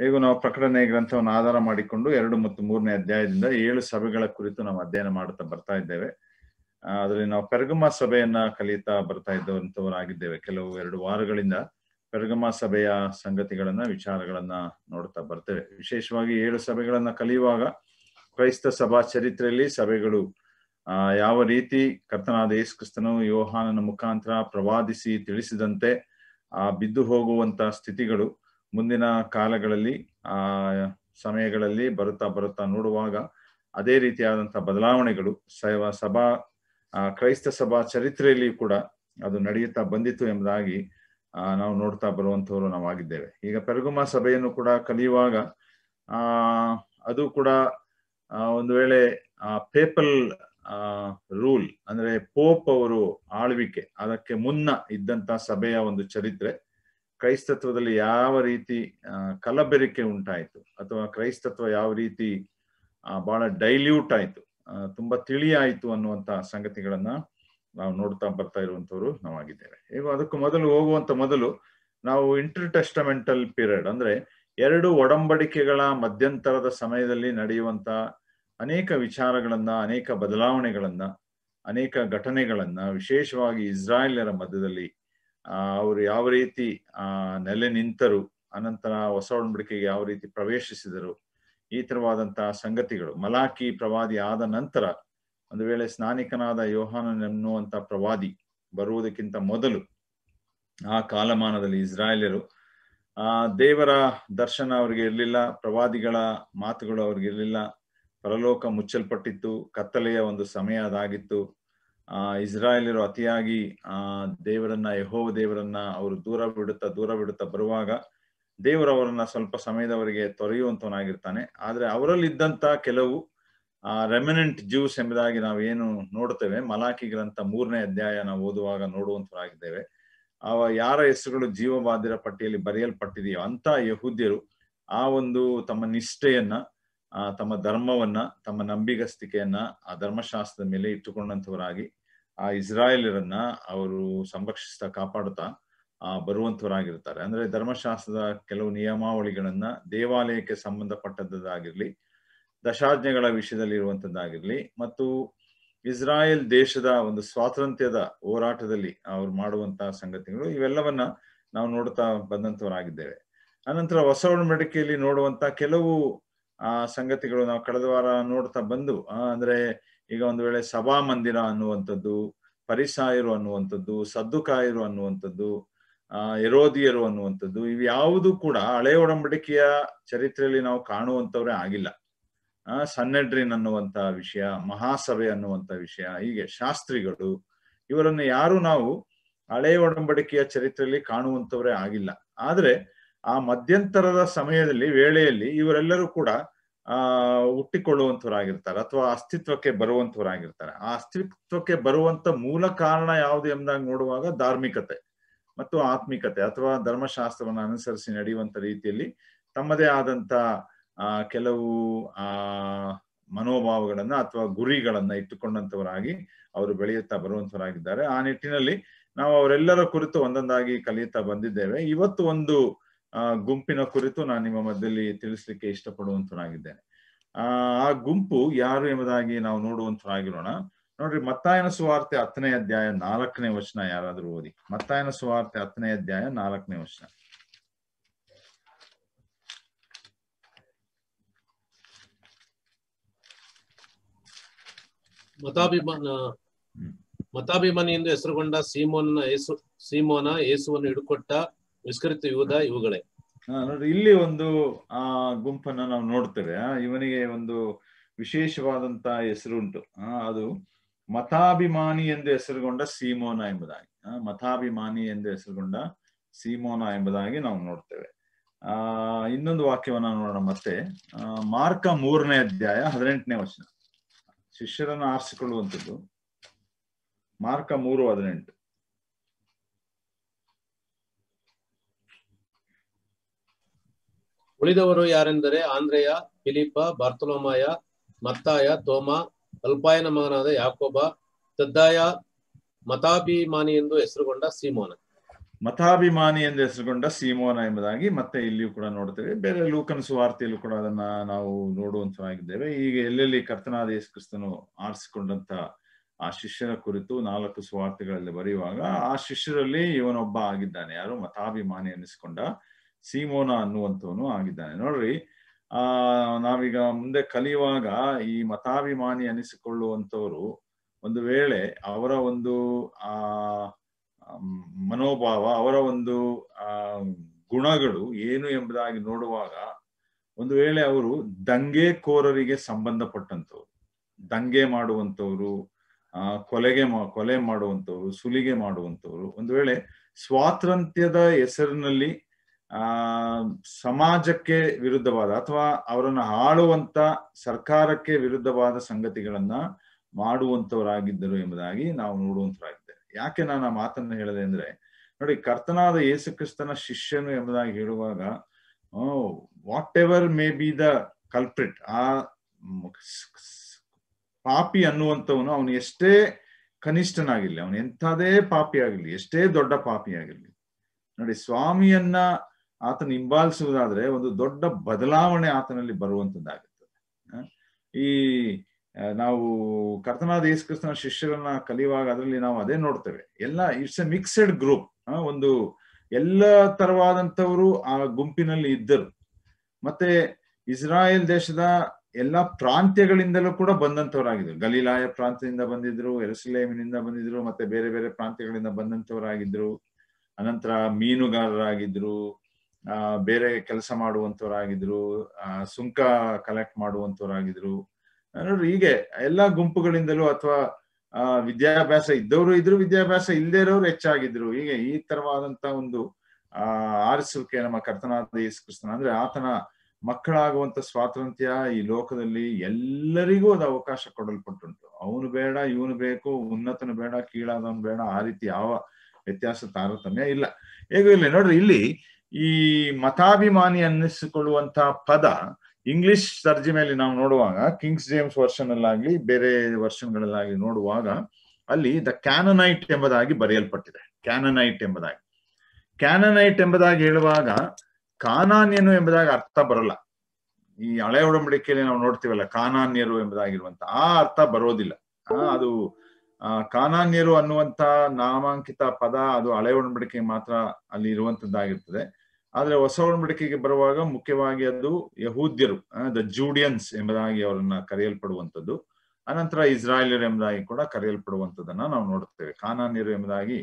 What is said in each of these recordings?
ಹೇಗೂ ನಾವು ಪ್ರಕಟಣೆ ಗ್ರಂಥವನ್ನು ಆಧಾರ ಮಾಡಿಕೊಂಡು ಎರಡು ಮತ್ತು ಮೂರನೇ ಅಧ್ಯಾಯದಿಂದ ಏಳು ಸಭೆಗಳ ಕುರಿತು ನಾವು ಅಧ್ಯಯನ ಮಾಡುತ್ತಾ ಬರ್ತಾ ಇದ್ದೇವೆ ಅದರಲ್ಲಿ ನಾವು ಪೆರ್ಗಮ ಸಭೆಯನ್ನ ಕಲಿತಾ ಬರ್ತಾ ಇದ್ದಂಥವರಾಗಿದ್ದೇವೆ ಕೆಲವು ಎರಡು ವಾರಗಳಿಂದ ಪೆರ್ಗಮ ಸಭೆಯ ಸಂಗತಿಗಳನ್ನ ವಿಚಾರಗಳನ್ನ ನೋಡ್ತಾ ಬರ್ತೇವೆ ವಿಶೇಷವಾಗಿ ಏಳು ಸಭೆಗಳನ್ನ ಕಲಿಯುವಾಗ ಕ್ರೈಸ್ತ ಸಭಾ ಚರಿತ್ರೆಯಲ್ಲಿ ಸಭೆಗಳು ಆ ಯಾವ ರೀತಿ ಕರ್ತನಾದ ಏಸ್ಕ್ರಿಸ್ತನು ಯೋಹಾನನ ಮುಖಾಂತರ ಪ್ರವಾದಿಸಿ ತಿಳಿಸಿದಂತೆ ಆ ಬಿದ್ದು ಹೋಗುವಂತ ಸ್ಥಿತಿಗಳು ಮುಂದಿನ ಕಾಲಗಳಲ್ಲಿ ಆ ಸಮಯಗಳಲ್ಲಿ ಬರುತ್ತಾ ಬರುತ್ತಾ ನೋಡುವಾಗ ಅದೇ ರೀತಿಯಾದಂತಹ ಬದಲಾವಣೆಗಳು ಸೈವ ಸಭಾ ಕ್ರೈಸ್ತ ಸಭಾ ಚರಿತ್ರೆಯಲ್ಲಿ ಕೂಡ ಅದು ನಡೆಯುತ್ತಾ ಬಂದಿತ್ತು ಎಂಬುದಾಗಿ ನಾವು ನೋಡ್ತಾ ಬರುವಂತವರು ನಾವಾಗಿದ್ದೇವೆ ಈಗ ಪೆರಗುಮ ಸಭೆಯನ್ನು ಕೂಡ ಕಲಿಯುವಾಗ ಆ ಅದು ಕೂಡ ಒಂದು ವೇಳೆ ಪೇಪಲ್ ರೂಲ್ ಅಂದ್ರೆ ಪೋಪ್ ಅವರು ಆಳ್ವಿಕೆ ಅದಕ್ಕೆ ಮುನ್ನ ಇದ್ದಂತ ಸಭೆಯ ಒಂದು ಚರಿತ್ರೆ ಕ್ರೈಸ್ತತ್ವದಲ್ಲಿ ಯಾವ ರೀತಿ ಕಲಬೆರಿಕೆ ಉಂಟಾಯಿತು ಅಥವಾ ಕ್ರೈಸ್ತತ್ವ ಯಾವ ರೀತಿ ಬಹಳ ಡೈಲ್ಯೂಟ್ ಆಯಿತು ತುಂಬಾ ತಿಳಿಯಾಯಿತು ಅನ್ನುವಂತಹ ಸಂಗತಿಗಳನ್ನ ನಾವು ನೋಡ್ತಾ ಬರ್ತಾ ಇರುವಂತವರು ನಾವಾಗಿದ್ದೇವೆ ಈಗ ಅದಕ್ಕೂ ಮೊದಲು ಹೋಗುವಂತ ಮೊದಲು ನಾವು ಇಂಟರ್ ಟೆಸ್ಟಮೆಂಟಲ್ ಪೀರಿಯಡ್ ಅಂದ್ರೆ ಎರಡು ಒಡಂಬಡಿಕೆಗಳ ಮಧ್ಯಂತರದ ಸಮಯದಲ್ಲಿ ನಡೆಯುವಂತ ಅನೇಕ ವಿಚಾರಗಳನ್ನ ಅನೇಕ ಬದಲಾವಣೆಗಳನ್ನ ಅನೇಕ ಘಟನೆಗಳನ್ನ ವಿಶೇಷವಾಗಿ ಇಸ್ರಾಯೇಲ್ಯರ ಮಧ್ಯದಲ್ಲಿ ಅವರು ಯಾವ ರೀತಿ ನೆಲೆ ನಿಂತರು ಅನಂತರ ಹೊಸ ಒಡಂಬಡಿಕೆಗೆ ಯಾವ ರೀತಿ ಪ್ರವೇಶಿಸಿದರು ಈ ತರವಾದಂತಹ ಸಂಗತಿಗಳು ಮಲಾಕಿ ಪ್ರವಾದಿ ಆದ ನಂತರ ಒಂದು ವೇಳೆ ಸ್ನಾನಿಕನಾದ ಯೋಹಾನನ್ ಪ್ರವಾದಿ ಬರುವುದಕ್ಕಿಂತ ಮೊದಲು ಆ ಕಾಲಮಾನದಲ್ಲಿ ಇಸ್ರಾಯೇಲರು ಆ ದೇವರ ದರ್ಶನ ಅವರಿಗೆ ಇರಲಿಲ್ಲ ಪ್ರವಾದಿಗಳ ಮಾತುಗಳು ಅವ್ರಿಗೆ ಇರಲಿಲ್ಲ ಪರಲೋಕ ಮುಚ್ಚಲ್ಪಟ್ಟಿತ್ತು ಕತ್ತಲೆಯ ಒಂದು ಸಮಯ ಅದಾಗಿತ್ತು ಆ ಇಸ್ರಾಯೇಲರು ಅತಿಯಾಗಿ ಆ ದೇವರನ್ನ ಯಹೋವ ದೇವರನ್ನ ಅವರು ದೂರ ಬಿಡುತ್ತಾ ದೂರ ಬಿಡುತ್ತಾ ಬರುವಾಗ ದೇವರವರನ್ನ ಸ್ವಲ್ಪ ಸಮಯದವರೆಗೆ ತೊರೆಯುವಂತವನಾಗಿರ್ತಾನೆ ಆದ್ರೆ ಇದ್ದಂತ ಕೆಲವು ಆ ರೆಮಿನೆಂಟ್ ಜ್ಯೂಸ್ ಎಂಬುದಾಗಿ ನಾವೇನು ನೋಡ್ತೇವೆ ಮಲಾಖಿ ಗ್ರಂಥ ಮೂರನೇ ಅಧ್ಯಾಯ ನಾವು ಓದುವಾಗ ನೋಡುವಂತರಾಗಿದ್ದೇವೆ ಅವ ಯಾರ ಹೆಸರುಗಳು ಜೀವಬಾಧಿರ ಪಟ್ಟಿಯಲ್ಲಿ ಬರೆಯಲ್ಪಟ್ಟಿದೆಯೋ ಅಂತ ಯಹುದ್ಯರು ಆ ಒಂದು ತಮ್ಮ ನಿಷ್ಠೆಯನ್ನ ತಮ್ಮ ಧರ್ಮವನ್ನ ತಮ್ಮ ನಂಬಿಗಸ್ತಿಕೆಯನ್ನ ಆ ಧರ್ಮಶಾಸ್ತ್ರದ ಮೇಲೆ ಇಟ್ಟುಕೊಂಡಂಥವರಾಗಿ ಆ ಇಸ್ರಾಯೇಲರನ್ನ ಅವರು ಸಂರಕ್ಷಿಸ್ತಾ ಕಾಪಾಡುತ್ತಾ ಆ ಬರುವಂತವರಾಗಿರ್ತಾರೆ ಅಂದ್ರೆ ಧರ್ಮಶಾಸ್ತ್ರದ ಕೆಲವು ನಿಯಮಾವಳಿಗಳನ್ನ ದೇವಾಲಯಕ್ಕೆ ಸಂಬಂಧಪಟ್ಟದ್ದಾಗಿರ್ಲಿ ದಶಾಜ್ಞೆಗಳ ವಿಷಯದಲ್ಲಿ ಇರುವಂತದ್ದಾಗಿರ್ಲಿ ಮತ್ತು ಇಸ್ರಾಯೇಲ್ ದೇಶದ ಒಂದು ಸ್ವಾತಂತ್ರ್ಯದ ಹೋರಾಟದಲ್ಲಿ ಅವ್ರು ಮಾಡುವಂತಹ ಸಂಗತಿಗಳು ಇವೆಲ್ಲವನ್ನ ನಾವು ನೋಡ್ತಾ ಬಂದಂತವರಾಗಿದ್ದೇವೆ ಅನಂತರ ಹೊಸ ಒಡಂಬಡಿಕೆಯಲ್ಲಿ ನೋಡುವಂತ ಕೆಲವು ಆ ಸಂಗತಿಗಳು ನಾವು ಕಳೆದ ವಾರ ನೋಡ್ತಾ ಬಂದು ಅಂದ್ರೆ ಈಗ ಒಂದು ವೇಳೆ ಸಭಾ ಮಂದಿರ ಅನ್ನುವಂಥದ್ದು ಪರಿಸಾಯರು ಅನ್ನುವಂಥದ್ದು ಸದ್ದುಕಾಯರು ಅನ್ನುವಂಥದ್ದು ಆ ಎರೋದಿಯರು ಅನ್ನುವಂಥದ್ದು ಇವ್ಯಾವುದು ಕೂಡ ಹಳೆ ಒಡಂಬಡಿಕೆಯ ಚರಿತ್ರೆಯಲ್ಲಿ ನಾವು ಕಾಣುವಂಥವ್ರೆ ಆಗಿಲ್ಲ ಆ ಸನ್ನೆಡ್ರಿನ್ ಅನ್ನುವಂಥ ವಿಷಯ ಮಹಾಸಭೆ ಅನ್ನುವಂಥ ವಿಷಯ ಹೀಗೆ ಶಾಸ್ತ್ರಿಗಳು ಇವರನ್ನು ಯಾರು ನಾವು ಹಳೆ ಒಡಂಬಡಿಕೆಯ ಚರಿತ್ರೆಯಲ್ಲಿ ಕಾಣುವಂಥವ್ರೆ ಆಗಿಲ್ಲ ಆದ್ರೆ ಆ ಮಧ್ಯಂತರದ ಸಮಯದಲ್ಲಿ ವೇಳೆಯಲ್ಲಿ ಇವರೆಲ್ಲರೂ ಕೂಡ ಆ ಹುಟ್ಟಿಕೊಳ್ಳುವಂಥವರಾಗಿರ್ತಾರೆ ಅಥವಾ ಅಸ್ತಿತ್ವಕ್ಕೆ ಬರುವಂತವರಾಗಿರ್ತಾರೆ ಆ ಅಸ್ತಿತ್ವಕ್ಕೆ ಬರುವಂತ ಮೂಲ ಕಾರಣ ಯಾವುದು ಎಂಬುದಾಗಿ ನೋಡುವಾಗ ಧಾರ್ಮಿಕತೆ ಮತ್ತು ಆತ್ಮಿಕತೆ ಅಥವಾ ಧರ್ಮಶಾಸ್ತ್ರವನ್ನು ಅನುಸರಿಸಿ ನಡೆಯುವಂತ ರೀತಿಯಲ್ಲಿ ತಮ್ಮದೇ ಆದಂತ ಆ ಕೆಲವು ಆ ಮನೋಭಾವಗಳನ್ನ ಅಥವಾ ಗುರಿಗಳನ್ನ ಇಟ್ಟುಕೊಂಡಂತವರಾಗಿ ಅವರು ಬೆಳೆಯುತ್ತಾ ಬರುವಂತವರಾಗಿದ್ದಾರೆ ಆ ನಿಟ್ಟಿನಲ್ಲಿ ನಾವು ಅವರೆಲ್ಲರ ಕುರಿತು ಒಂದೊಂದಾಗಿ ಕಲಿಯುತ್ತಾ ಬಂದಿದ್ದೇವೆ ಇವತ್ತು ಒಂದು ಗುಂಪಿನ ಕುರಿತು ನಾನು ನಿಮ್ಮ ಮಧ್ಯದಲ್ಲಿ ತಿಳಿಸ್ಲಿಕ್ಕೆ ಇಷ್ಟಪಡುವಂತನಾಗಿದ್ದೇನೆ ಆ ಗುಂಪು ಯಾರು ಎಂಬುದಾಗಿ ನಾವು ನೋಡುವಂತನಾಗಿರೋಣ ನೋಡ್ರಿ ಮತ್ತಾಯನ ಸುವಾರ್ತೆ ಹತ್ತನೇ ಅಧ್ಯಾಯ ನಾಲ್ಕನೇ ವಚನ ಯಾರಾದ್ರೂ ಓದಿ ಮತ್ತಾಯನ ಸುವಾರ್ತೆ ಹತ್ತನೇ ಅಧ್ಯಾಯ ನಾಲ್ಕನೇ ವಚನ ಮತಾಭಿಮಾನ ಮತಾಭಿಮಾನಿ ಎಂದು ಹೆಸರುಗೊಂಡ ಸೀಮೋನ ಯೇಸು ಸೀಮೋನ ಯೇಸುವನ್ನು ಹಿಡುಕೊಟ್ಟ ಯುಗದ ಇವುಗಳೇ ನೋಡ್ರಿ ಇಲ್ಲಿ ಒಂದು ಆ ಗುಂಪನ್ನ ನಾವು ನೋಡ್ತೇವೆ ಇವನಿಗೆ ಒಂದು ವಿಶೇಷವಾದಂತ ಹೆಸರು ಉಂಟು ಅದು ಮತಾಭಿಮಾನಿ ಎಂದು ಹೆಸರುಗೊಂಡ ಸೀಮೋನ ಎಂಬುದಾಗಿ ಮತಾಭಿಮಾನಿ ಎಂದು ಹೆಸರುಗೊಂಡ ಸೀಮೋನ ಎಂಬುದಾಗಿ ನಾವು ನೋಡ್ತೇವೆ ಆ ಇನ್ನೊಂದು ವಾಕ್ಯವನ್ನ ನೋಡೋಣ ಮತ್ತೆ ಮಾರ್ಕ ಮೂರನೇ ಅಧ್ಯಾಯ ಹದಿನೆಂಟನೇ ವಚನ ಶಿಷ್ಯರನ್ನು ಆರಿಸಿಕೊಳ್ಳುವಂಥದ್ದು ಮಾರ್ಕ ಮೂರು ಹದಿನೆಂಟು ಉಳಿದವರು ಯಾರೆಂದರೆ ಆಂದ್ರೆಯ ಫಿಲಿಪ ಬಾರ್ತಲೋಮಾಯ ಮತ್ತಾಯ ತೋಮ ಅಲ್ಪಾಯನ ಮಗನಾದ ಯಾಕೋಬ ತದ್ದಾಯ ಮತಾಭಿಮಾನಿ ಎಂದು ಹೆಸರುಗೊಂಡ ಸೀಮೋನ ಮತಾಭಿಮಾನಿ ಎಂದು ಹೆಸರುಗೊಂಡ ಸೀಮೋನ ಎಂಬುದಾಗಿ ಮತ್ತೆ ಇಲ್ಲಿಯೂ ಕೂಡ ನೋಡ್ತೇವೆ ಬೇರೆ ಲೂಕನ ಸುವಾರ್ತೆಯಲ್ಲೂ ಕೂಡ ಅದನ್ನ ನಾವು ನೋಡುವಂತವಾಗಿದ್ದೇವೆ ಈಗ ಎಲ್ಲೆಲ್ಲಿ ಕರ್ತನಾದ ಯೇಸು ಕ್ರಿಸ್ತನು ಆರಿಸಿಕೊಂಡಂತ ಆ ಶಿಷ್ಯರ ಕುರಿತು ನಾಲ್ಕು ಸುವಾರ್ತೆಗಳಲ್ಲಿ ಬರೆಯುವಾಗ ಆ ಶಿಷ್ಯರಲ್ಲಿ ಇವನೊಬ್ಬ ಆಗಿದ್ದಾನೆ ಯಾರು ಮತಾಭಿಮಾನಿ ಅನ್ನಿಸಿಕೊಂಡ ಸೀಮೋನ ಅನ್ನುವಂಥವನು ಆಗಿದ್ದಾನೆ ನೋಡ್ರಿ ಆ ನಾವೀಗ ಮುಂದೆ ಕಲಿಯುವಾಗ ಈ ಮತಾಭಿಮಾನಿ ಅನಿಸಿಕೊಳ್ಳುವಂಥವ್ರು ಒಂದು ವೇಳೆ ಅವರ ಒಂದು ಆ ಮನೋಭಾವ ಅವರ ಒಂದು ಆ ಗುಣಗಳು ಏನು ಎಂಬುದಾಗಿ ನೋಡುವಾಗ ಒಂದು ವೇಳೆ ಅವರು ದಂಗೆಕೋರರಿಗೆ ಸಂಬಂಧಪಟ್ಟಂಥವ್ರು ದಂಗೆ ಮಾಡುವಂಥವ್ರು ಆ ಕೊಲೆಗೆ ಕೊಲೆ ಮಾಡುವಂಥವ್ರು ಸುಲಿಗೆ ಮಾಡುವಂಥವ್ರು ಒಂದು ವೇಳೆ ಸ್ವಾತಂತ್ರ್ಯದ ಹೆಸರಿನಲ್ಲಿ ಆ ಸಮಾಜಕ್ಕೆ ವಿರುದ್ಧವಾದ ಅಥವಾ ಅವರನ್ನು ಆಳುವಂತ ಸರ್ಕಾರಕ್ಕೆ ವಿರುದ್ಧವಾದ ಸಂಗತಿಗಳನ್ನ ಮಾಡುವಂತವರಾಗಿದ್ದರು ಎಂಬುದಾಗಿ ನಾವು ನೋಡುವಂತರಾಗಿದ್ದೇವೆ ಯಾಕೆ ನಾನು ಆ ಮಾತನ್ನು ಹೇಳಿದೆ ಅಂದ್ರೆ ನೋಡಿ ಕರ್ತನಾದ ಯೇಸುಕ್ರಿಸ್ತನ ಶಿಷ್ಯನು ಎಂಬುದಾಗಿ ಹೇಳುವಾಗ whatever may be the culprit ಆ ಪಾಪಿ ಅನ್ನುವಂಥವನು ಅವನು ಎಷ್ಟೇ ಕನಿಷ್ಠನಾಗಿರ್ಲಿ ಅವನು ಎಂಥದೇ ಪಾಪಿ ಆಗಿರ್ಲಿ ಎಷ್ಟೇ ದೊಡ್ಡ ಪಾಪಿ ಆಗಿರ್ಲಿ ನೋಡಿ ಸ್ವಾಮಿಯನ್ನ ಆತನ ಹಿಂಬಾಲಿಸುವುದಾದ್ರೆ ಒಂದು ದೊಡ್ಡ ಬದಲಾವಣೆ ಆತನಲ್ಲಿ ಬರುವಂತದ್ದಾಗುತ್ತದೆ ಈ ನಾವು ಕರ್ತನಾದ ಯೇಸುಕ್ರಿಸ್ತನ ಶಿಷ್ಯರನ್ನ ಕಲಿಯುವಾಗ ಅದರಲ್ಲಿ ನಾವು ಅದೇ ನೋಡ್ತೇವೆ ಎಲ್ಲ ಇಟ್ಸ್ ಎ ಮಿಕ್ಸೆಡ್ ಗ್ರೂಪ್ ಒಂದು ಎಲ್ಲ ತರವಾದಂಥವರು ಆ ಗುಂಪಿನಲ್ಲಿ ಇದ್ದರು ಮತ್ತೆ ಇಸ್ರಾಯೇಲ್ ದೇಶದ ಎಲ್ಲ ಪ್ರಾಂತ್ಯಗಳಿಂದಲೂ ಕೂಡ ಬಂದಂಥವರಾಗಿದ್ರು ಗಲೀಲಾಯ ಪ್ರಾಂತ್ಯದಿಂದ ಬಂದಿದ್ರು ಎರಸಲೇಮಿನಿಂದ ಬಂದಿದ್ರು ಮತ್ತೆ ಬೇರೆ ಬೇರೆ ಪ್ರಾಂತ್ಯಗಳಿಂದ ಬಂದಂಥವರಾಗಿದ್ರು ಅನಂತರ ಮೀನುಗಾರರಾಗಿದ್ರು ಬೇರೆ ಕೆಲಸ ಮಾಡುವಂತವರಾಗಿದ್ರು ಸುಂಕ ಕಲೆಕ್ಟ್ ಮಾಡುವಂತವರಾಗಿದ್ರು ನೋಡ್ರಿ ಹೀಗೆ ಎಲ್ಲಾ ಗುಂಪುಗಳಿಂದಲೂ ಅಥವಾ ವಿದ್ಯಾಭ್ಯಾಸ ಇದ್ದವರು ಇದ್ರು ವಿದ್ಯಾಭ್ಯಾಸ ಇಲ್ಲದೆ ಇರೋರು ಹೆಚ್ಚಾಗಿದ್ರು ಹೀಗೆ ಈ ತರವಾದಂತ ಒಂದು ಆ ಆರಿಸುವಿಕೆ ನಮ್ಮ ಕರ್ತನಾದ ಯೇಸು ಕ್ರಿಸ್ತನ ಅಂದ್ರೆ ಆತನ ಮಕ್ಕಳಾಗುವಂತ ಸ್ವಾತಂತ್ರ್ಯ ಈ ಲೋಕದಲ್ಲಿ ಎಲ್ಲರಿಗೂ ಅದು ಅವಕಾಶ ಕೊಡಲ್ಪಟ್ಟುಂಟು ಅವನು ಬೇಡ ಇವನು ಬೇಕು ಉನ್ನತನು ಬೇಡ ಕೀಳಾದವನು ಬೇಡ ಆ ರೀತಿ ಯಾವ ವ್ಯತ್ಯಾಸ ತಾರತಮ್ಯ ಇಲ್ಲ ಹೇಗೂ ಇಲ್ಲ ನೋಡ್ರಿ ಇಲ್ಲಿ ಈ ಮತಾಭಿಮಾನಿ ಅನ್ನಿಸಿಕೊಳ್ಳುವಂತಹ ಪದ ಇಂಗ್ಲಿಷ್ ಮೇಲೆ ನಾವು ನೋಡುವಾಗ ಕಿಂಗ್ಸ್ ಜೇಮ್ಸ್ ವರ್ಷನ್ ಅಲ್ಲಾಗ್ಲಿ ಬೇರೆ ವರ್ಷನ್ಗಳಲ್ಲಾಗ್ಲಿ ನೋಡುವಾಗ ಅಲ್ಲಿ ದ ಕ್ಯಾನನೈಟ್ ಎಂಬುದಾಗಿ ಬರೆಯಲ್ಪಟ್ಟಿದೆ ಕ್ಯಾನನೈಟ್ ಎಂಬುದಾಗಿ ಕ್ಯಾನನೈಟ್ ಎಂಬುದಾಗಿ ಹೇಳುವಾಗ ಕಾನಾನ್ಯನು ಎಂಬುದಾಗಿ ಅರ್ಥ ಬರಲ್ಲ ಈ ಹಳೆ ಒಡಂಬಡಿಕೆಯಲ್ಲಿ ನಾವು ನೋಡ್ತೀವಲ್ಲ ಕಾನಾನ್ಯರು ಎಂಬುದಾಗಿರುವಂತ ಆ ಅರ್ಥ ಬರೋದಿಲ್ಲ ಅದು ಕಾನಾನ್ಯರು ಅನ್ನುವಂತ ನಾಮಾಂಕಿತ ಪದ ಅದು ಹಳೆ ಒಡಂಬಡಿಕೆ ಮಾತ್ರ ಅಲ್ಲಿ ಇರುವಂತದ್ದಾಗಿರ್ತದೆ ಆದರೆ ಹೊಸ ಒಡಂಬಡಿಕೆಗೆ ಬರುವಾಗ ಮುಖ್ಯವಾಗಿ ಅದು ಯಹೂದ್ಯರು ದ ಜೂಡಿಯನ್ಸ್ ಎಂಬುದಾಗಿ ಅವರನ್ನ ಕರೆಯಲ್ಪಡುವಂಥದ್ದು ಅನಂತರ ಇಸ್ರಾಯೇಲಿಯರು ಎಂಬುದಾಗಿ ಕೂಡ ಕರೆಯಲ್ಪಡುವಂಥದ್ದನ್ನ ನಾವು ನೋಡುತ್ತೇವೆ ಕಾನಾನಿಯರು ಎಂಬುದಾಗಿ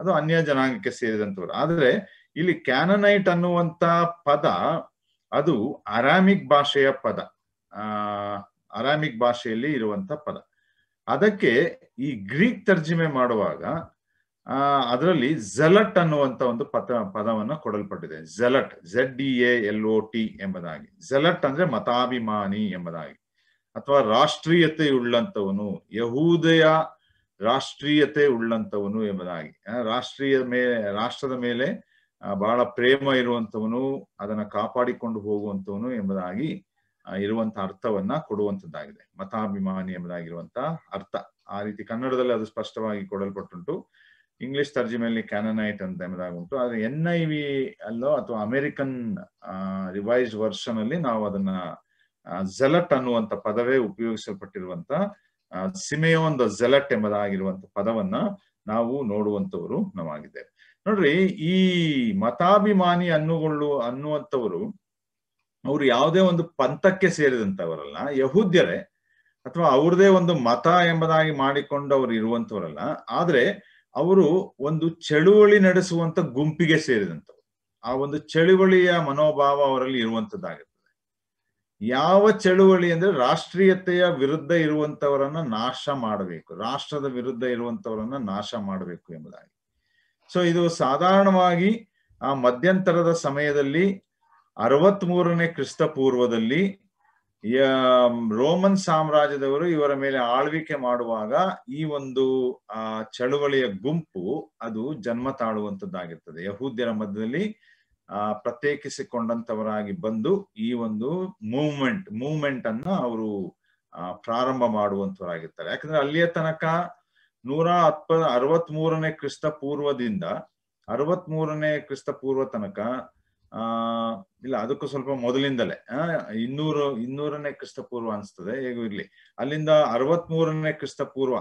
ಅದು ಅನ್ಯ ಜನಾಂಗಕ್ಕೆ ಸೇರಿದಂಥವ್ರು ಆದರೆ ಇಲ್ಲಿ ಕ್ಯಾನನೈಟ್ ಅನ್ನುವಂತ ಪದ ಅದು ಅರಾಮಿಕ್ ಭಾಷೆಯ ಪದ ಆ ಅರಾಮಿಕ್ ಭಾಷೆಯಲ್ಲಿ ಇರುವಂತ ಪದ ಅದಕ್ಕೆ ಈ ಗ್ರೀಕ್ ತರ್ಜಿಮೆ ಮಾಡುವಾಗ ಆ ಅದರಲ್ಲಿ ಝಲಟ್ ಅನ್ನುವಂತ ಒಂದು ಪದ ಪದವನ್ನ ಕೊಡಲ್ಪಟ್ಟಿದೆ zealot Z D L O T ಎಂಬುದಾಗಿ ಝಲಟ್ ಅಂದ್ರೆ ಮತಾಭಿಮಾನಿ ಎಂಬುದಾಗಿ ಅಥವಾ ರಾಷ್ಟ್ರೀಯತೆ ಉಳ್ಳಂತವನು ಯಹೂದಯ ರಾಷ್ಟ್ರೀಯತೆ ಉಳ್ಳಂತವನು ಎಂಬುದಾಗಿ ರಾಷ್ಟ್ರೀಯ ಮೇಲೆ ರಾಷ್ಟ್ರದ ಮೇಲೆ ಬಹಳ ಪ್ರೇಮ ಇರುವಂತವನು ಅದನ್ನ ಕಾಪಾಡಿಕೊಂಡು ಹೋಗುವಂತವನು ಎಂಬುದಾಗಿ ಇರುವಂತಹ ಅರ್ಥವನ್ನ ಕೊಡುವಂತದ್ದಾಗಿದೆ ಮತಾಭಿಮಾನಿ ಎಂಬುದಾಗಿರುವಂತಹ ಅರ್ಥ ಆ ರೀತಿ ಕನ್ನಡದಲ್ಲಿ ಅದು ಸ್ಪಷ್ಟವಾಗಿ ಕೊಡಲ್ಪಟ್ಟುಂಟು ಇಂಗ್ಲಿಷ್ ತರ್ಜಿಮೆಯಲ್ಲಿ ಕ್ಯಾನನೈಟ್ ಅಂತ ಎಂಬುದಾಗುಂಟು ಆದರೆ ಎನ್ ಐ ವಿ ಅಲ್ಲೋ ಅಥವಾ ಅಮೆರಿಕನ್ ರಿವೈಸ್ ವರ್ಷನ್ ಅಲ್ಲಿ ನಾವು ಅದನ್ನ ಝಲಟ್ ಅನ್ನುವಂಥ ಪದವೇ ಉಪಯೋಗಿಸಲ್ಪಟ್ಟಿರುವಂತ ಸಿಮೆಯೋನ್ ದ ಜೆಲಟ್ ಎಂಬುದಾಗಿರುವಂತ ಪದವನ್ನ ನಾವು ನೋಡುವಂತವರು ನಾವಾಗಿದ್ದೇವೆ ನೋಡ್ರಿ ಈ ಮತಾಭಿಮಾನಿ ಅನ್ನುಗೊಳ್ಳು ಅನ್ನುವಂಥವರು ಅವ್ರು ಯಾವುದೇ ಒಂದು ಪಂಥಕ್ಕೆ ಸೇರಿದಂಥವರಲ್ಲ ಯಹೂದ್ಯರೇ ಅಥವಾ ಅವ್ರದೇ ಒಂದು ಮತ ಎಂಬುದಾಗಿ ಮಾಡಿಕೊಂಡವರು ಇರುವಂತವರಲ್ಲ ಆದ್ರೆ ಅವರು ಒಂದು ಚಳುವಳಿ ನಡೆಸುವಂತ ಗುಂಪಿಗೆ ಸೇರಿದಂತ ಆ ಒಂದು ಚಳುವಳಿಯ ಮನೋಭಾವ ಅವರಲ್ಲಿ ಇರುವಂತದ್ದಾಗಿರ್ತದೆ ಯಾವ ಚಳುವಳಿ ಅಂದ್ರೆ ರಾಷ್ಟ್ರೀಯತೆಯ ವಿರುದ್ಧ ಇರುವಂತವರನ್ನ ನಾಶ ಮಾಡಬೇಕು ರಾಷ್ಟ್ರದ ವಿರುದ್ಧ ಇರುವಂತವರನ್ನ ನಾಶ ಮಾಡಬೇಕು ಎಂಬುದಾಗಿ ಸೊ ಇದು ಸಾಧಾರಣವಾಗಿ ಆ ಮಧ್ಯಂತರದ ಸಮಯದಲ್ಲಿ ಅರವತ್ಮೂರನೇ ಕ್ರಿಸ್ತ ಪೂರ್ವದಲ್ಲಿ ರೋಮನ್ ಸಾಮ್ರಾಜ್ಯದವರು ಇವರ ಮೇಲೆ ಆಳ್ವಿಕೆ ಮಾಡುವಾಗ ಈ ಒಂದು ಆ ಚಳುವಳಿಯ ಗುಂಪು ಅದು ಜನ್ಮ ತಾಳುವಂತದ್ದಾಗಿರ್ತದೆ ಯಹೂದ್ಯರ ಮಧ್ಯದಲ್ಲಿ ಆ ಪ್ರತ್ಯೇಕಿಸಿಕೊಂಡಂತವರಾಗಿ ಬಂದು ಈ ಒಂದು ಮೂವ್ಮೆಂಟ್ ಮೂವ್ಮೆಂಟ್ ಅನ್ನ ಅವರು ಪ್ರಾರಂಭ ಮಾಡುವಂತವರಾಗಿರ್ತಾರೆ ಯಾಕಂದ್ರೆ ಅಲ್ಲಿಯ ತನಕ ನೂರ ಹತ್ತ ಅರವತ್ ಮೂರನೇ ಕ್ರಿಸ್ತ ಪೂರ್ವದಿಂದ ಅರವತ್ಮೂರನೇ ಕ್ರಿಸ್ತ ಪೂರ್ವ ತನಕ ಆ ಇಲ್ಲ ಅದಕ್ಕೂ ಸ್ವಲ್ಪ ಮೊದಲಿಂದಲೇ ಇನ್ನೂರು ಇನ್ನೂರನೇ ಕ್ರಿಸ್ತ ಪೂರ್ವ ಅನ್ಸ್ತದೆ ಹೇಗೂ ಇರ್ಲಿ ಅಲ್ಲಿಂದ ಅರವತ್ ಮೂರನೇ ಕ್ರಿಸ್ತ ಪೂರ್ವ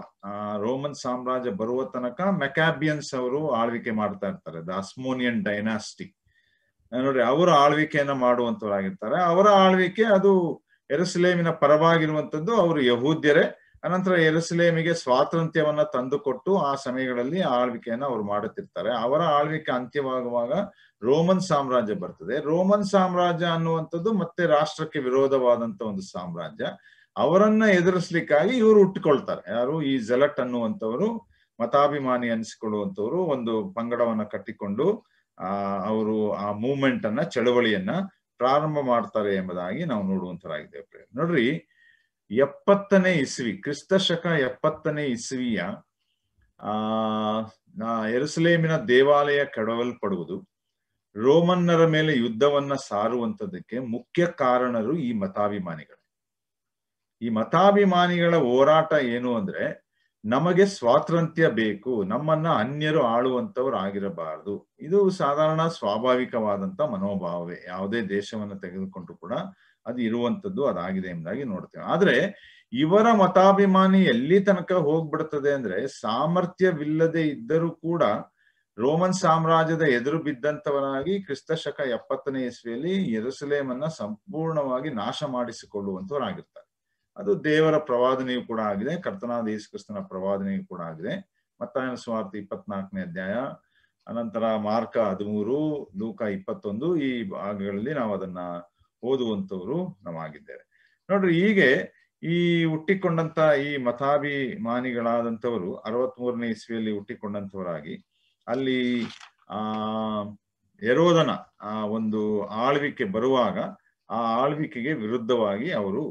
ರೋಮನ್ ಸಾಮ್ರಾಜ್ಯ ಬರುವ ತನಕ ಮೆಕಾಬಿಯನ್ಸ್ ಅವರು ಆಳ್ವಿಕೆ ಮಾಡ್ತಾ ಇರ್ತಾರೆ ದ ಅಸ್ಮೋನಿಯನ್ ಡೈನಾಸ್ಟಿ ನೋಡಿ ಅವರು ಆಳ್ವಿಕೆಯನ್ನ ಮಾಡುವಂತವರಾಗಿರ್ತಾರೆ ಅವರ ಆಳ್ವಿಕೆ ಅದು ಎರಸಲೇಮಿನ ಪರವಾಗಿರುವಂತದ್ದು ಅವರು ಯಹೂದ್ಯರೇ ಅನಂತರ ಎರುಸಲೇಮಿಗೆ ಸ್ವಾತಂತ್ರ್ಯವನ್ನ ತಂದುಕೊಟ್ಟು ಆ ಸಮಯಗಳಲ್ಲಿ ಆಳ್ವಿಕೆಯನ್ನ ಅವ್ರು ಮಾಡುತ್ತಿರ್ತಾರೆ ಅವರ ಆಳ್ವಿಕೆ ಅಂತ್ಯವಾಗುವಾಗ ರೋಮನ್ ಸಾಮ್ರಾಜ್ಯ ಬರ್ತದೆ ರೋಮನ್ ಸಾಮ್ರಾಜ್ಯ ಅನ್ನುವಂಥದ್ದು ಮತ್ತೆ ರಾಷ್ಟ್ರಕ್ಕೆ ವಿರೋಧವಾದಂತ ಒಂದು ಸಾಮ್ರಾಜ್ಯ ಅವರನ್ನ ಎದುರಿಸ್ಲಿಕ್ಕಾಗಿ ಇವರು ಉಟ್ಕೊಳ್ತಾರೆ ಯಾರು ಈ ಜಲಟ್ ಅನ್ನುವಂಥವರು ಮತಾಭಿಮಾನಿ ಅನಿಸಿಕೊಳ್ಳುವಂಥವ್ರು ಒಂದು ಪಂಗಡವನ್ನ ಕಟ್ಟಿಕೊಂಡು ಆ ಅವರು ಆ ಮೂವ್ಮೆಂಟ್ ಅನ್ನ ಚಳವಳಿಯನ್ನ ಪ್ರಾರಂಭ ಮಾಡ್ತಾರೆ ಎಂಬುದಾಗಿ ನಾವು ನೋಡುವಂತರಾಗಿದ್ದೇವೆ ನೋಡ್ರಿ ಎಪ್ಪತ್ತನೇ ಇಸ್ವಿ ಕ್ರಿಸ್ತ ಶಕ ಎಪ್ಪತ್ತನೇ ಇಸ್ವಿಯ ಆ ಎರುಸಲೇಮಿನ ದೇವಾಲಯ ಕೆಡವಲ್ಪಡುವುದು ರೋಮನ್ನರ ಮೇಲೆ ಯುದ್ಧವನ್ನ ಸಾರುವಂತದಕ್ಕೆ ಮುಖ್ಯ ಕಾರಣರು ಈ ಮತಾಭಿಮಾನಿಗಳು ಈ ಮತಾಭಿಮಾನಿಗಳ ಹೋರಾಟ ಏನು ಅಂದ್ರೆ ನಮಗೆ ಸ್ವಾತಂತ್ರ್ಯ ಬೇಕು ನಮ್ಮನ್ನ ಅನ್ಯರು ಆಳುವಂತವ್ರು ಆಗಿರಬಾರದು ಇದು ಸಾಧಾರಣ ಸ್ವಾಭಾವಿಕವಾದಂತ ಮನೋಭಾವವೇ ಯಾವುದೇ ದೇಶವನ್ನ ತೆಗೆದುಕೊಂಡ್ರು ಕೂಡ ಅದು ಇರುವಂತದ್ದು ಅದಾಗಿದೆ ಎಂಬುದಾಗಿ ನೋಡ್ತೇವೆ ಆದ್ರೆ ಇವರ ಮತಾಭಿಮಾನಿ ಎಲ್ಲಿ ತನಕ ಹೋಗ್ಬಿಡ್ತದೆ ಅಂದ್ರೆ ಸಾಮರ್ಥ್ಯವಿಲ್ಲದೆ ಇದ್ದರೂ ಕೂಡ ರೋಮನ್ ಸಾಮ್ರಾಜ್ಯದ ಎದುರು ಬಿದ್ದಂತವನಾಗಿ ಕ್ರಿಸ್ತ ಶಕ ಎಪ್ಪತ್ತನೇ ಇಸ್ವಿಯಲ್ಲಿ ಅನ್ನ ಸಂಪೂರ್ಣವಾಗಿ ನಾಶ ಮಾಡಿಸಿಕೊಳ್ಳುವಂತವರಾಗಿರ್ತಾರೆ ಅದು ದೇವರ ಪ್ರವಾದನೆಯು ಕೂಡ ಆಗಿದೆ ಕರ್ತನಾದ ಯೇಸುಕ್ರಿಸ್ತನ ಕ್ರಿಸ್ತನ ಕೂಡ ಆಗಿದೆ ಮತ್ತಾಯನ ಸ್ವಾರ್ಥ ಇಪ್ಪತ್ನಾಲ್ಕನೇ ಅಧ್ಯಾಯ ಅನಂತರ ಮಾರ್ಕ ಹದಿಮೂರು ಲೂಕ ಇಪ್ಪತ್ತೊಂದು ಈ ಭಾಗಗಳಲ್ಲಿ ನಾವು ಅದನ್ನ ಓದುವಂಥವರು ನಾವಾಗಿದ್ದೇವೆ ನೋಡ್ರಿ ಹೀಗೆ ಈ ಹುಟ್ಟಿಕೊಂಡಂತ ಈ ಮತಾಭಿಮಾನಿಗಳಾದಂಥವರು ಅರವತ್ ಮೂರನೇ ಇಸ್ವಿಯಲ್ಲಿ ಹುಟ್ಟಿಕೊಂಡಂಥವರಾಗಿ ಅಲ್ಲಿ ಆ ಎರೋಧನ ಆ ಒಂದು ಆಳ್ವಿಕೆ ಬರುವಾಗ ಆ ಆಳ್ವಿಕೆಗೆ ವಿರುದ್ಧವಾಗಿ ಅವರು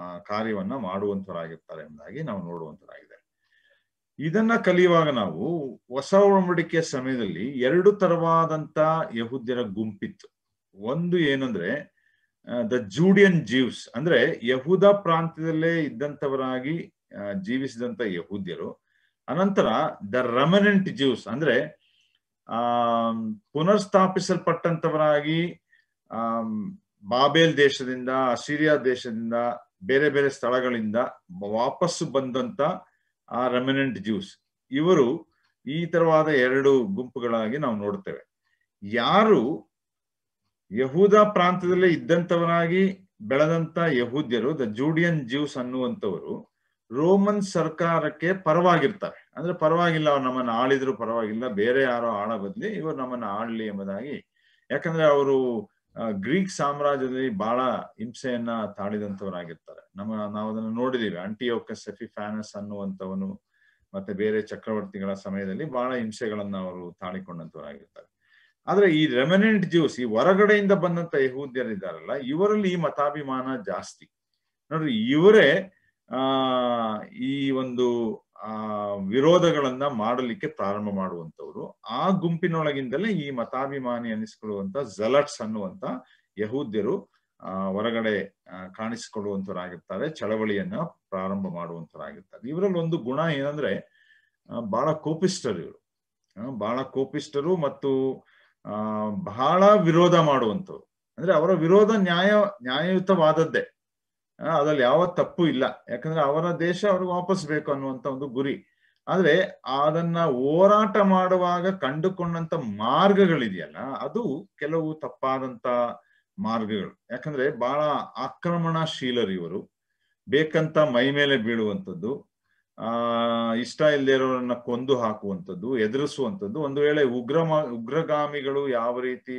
ಆ ಕಾರ್ಯವನ್ನ ಮಾಡುವಂತವರಾಗಿರ್ತಾರೆ ಎಂಬುದಾಗಿ ನಾವು ನೋಡುವಂತರಾಗಿದ್ದಾರೆ ಇದನ್ನ ಕಲಿಯುವಾಗ ನಾವು ಹೊಸ ಒಡಂಬಡಿಕೆಯ ಸಮಯದಲ್ಲಿ ಎರಡು ತರವಾದಂತ ಯಹುದ್ಯರ ಗುಂಪಿತ್ತು ಒಂದು ಏನಂದ್ರೆ ದ ಜೂಡಿಯನ್ ಜೀವ್ಸ್ ಅಂದ್ರೆ ಯಹೂದ ಪ್ರಾಂತ್ಯದಲ್ಲೇ ಇದ್ದಂಥವರಾಗಿ ಜೀವಿಸಿದಂತ ಯಹೂದ್ಯರು ಅನಂತರ ದ ರಮನೆಂಟ್ ಜ್ಯೂಸ್ ಅಂದ್ರೆ ಆ ಪುನರ್ಸ್ಥಾಪಿಸಲ್ಪಟ್ಟಂತವರಾಗಿ ಆ ಬಾಬೇಲ್ ದೇಶದಿಂದ ಅಸಿರಿಯಾ ದೇಶದಿಂದ ಬೇರೆ ಬೇರೆ ಸ್ಥಳಗಳಿಂದ ವಾಪಸ್ಸು ಬಂದಂತ ಆ ರೆಮಿನೆಂಟ್ ಜ್ಯೂಸ್ ಇವರು ಈ ತರವಾದ ಎರಡು ಗುಂಪುಗಳಾಗಿ ನಾವು ನೋಡ್ತೇವೆ ಯಾರು ಯಹೂದ ಪ್ರಾಂತದಲ್ಲೇ ಇದ್ದಂತವನಾಗಿ ಬೆಳೆದಂತ ಯಹೂದ್ಯರು ದ ಜೂಡಿಯನ್ ಜ್ಯೂಸ್ ಅನ್ನುವಂಥವರು ರೋಮನ್ ಸರ್ಕಾರಕ್ಕೆ ಪರವಾಗಿರ್ತಾರೆ ಅಂದ್ರೆ ಪರವಾಗಿಲ್ಲ ಅವ್ರು ನಮ್ಮನ್ನ ಆಳಿದ್ರು ಪರವಾಗಿಲ್ಲ ಬೇರೆ ಯಾರೋ ಆಳ ಬದ್ಲಿ ಇವರು ನಮ್ಮನ್ನ ಆಳ್ಲಿ ಎಂಬುದಾಗಿ ಯಾಕಂದ್ರೆ ಅವರು ಗ್ರೀಕ್ ಸಾಮ್ರಾಜ್ಯದಲ್ಲಿ ಬಹಳ ಹಿಂಸೆಯನ್ನ ತಾಳಿದಂಥವರಾಗಿರ್ತಾರೆ ನಮ್ಮ ನಾವು ಅದನ್ನು ನೋಡಿದೀವಿ ಅಂಟಿಯೋಕಸ್ ಸೆಫಿಫ್ಯಾನಸ್ ಅನ್ನುವಂಥವನು ಮತ್ತೆ ಬೇರೆ ಚಕ್ರವರ್ತಿಗಳ ಸಮಯದಲ್ಲಿ ಬಹಳ ಹಿಂಸೆಗಳನ್ನ ಅವರು ತಾಳಿಕೊಂಡಂತವರಾಗಿರ್ತಾರೆ ಆದ್ರೆ ಈ ರೆಮನೆಂಟ್ ಜ್ಯೂಸ್ ಈ ಹೊರಗಡೆಯಿಂದ ಬಂದಂತ ಇದ್ದಾರಲ್ಲ ಇವರಲ್ಲಿ ಈ ಮತಾಭಿಮಾನ ಜಾಸ್ತಿ ನೋಡ್ರಿ ಇವರೇ ಆ ಈ ಒಂದು ಆ ವಿರೋಧಗಳನ್ನ ಮಾಡಲಿಕ್ಕೆ ಪ್ರಾರಂಭ ಮಾಡುವಂತವ್ರು ಆ ಗುಂಪಿನೊಳಗಿಂದಲೇ ಈ ಮತಾಭಿಮಾನಿ ಅನಿಸ್ಕೊಳ್ಳುವಂತ ಜಲಟ್ಸ್ ಅನ್ನುವಂತ ಯಹೂದ್ಯರು ಆ ಹೊರಗಡೆ ಕಾಣಿಸಿಕೊಳ್ಳುವಂತರಾಗಿರ್ತಾರೆ ಚಳವಳಿಯನ್ನ ಪ್ರಾರಂಭ ಮಾಡುವಂತರಾಗಿರ್ತಾರೆ ಇವರಲ್ಲಿ ಒಂದು ಗುಣ ಏನಂದ್ರೆ ಬಹಳ ಕೋಪಿಸ್ಟರ್ ಇವರು ಬಹಳ ಕೋಪಿಸ್ಟರು ಮತ್ತು ಬಹಳ ವಿರೋಧ ಮಾಡುವಂಥವ್ರು ಅಂದ್ರೆ ಅವರ ವಿರೋಧ ನ್ಯಾಯ ನ್ಯಾಯಯುತವಾದದ್ದೇ ಅದ್ರಲ್ಲಿ ಯಾವ ತಪ್ಪು ಇಲ್ಲ ಯಾಕಂದ್ರೆ ಅವರ ದೇಶ ಅವ್ರಿಗೆ ವಾಪಸ್ ಬೇಕು ಅನ್ನುವಂತ ಒಂದು ಗುರಿ ಆದ್ರೆ ಅದನ್ನ ಹೋರಾಟ ಮಾಡುವಾಗ ಕಂಡುಕೊಂಡಂತ ಮಾರ್ಗಗಳಿದೆಯಲ್ಲ ಅದು ಕೆಲವು ತಪ್ಪಾದಂತ ಮಾರ್ಗಗಳು ಯಾಕಂದ್ರೆ ಬಹಳ ಆಕ್ರಮಣಶೀಲರು ಇವರು ಬೇಕಂತ ಮೈ ಮೇಲೆ ಬೀಳುವಂಥದ್ದು ಆ ಇಷ್ಟ ಇರೋರನ್ನ ಕೊಂದು ಹಾಕುವಂಥದ್ದು ಎದುರಿಸುವಂಥದ್ದು ಒಂದು ವೇಳೆ ಉಗ್ರ ಉಗ್ರಗಾಮಿಗಳು ಯಾವ ರೀತಿ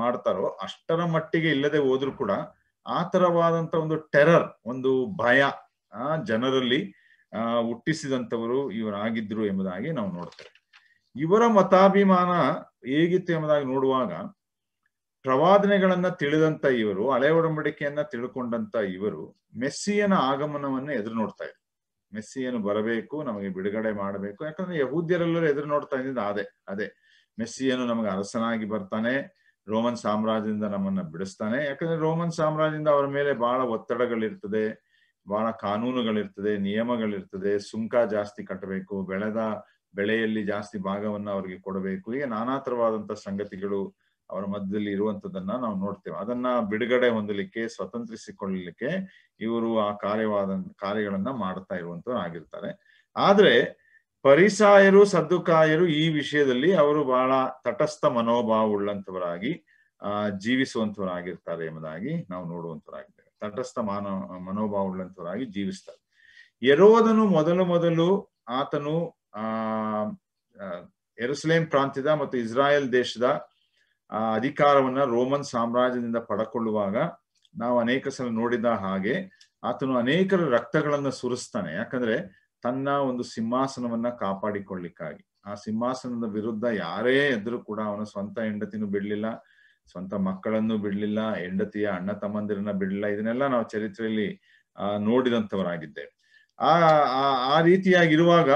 ಮಾಡ್ತಾರೋ ಅಷ್ಟರ ಮಟ್ಟಿಗೆ ಇಲ್ಲದೆ ಹೋದ್ರು ಕೂಡ ಆ ಒಂದು ಟೆರರ್ ಒಂದು ಭಯ ಆ ಜನರಲ್ಲಿ ಆ ಹುಟ್ಟಿಸಿದಂಥವರು ಇವರಾಗಿದ್ರು ಎಂಬುದಾಗಿ ನಾವು ನೋಡ್ತೇವೆ ಇವರ ಮತಾಭಿಮಾನ ಹೇಗಿತ್ತು ಎಂಬುದಾಗಿ ನೋಡುವಾಗ ಪ್ರವಾದನೆಗಳನ್ನ ತಿಳಿದಂತ ಇವರು ಹಳೆ ಒಡಂಬಡಿಕೆಯನ್ನ ತಿಳ್ಕೊಂಡಂತ ಇವರು ಮೆಸ್ಸಿಯನ ಆಗಮನವನ್ನು ಎದುರು ನೋಡ್ತಾ ಇದ್ರು ಮೆಸ್ಸಿಯನ್ನು ಬರಬೇಕು ನಮಗೆ ಬಿಡುಗಡೆ ಮಾಡಬೇಕು ಯಾಕಂದ್ರೆ ಯಹೂದ್ಯರೆಲ್ಲರೂ ಎದುರು ನೋಡ್ತಾ ಇದ್ದಿದ್ದು ಅದೇ ಅದೇ ಮೆಸ್ಸಿಯನ್ನು ನಮಗೆ ಅರಸನಾಗಿ ಬರ್ತಾನೆ ರೋಮನ್ ಸಾಮ್ರಾಜ್ಯದಿಂದ ನಮ್ಮನ್ನ ಬಿಡಿಸ್ತಾನೆ ಯಾಕಂದ್ರೆ ರೋಮನ್ ಸಾಮ್ರಾಜ್ಯದಿಂದ ಅವರ ಮೇಲೆ ಬಹಳ ಒತ್ತಡಗಳಿರ್ತದೆ ಬಹಳ ಕಾನೂನುಗಳಿರ್ತದೆ ನಿಯಮಗಳಿರ್ತದೆ ಸುಂಕ ಜಾಸ್ತಿ ಕಟ್ಟಬೇಕು ಬೆಳೆದ ಬೆಳೆಯಲ್ಲಿ ಜಾಸ್ತಿ ಭಾಗವನ್ನು ಅವರಿಗೆ ಕೊಡಬೇಕು ಹೀಗೆ ನಾನಾ ಸಂಗತಿಗಳು ಅವರ ಮಧ್ಯದಲ್ಲಿ ಇರುವಂತದನ್ನ ನಾವು ನೋಡ್ತೇವೆ ಅದನ್ನ ಬಿಡುಗಡೆ ಹೊಂದಲಿಕ್ಕೆ ಸ್ವತಂತ್ರಿಸಿಕೊಳ್ಳಲಿಕ್ಕೆ ಇವರು ಆ ಕಾರ್ಯವಾದ ಕಾರ್ಯಗಳನ್ನ ಮಾಡ್ತಾ ಇರುವಂತವರಾಗಿರ್ತಾರೆ ಆಗಿರ್ತಾರೆ ಆದ್ರೆ ಪರಿಸಾಯರು ಸದ್ದುಕಾಯರು ಈ ವಿಷಯದಲ್ಲಿ ಅವರು ಬಹಳ ತಟಸ್ಥ ಉಳ್ಳಂತವರಾಗಿ ಆ ಜೀವಿಸುವಂತವರಾಗಿರ್ತಾರೆ ಎಂಬುದಾಗಿ ನಾವು ನೋಡುವಂತವರಾಗಿದ್ದೇವೆ ತಟಸ್ಥ ಮನೋಭಾವ ಉಳ್ಳಂತವರಾಗಿ ಜೀವಿಸ್ತಾರೆ ಎರೋದನು ಮೊದಲು ಮೊದಲು ಆತನು ಆ ಎರುಸಲೇಮ್ ಪ್ರಾಂತ್ಯದ ಮತ್ತು ಇಸ್ರಾಯೇಲ್ ದೇಶದ ಆ ಅಧಿಕಾರವನ್ನ ರೋಮನ್ ಸಾಮ್ರಾಜ್ಯದಿಂದ ಪಡಕೊಳ್ಳುವಾಗ ನಾವು ಅನೇಕ ಸಲ ನೋಡಿದ ಹಾಗೆ ಆತನು ಅನೇಕರ ರಕ್ತಗಳನ್ನ ಸುರಿಸ್ತಾನೆ ಯಾಕಂದ್ರೆ ತನ್ನ ಒಂದು ಸಿಂಹಾಸನವನ್ನ ಕಾಪಾಡಿಕೊಳ್ಳಿಕ್ಕಾಗಿ ಆ ಸಿಂಹಾಸನದ ವಿರುದ್ಧ ಯಾರೇ ಎದ್ರು ಕೂಡ ಅವನ ಸ್ವಂತ ಹೆಂಡತಿನೂ ಬಿಡ್ಲಿಲ್ಲ ಸ್ವಂತ ಮಕ್ಕಳನ್ನು ಬಿಡ್ಲಿಲ್ಲ ಹೆಂಡತಿಯ ಅಣ್ಣ ತಮ್ಮಂದಿರನ್ನ ಬಿಡ್ಲಿಲ್ಲ ಇದನ್ನೆಲ್ಲ ನಾವು ಚರಿತ್ರೆಯಲ್ಲಿ ಆ ನೋಡಿದಂಥವರಾಗಿದ್ದೆ ಆ ಆ ರೀತಿಯಾಗಿರುವಾಗ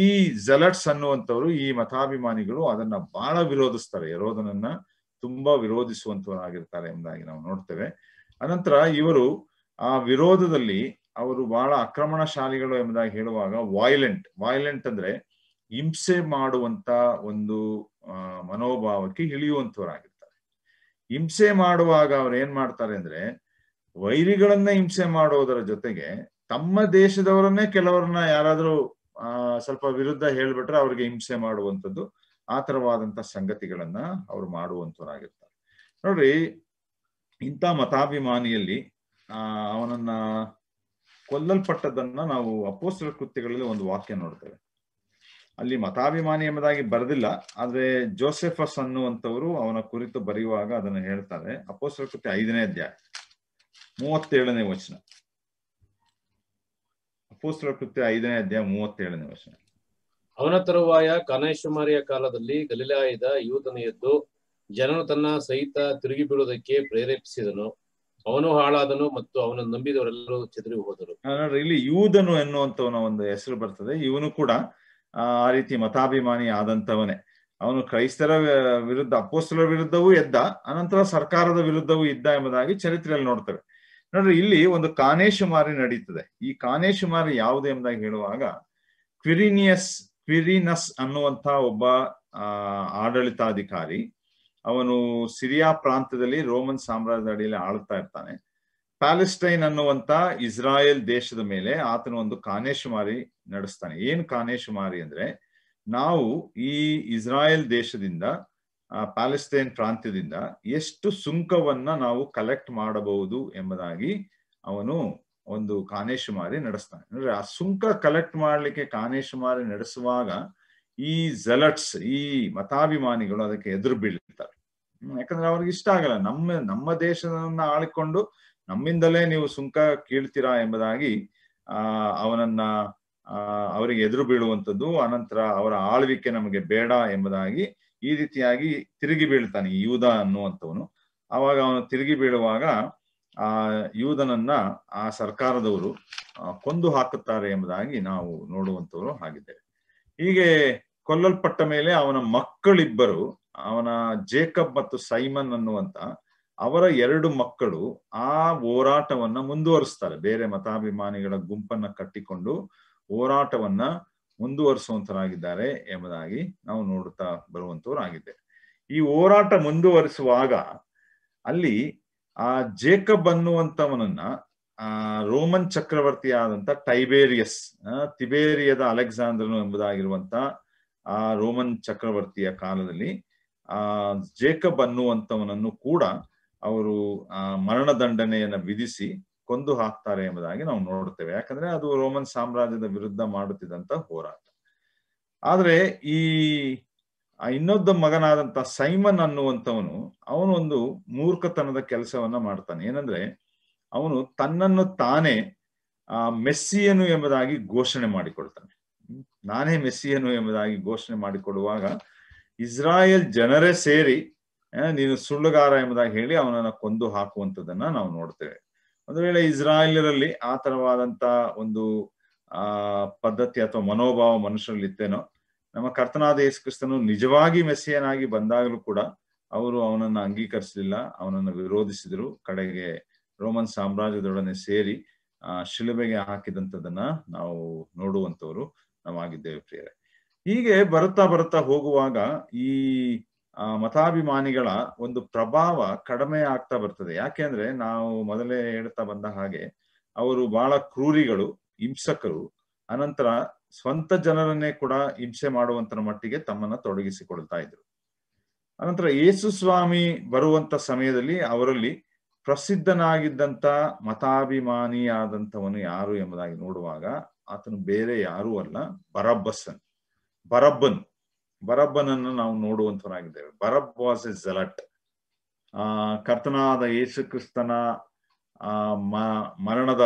ಈ ಜಲಟ್ಸ್ ಅನ್ನುವಂಥವ್ರು ಈ ಮತಾಭಿಮಾನಿಗಳು ಅದನ್ನ ಬಹಳ ವಿರೋಧಿಸ್ತಾರೆ ಯರೋದನನ್ನ ತುಂಬಾ ವಿರೋಧಿಸುವಂತವರಾಗಿರ್ತಾರೆ ಎಂಬುದಾಗಿ ನಾವು ನೋಡ್ತೇವೆ ಅನಂತರ ಇವರು ಆ ವಿರೋಧದಲ್ಲಿ ಅವರು ಬಹಳ ಆಕ್ರಮಣಶಾಲಿಗಳು ಎಂಬುದಾಗಿ ಹೇಳುವಾಗ ವಾಯ್ಲೆಂಟ್ ವಾಯ್ಲೆಂಟ್ ಅಂದ್ರೆ ಹಿಂಸೆ ಮಾಡುವಂತ ಒಂದು ಮನೋಭಾವಕ್ಕೆ ಇಳಿಯುವಂತವರಾಗಿರ್ತಾರೆ ಹಿಂಸೆ ಮಾಡುವಾಗ ಅವ್ರು ಏನ್ ಮಾಡ್ತಾರೆ ಅಂದ್ರೆ ವೈರಿಗಳನ್ನ ಹಿಂಸೆ ಮಾಡೋದರ ಜೊತೆಗೆ ತಮ್ಮ ದೇಶದವರನ್ನೇ ಕೆಲವರನ್ನ ಯಾರಾದ್ರೂ ಸ್ವಲ್ಪ ವಿರುದ್ಧ ಹೇಳ್ಬಿಟ್ರೆ ಅವ್ರಿಗೆ ಹಿಂಸೆ ಮಾಡುವಂಥದ್ದು ಆ ಸಂಗತಿಗಳನ್ನ ಅವ್ರು ಮಾಡುವಂತವರಾಗಿರ್ತಾರೆ ನೋಡ್ರಿ ಇಂಥ ಮತಾಭಿಮಾನಿಯಲ್ಲಿ ಆ ಅವನನ್ನ ಕೊಲ್ಲಲ್ಪಟ್ಟದನ್ನ ನಾವು ಅಪೋಸ್ತರ ಕೃತ್ಯಗಳಲ್ಲಿ ಒಂದು ವಾಕ್ಯ ನೋಡ್ತೇವೆ ಅಲ್ಲಿ ಮತಾಭಿಮಾನಿ ಎಂಬುದಾಗಿ ಬರೆದಿಲ್ಲ ಆದ್ರೆ ಜೋಸೆಫಸ್ ಅನ್ನುವಂಥವರು ಅವನ ಕುರಿತು ಬರೆಯುವಾಗ ಅದನ್ನು ಹೇಳ್ತಾರೆ ಅಪೋಸ್ತರ ಕೃತ್ಯ ಐದನೇ ಅಧ್ಯಾಯ ಮೂವತ್ತೇಳನೇ ವಚನ ಅಪೋಸ್ತರ ಕೃತ್ಯ ಐದನೇ ಅಧ್ಯಾಯ ಮೂವತ್ತೇಳನೇ ವಚನ ಅವನ ತರುವಾಯ ಕಾನೇಶುಮಾರಿಯ ಕಾಲದಲ್ಲಿ ಗಲೀಲಾಯದ ಯೂತನ ಎದ್ದು ಜನರು ತನ್ನ ಸಹಿತ ತಿರುಗಿ ಬೀಳುವುದಕ್ಕೆ ಪ್ರೇರೇಪಿಸಿದನು ಅವನು ಹಾಳಾದನು ಮತ್ತು ಅವನ ನಂಬಿದವರೆಲ್ಲರೂ ಚದುರಿ ಹೋದರು ಇಲ್ಲಿ ಯೂದನು ಎನ್ನುವಂತವನ ಒಂದು ಹೆಸರು ಬರ್ತದೆ ಇವನು ಕೂಡ ಆ ರೀತಿ ಮತಾಭಿಮಾನಿ ಆದಂತವನೇ ಅವನು ಕ್ರೈಸ್ತರ ವಿರುದ್ಧ ಅಪೋಸ್ತರ ವಿರುದ್ಧವೂ ಎದ್ದ ಅನಂತರ ಸರ್ಕಾರದ ವಿರುದ್ಧವೂ ಇದ್ದ ಎಂಬುದಾಗಿ ಚರಿತ್ರೆಯಲ್ಲಿ ನೋಡ್ತೇವೆ ನೋಡ್ರಿ ಇಲ್ಲಿ ಒಂದು ಕಾನೇಶುಮಾರಿ ನಡೀತದೆ ಈ ಕಾನೇಶುಮಾರಿ ಯಾವುದು ಎಂಬುದಾಗಿ ಹೇಳುವಾಗ ಕ್ವಿರಿನಿಯಸ್ ಕ್ವಿರಿನಸ್ ಅನ್ನುವಂತ ಒಬ್ಬ ಆಡಳಿತಾಧಿಕಾರಿ ಅವನು ಸಿರಿಯಾ ಪ್ರಾಂತ್ಯದಲ್ಲಿ ರೋಮನ್ ಸಾಮ್ರಾಜ್ಯದ ಅಡಿಯಲ್ಲಿ ಆಳ್ತಾ ಇರ್ತಾನೆ ಪ್ಯಾಲೆಸ್ಟೈನ್ ಅನ್ನುವಂತ ಇಸ್ರಾಯೇಲ್ ದೇಶದ ಮೇಲೆ ಆತನು ಒಂದು ಕಾನೇಶುಮಾರಿ ನಡೆಸ್ತಾನೆ ಏನ್ ಕಾನೇಶುಮಾರಿ ಅಂದ್ರೆ ನಾವು ಈ ಇಸ್ರಾಯೇಲ್ ದೇಶದಿಂದ ಪ್ಯಾಲೆಸ್ಟೈನ್ ಪ್ರಾಂತ್ಯದಿಂದ ಎಷ್ಟು ಸುಂಕವನ್ನ ನಾವು ಕಲೆಕ್ಟ್ ಮಾಡಬಹುದು ಎಂಬುದಾಗಿ ಅವನು ಒಂದು ಕಾನೇಶುಮಾರಿ ನಡೆಸ್ತಾನೆ ಅಂದ್ರೆ ಆ ಸುಂಕ ಕಲೆಕ್ಟ್ ಮಾಡ್ಲಿಕ್ಕೆ ಕಾನೇಶುಮಾರಿ ನಡೆಸುವಾಗ ಈ ಜಲಟ್ಸ್ ಈ ಮತಾಭಿಮಾನಿಗಳು ಅದಕ್ಕೆ ಎದುರು ಬೀಳ್ತಾರೆ ಯಾಕಂದ್ರೆ ಅವ್ರಿಗೆ ಇಷ್ಟ ಆಗಲ್ಲ ನಮ್ಮ ನಮ್ಮ ದೇಶದನ್ನ ಆಳಿಕೊಂಡು ನಮ್ಮಿಂದಲೇ ನೀವು ಸುಂಕ ಕೀಳ್ತೀರಾ ಎಂಬುದಾಗಿ ಆ ಅವನನ್ನ ಅವರಿಗೆ ಎದುರು ಬೀಳುವಂಥದ್ದು ಅನಂತರ ಅವರ ಆಳ್ವಿಕೆ ನಮಗೆ ಬೇಡ ಎಂಬುದಾಗಿ ಈ ರೀತಿಯಾಗಿ ತಿರುಗಿ ಬೀಳ್ತಾನೆ ಯೂದ ಅನ್ನುವಂಥವನು ಅವಾಗ ಅವನು ತಿರುಗಿ ಬೀಳುವಾಗ ಆ ಯೂದನನ್ನ ಆ ಸರ್ಕಾರದವರು ಕೊಂದು ಹಾಕುತ್ತಾರೆ ಎಂಬುದಾಗಿ ನಾವು ನೋಡುವಂತವರು ಆಗಿದ್ದೇವೆ ಹೀಗೆ ಕೊಲ್ಲಲ್ಪಟ್ಟ ಮೇಲೆ ಅವನ ಮಕ್ಕಳಿಬ್ಬರು ಅವನ ಜೇಕಬ್ ಮತ್ತು ಸೈಮನ್ ಅನ್ನುವಂತ ಅವರ ಎರಡು ಮಕ್ಕಳು ಆ ಹೋರಾಟವನ್ನ ಮುಂದುವರಿಸ್ತಾರೆ ಬೇರೆ ಮತಾಭಿಮಾನಿಗಳ ಗುಂಪನ್ನ ಕಟ್ಟಿಕೊಂಡು ಹೋರಾಟವನ್ನ ಮುಂದುವರಿಸುವಂತರಾಗಿದ್ದಾರೆ ಎಂಬುದಾಗಿ ನಾವು ನೋಡುತ್ತಾ ಬರುವಂತವ್ರು ಆಗಿದ್ದೇವೆ ಈ ಹೋರಾಟ ಮುಂದುವರಿಸುವಾಗ ಅಲ್ಲಿ ಆ ಜೇಕಬ್ ಅನ್ನುವಂಥವನನ್ನ ಆ ರೋಮನ್ ಚಕ್ರವರ್ತಿ ಆದಂತ ಟೈಬೇರಿಯಸ್ ತಿಬೇರಿಯದ ಅಲೆಕ್ಸಾಂಡ್ರನು ಎಂಬುದಾಗಿರುವಂತ ಆ ರೋಮನ್ ಚಕ್ರವರ್ತಿಯ ಕಾಲದಲ್ಲಿ ಆ ಜೇಕಬ್ ಅನ್ನುವಂಥವನನ್ನು ಕೂಡ ಅವರು ಆ ಮರಣದಂಡನೆಯನ್ನು ವಿಧಿಸಿ ಕೊಂದು ಹಾಕ್ತಾರೆ ಎಂಬುದಾಗಿ ನಾವು ನೋಡುತ್ತೇವೆ ಯಾಕಂದ್ರೆ ಅದು ರೋಮನ್ ಸಾಮ್ರಾಜ್ಯದ ವಿರುದ್ಧ ಮಾಡುತ್ತಿದ್ದಂತ ಹೋರಾಟ ಆದ್ರೆ ಈ ಆ ಇನ್ನೊಬ್ಬ ಮಗನಾದಂತ ಸೈಮನ್ ಅನ್ನುವಂಥವನು ಅವನು ಒಂದು ಮೂರ್ಖತನದ ಕೆಲಸವನ್ನ ಮಾಡ್ತಾನೆ ಏನಂದ್ರೆ ಅವನು ತನ್ನನ್ನು ತಾನೇ ಆ ಮೆಸ್ಸಿಯನು ಎಂಬುದಾಗಿ ಘೋಷಣೆ ಮಾಡಿಕೊಡ್ತಾನೆ ನಾನೇ ಮೆಸ್ಸಿಯನು ಎಂಬುದಾಗಿ ಘೋಷಣೆ ಮಾಡಿಕೊಡುವಾಗ ಇಸ್ರಾಯೇಲ್ ಜನರೇ ಸೇರಿ ನೀನು ಸುಳ್ಳುಗಾರ ಎಂಬುದಾಗಿ ಹೇಳಿ ಅವನನ್ನ ಕೊಂದು ಹಾಕುವಂಥದ್ದನ್ನ ನಾವು ನೋಡ್ತೇವೆ ಒಂದು ವೇಳೆ ಇಸ್ರಾಯೇಲರಲ್ಲಿ ಆ ತರವಾದಂತ ಒಂದು ಆ ಪದ್ಧತಿ ಅಥವಾ ಮನೋಭಾವ ಮನುಷ್ಯರಲ್ಲಿ ಇತ್ತೇನೋ ನಮ್ಮ ಕರ್ತನಾದ ಯೇಸು ಕ್ರಿಸ್ತನು ನಿಜವಾಗಿ ಮೆಸ್ಸಿಯನಾಗಿ ಬಂದಾಗಲೂ ಕೂಡ ಅವರು ಅವನನ್ನ ಅಂಗೀಕರಿಸಲಿಲ್ಲ ಅವನನ್ನು ವಿರೋಧಿಸಿದ್ರು ಕಡೆಗೆ ರೋಮನ್ ಸಾಮ್ರಾಜ್ಯದೊಡನೆ ಸೇರಿ ಆ ಶಿಲುಬೆಗೆ ಹಾಕಿದಂಥದ್ದನ್ನ ನಾವು ನೋಡುವಂತವರು ನಾವಾಗಿದ್ದೇವೆ ಪ್ರಿಯರೇ ಹೀಗೆ ಬರುತ್ತಾ ಬರುತ್ತಾ ಹೋಗುವಾಗ ಈ ಮತಾಭಿಮಾನಿಗಳ ಒಂದು ಪ್ರಭಾವ ಕಡಿಮೆ ಆಗ್ತಾ ಬರ್ತದೆ ಯಾಕೆಂದ್ರೆ ನಾವು ಮೊದಲೇ ಹೇಳ್ತಾ ಬಂದ ಹಾಗೆ ಅವರು ಬಹಳ ಕ್ರೂರಿಗಳು ಹಿಂಸಕರು ಅನಂತರ ಸ್ವಂತ ಜನರನ್ನೇ ಕೂಡ ಹಿಂಸೆ ಮಾಡುವಂತ ಮಟ್ಟಿಗೆ ತಮ್ಮನ್ನ ತೊಡಗಿಸಿಕೊಳ್ತಾ ಇದ್ರು ಅನಂತರ ಯೇಸು ಸ್ವಾಮಿ ಬರುವಂತ ಸಮಯದಲ್ಲಿ ಅವರಲ್ಲಿ ಪ್ರಸಿದ್ಧನಾಗಿದ್ದಂತ ಮತಾಭಿಮಾನಿಯಾದಂಥವನು ಯಾರು ಎಂಬುದಾಗಿ ನೋಡುವಾಗ ಆತನು ಬೇರೆ ಯಾರೂ ಅಲ್ಲ ಬರಬ್ಬಸನ್ ಬರಬ್ಬನ್ ಬರಬ್ಬನನ್ನು ನಾವು ನೋಡುವಂತವನಾಗಿದ್ದೇವೆ ಬರಬ್ ವಾಸ್ ಎ ಜಲಟ್ ಆ ಕರ್ತನಾದ ಯೇಸು ಕ್ರಿಸ್ತನ ಮರಣದ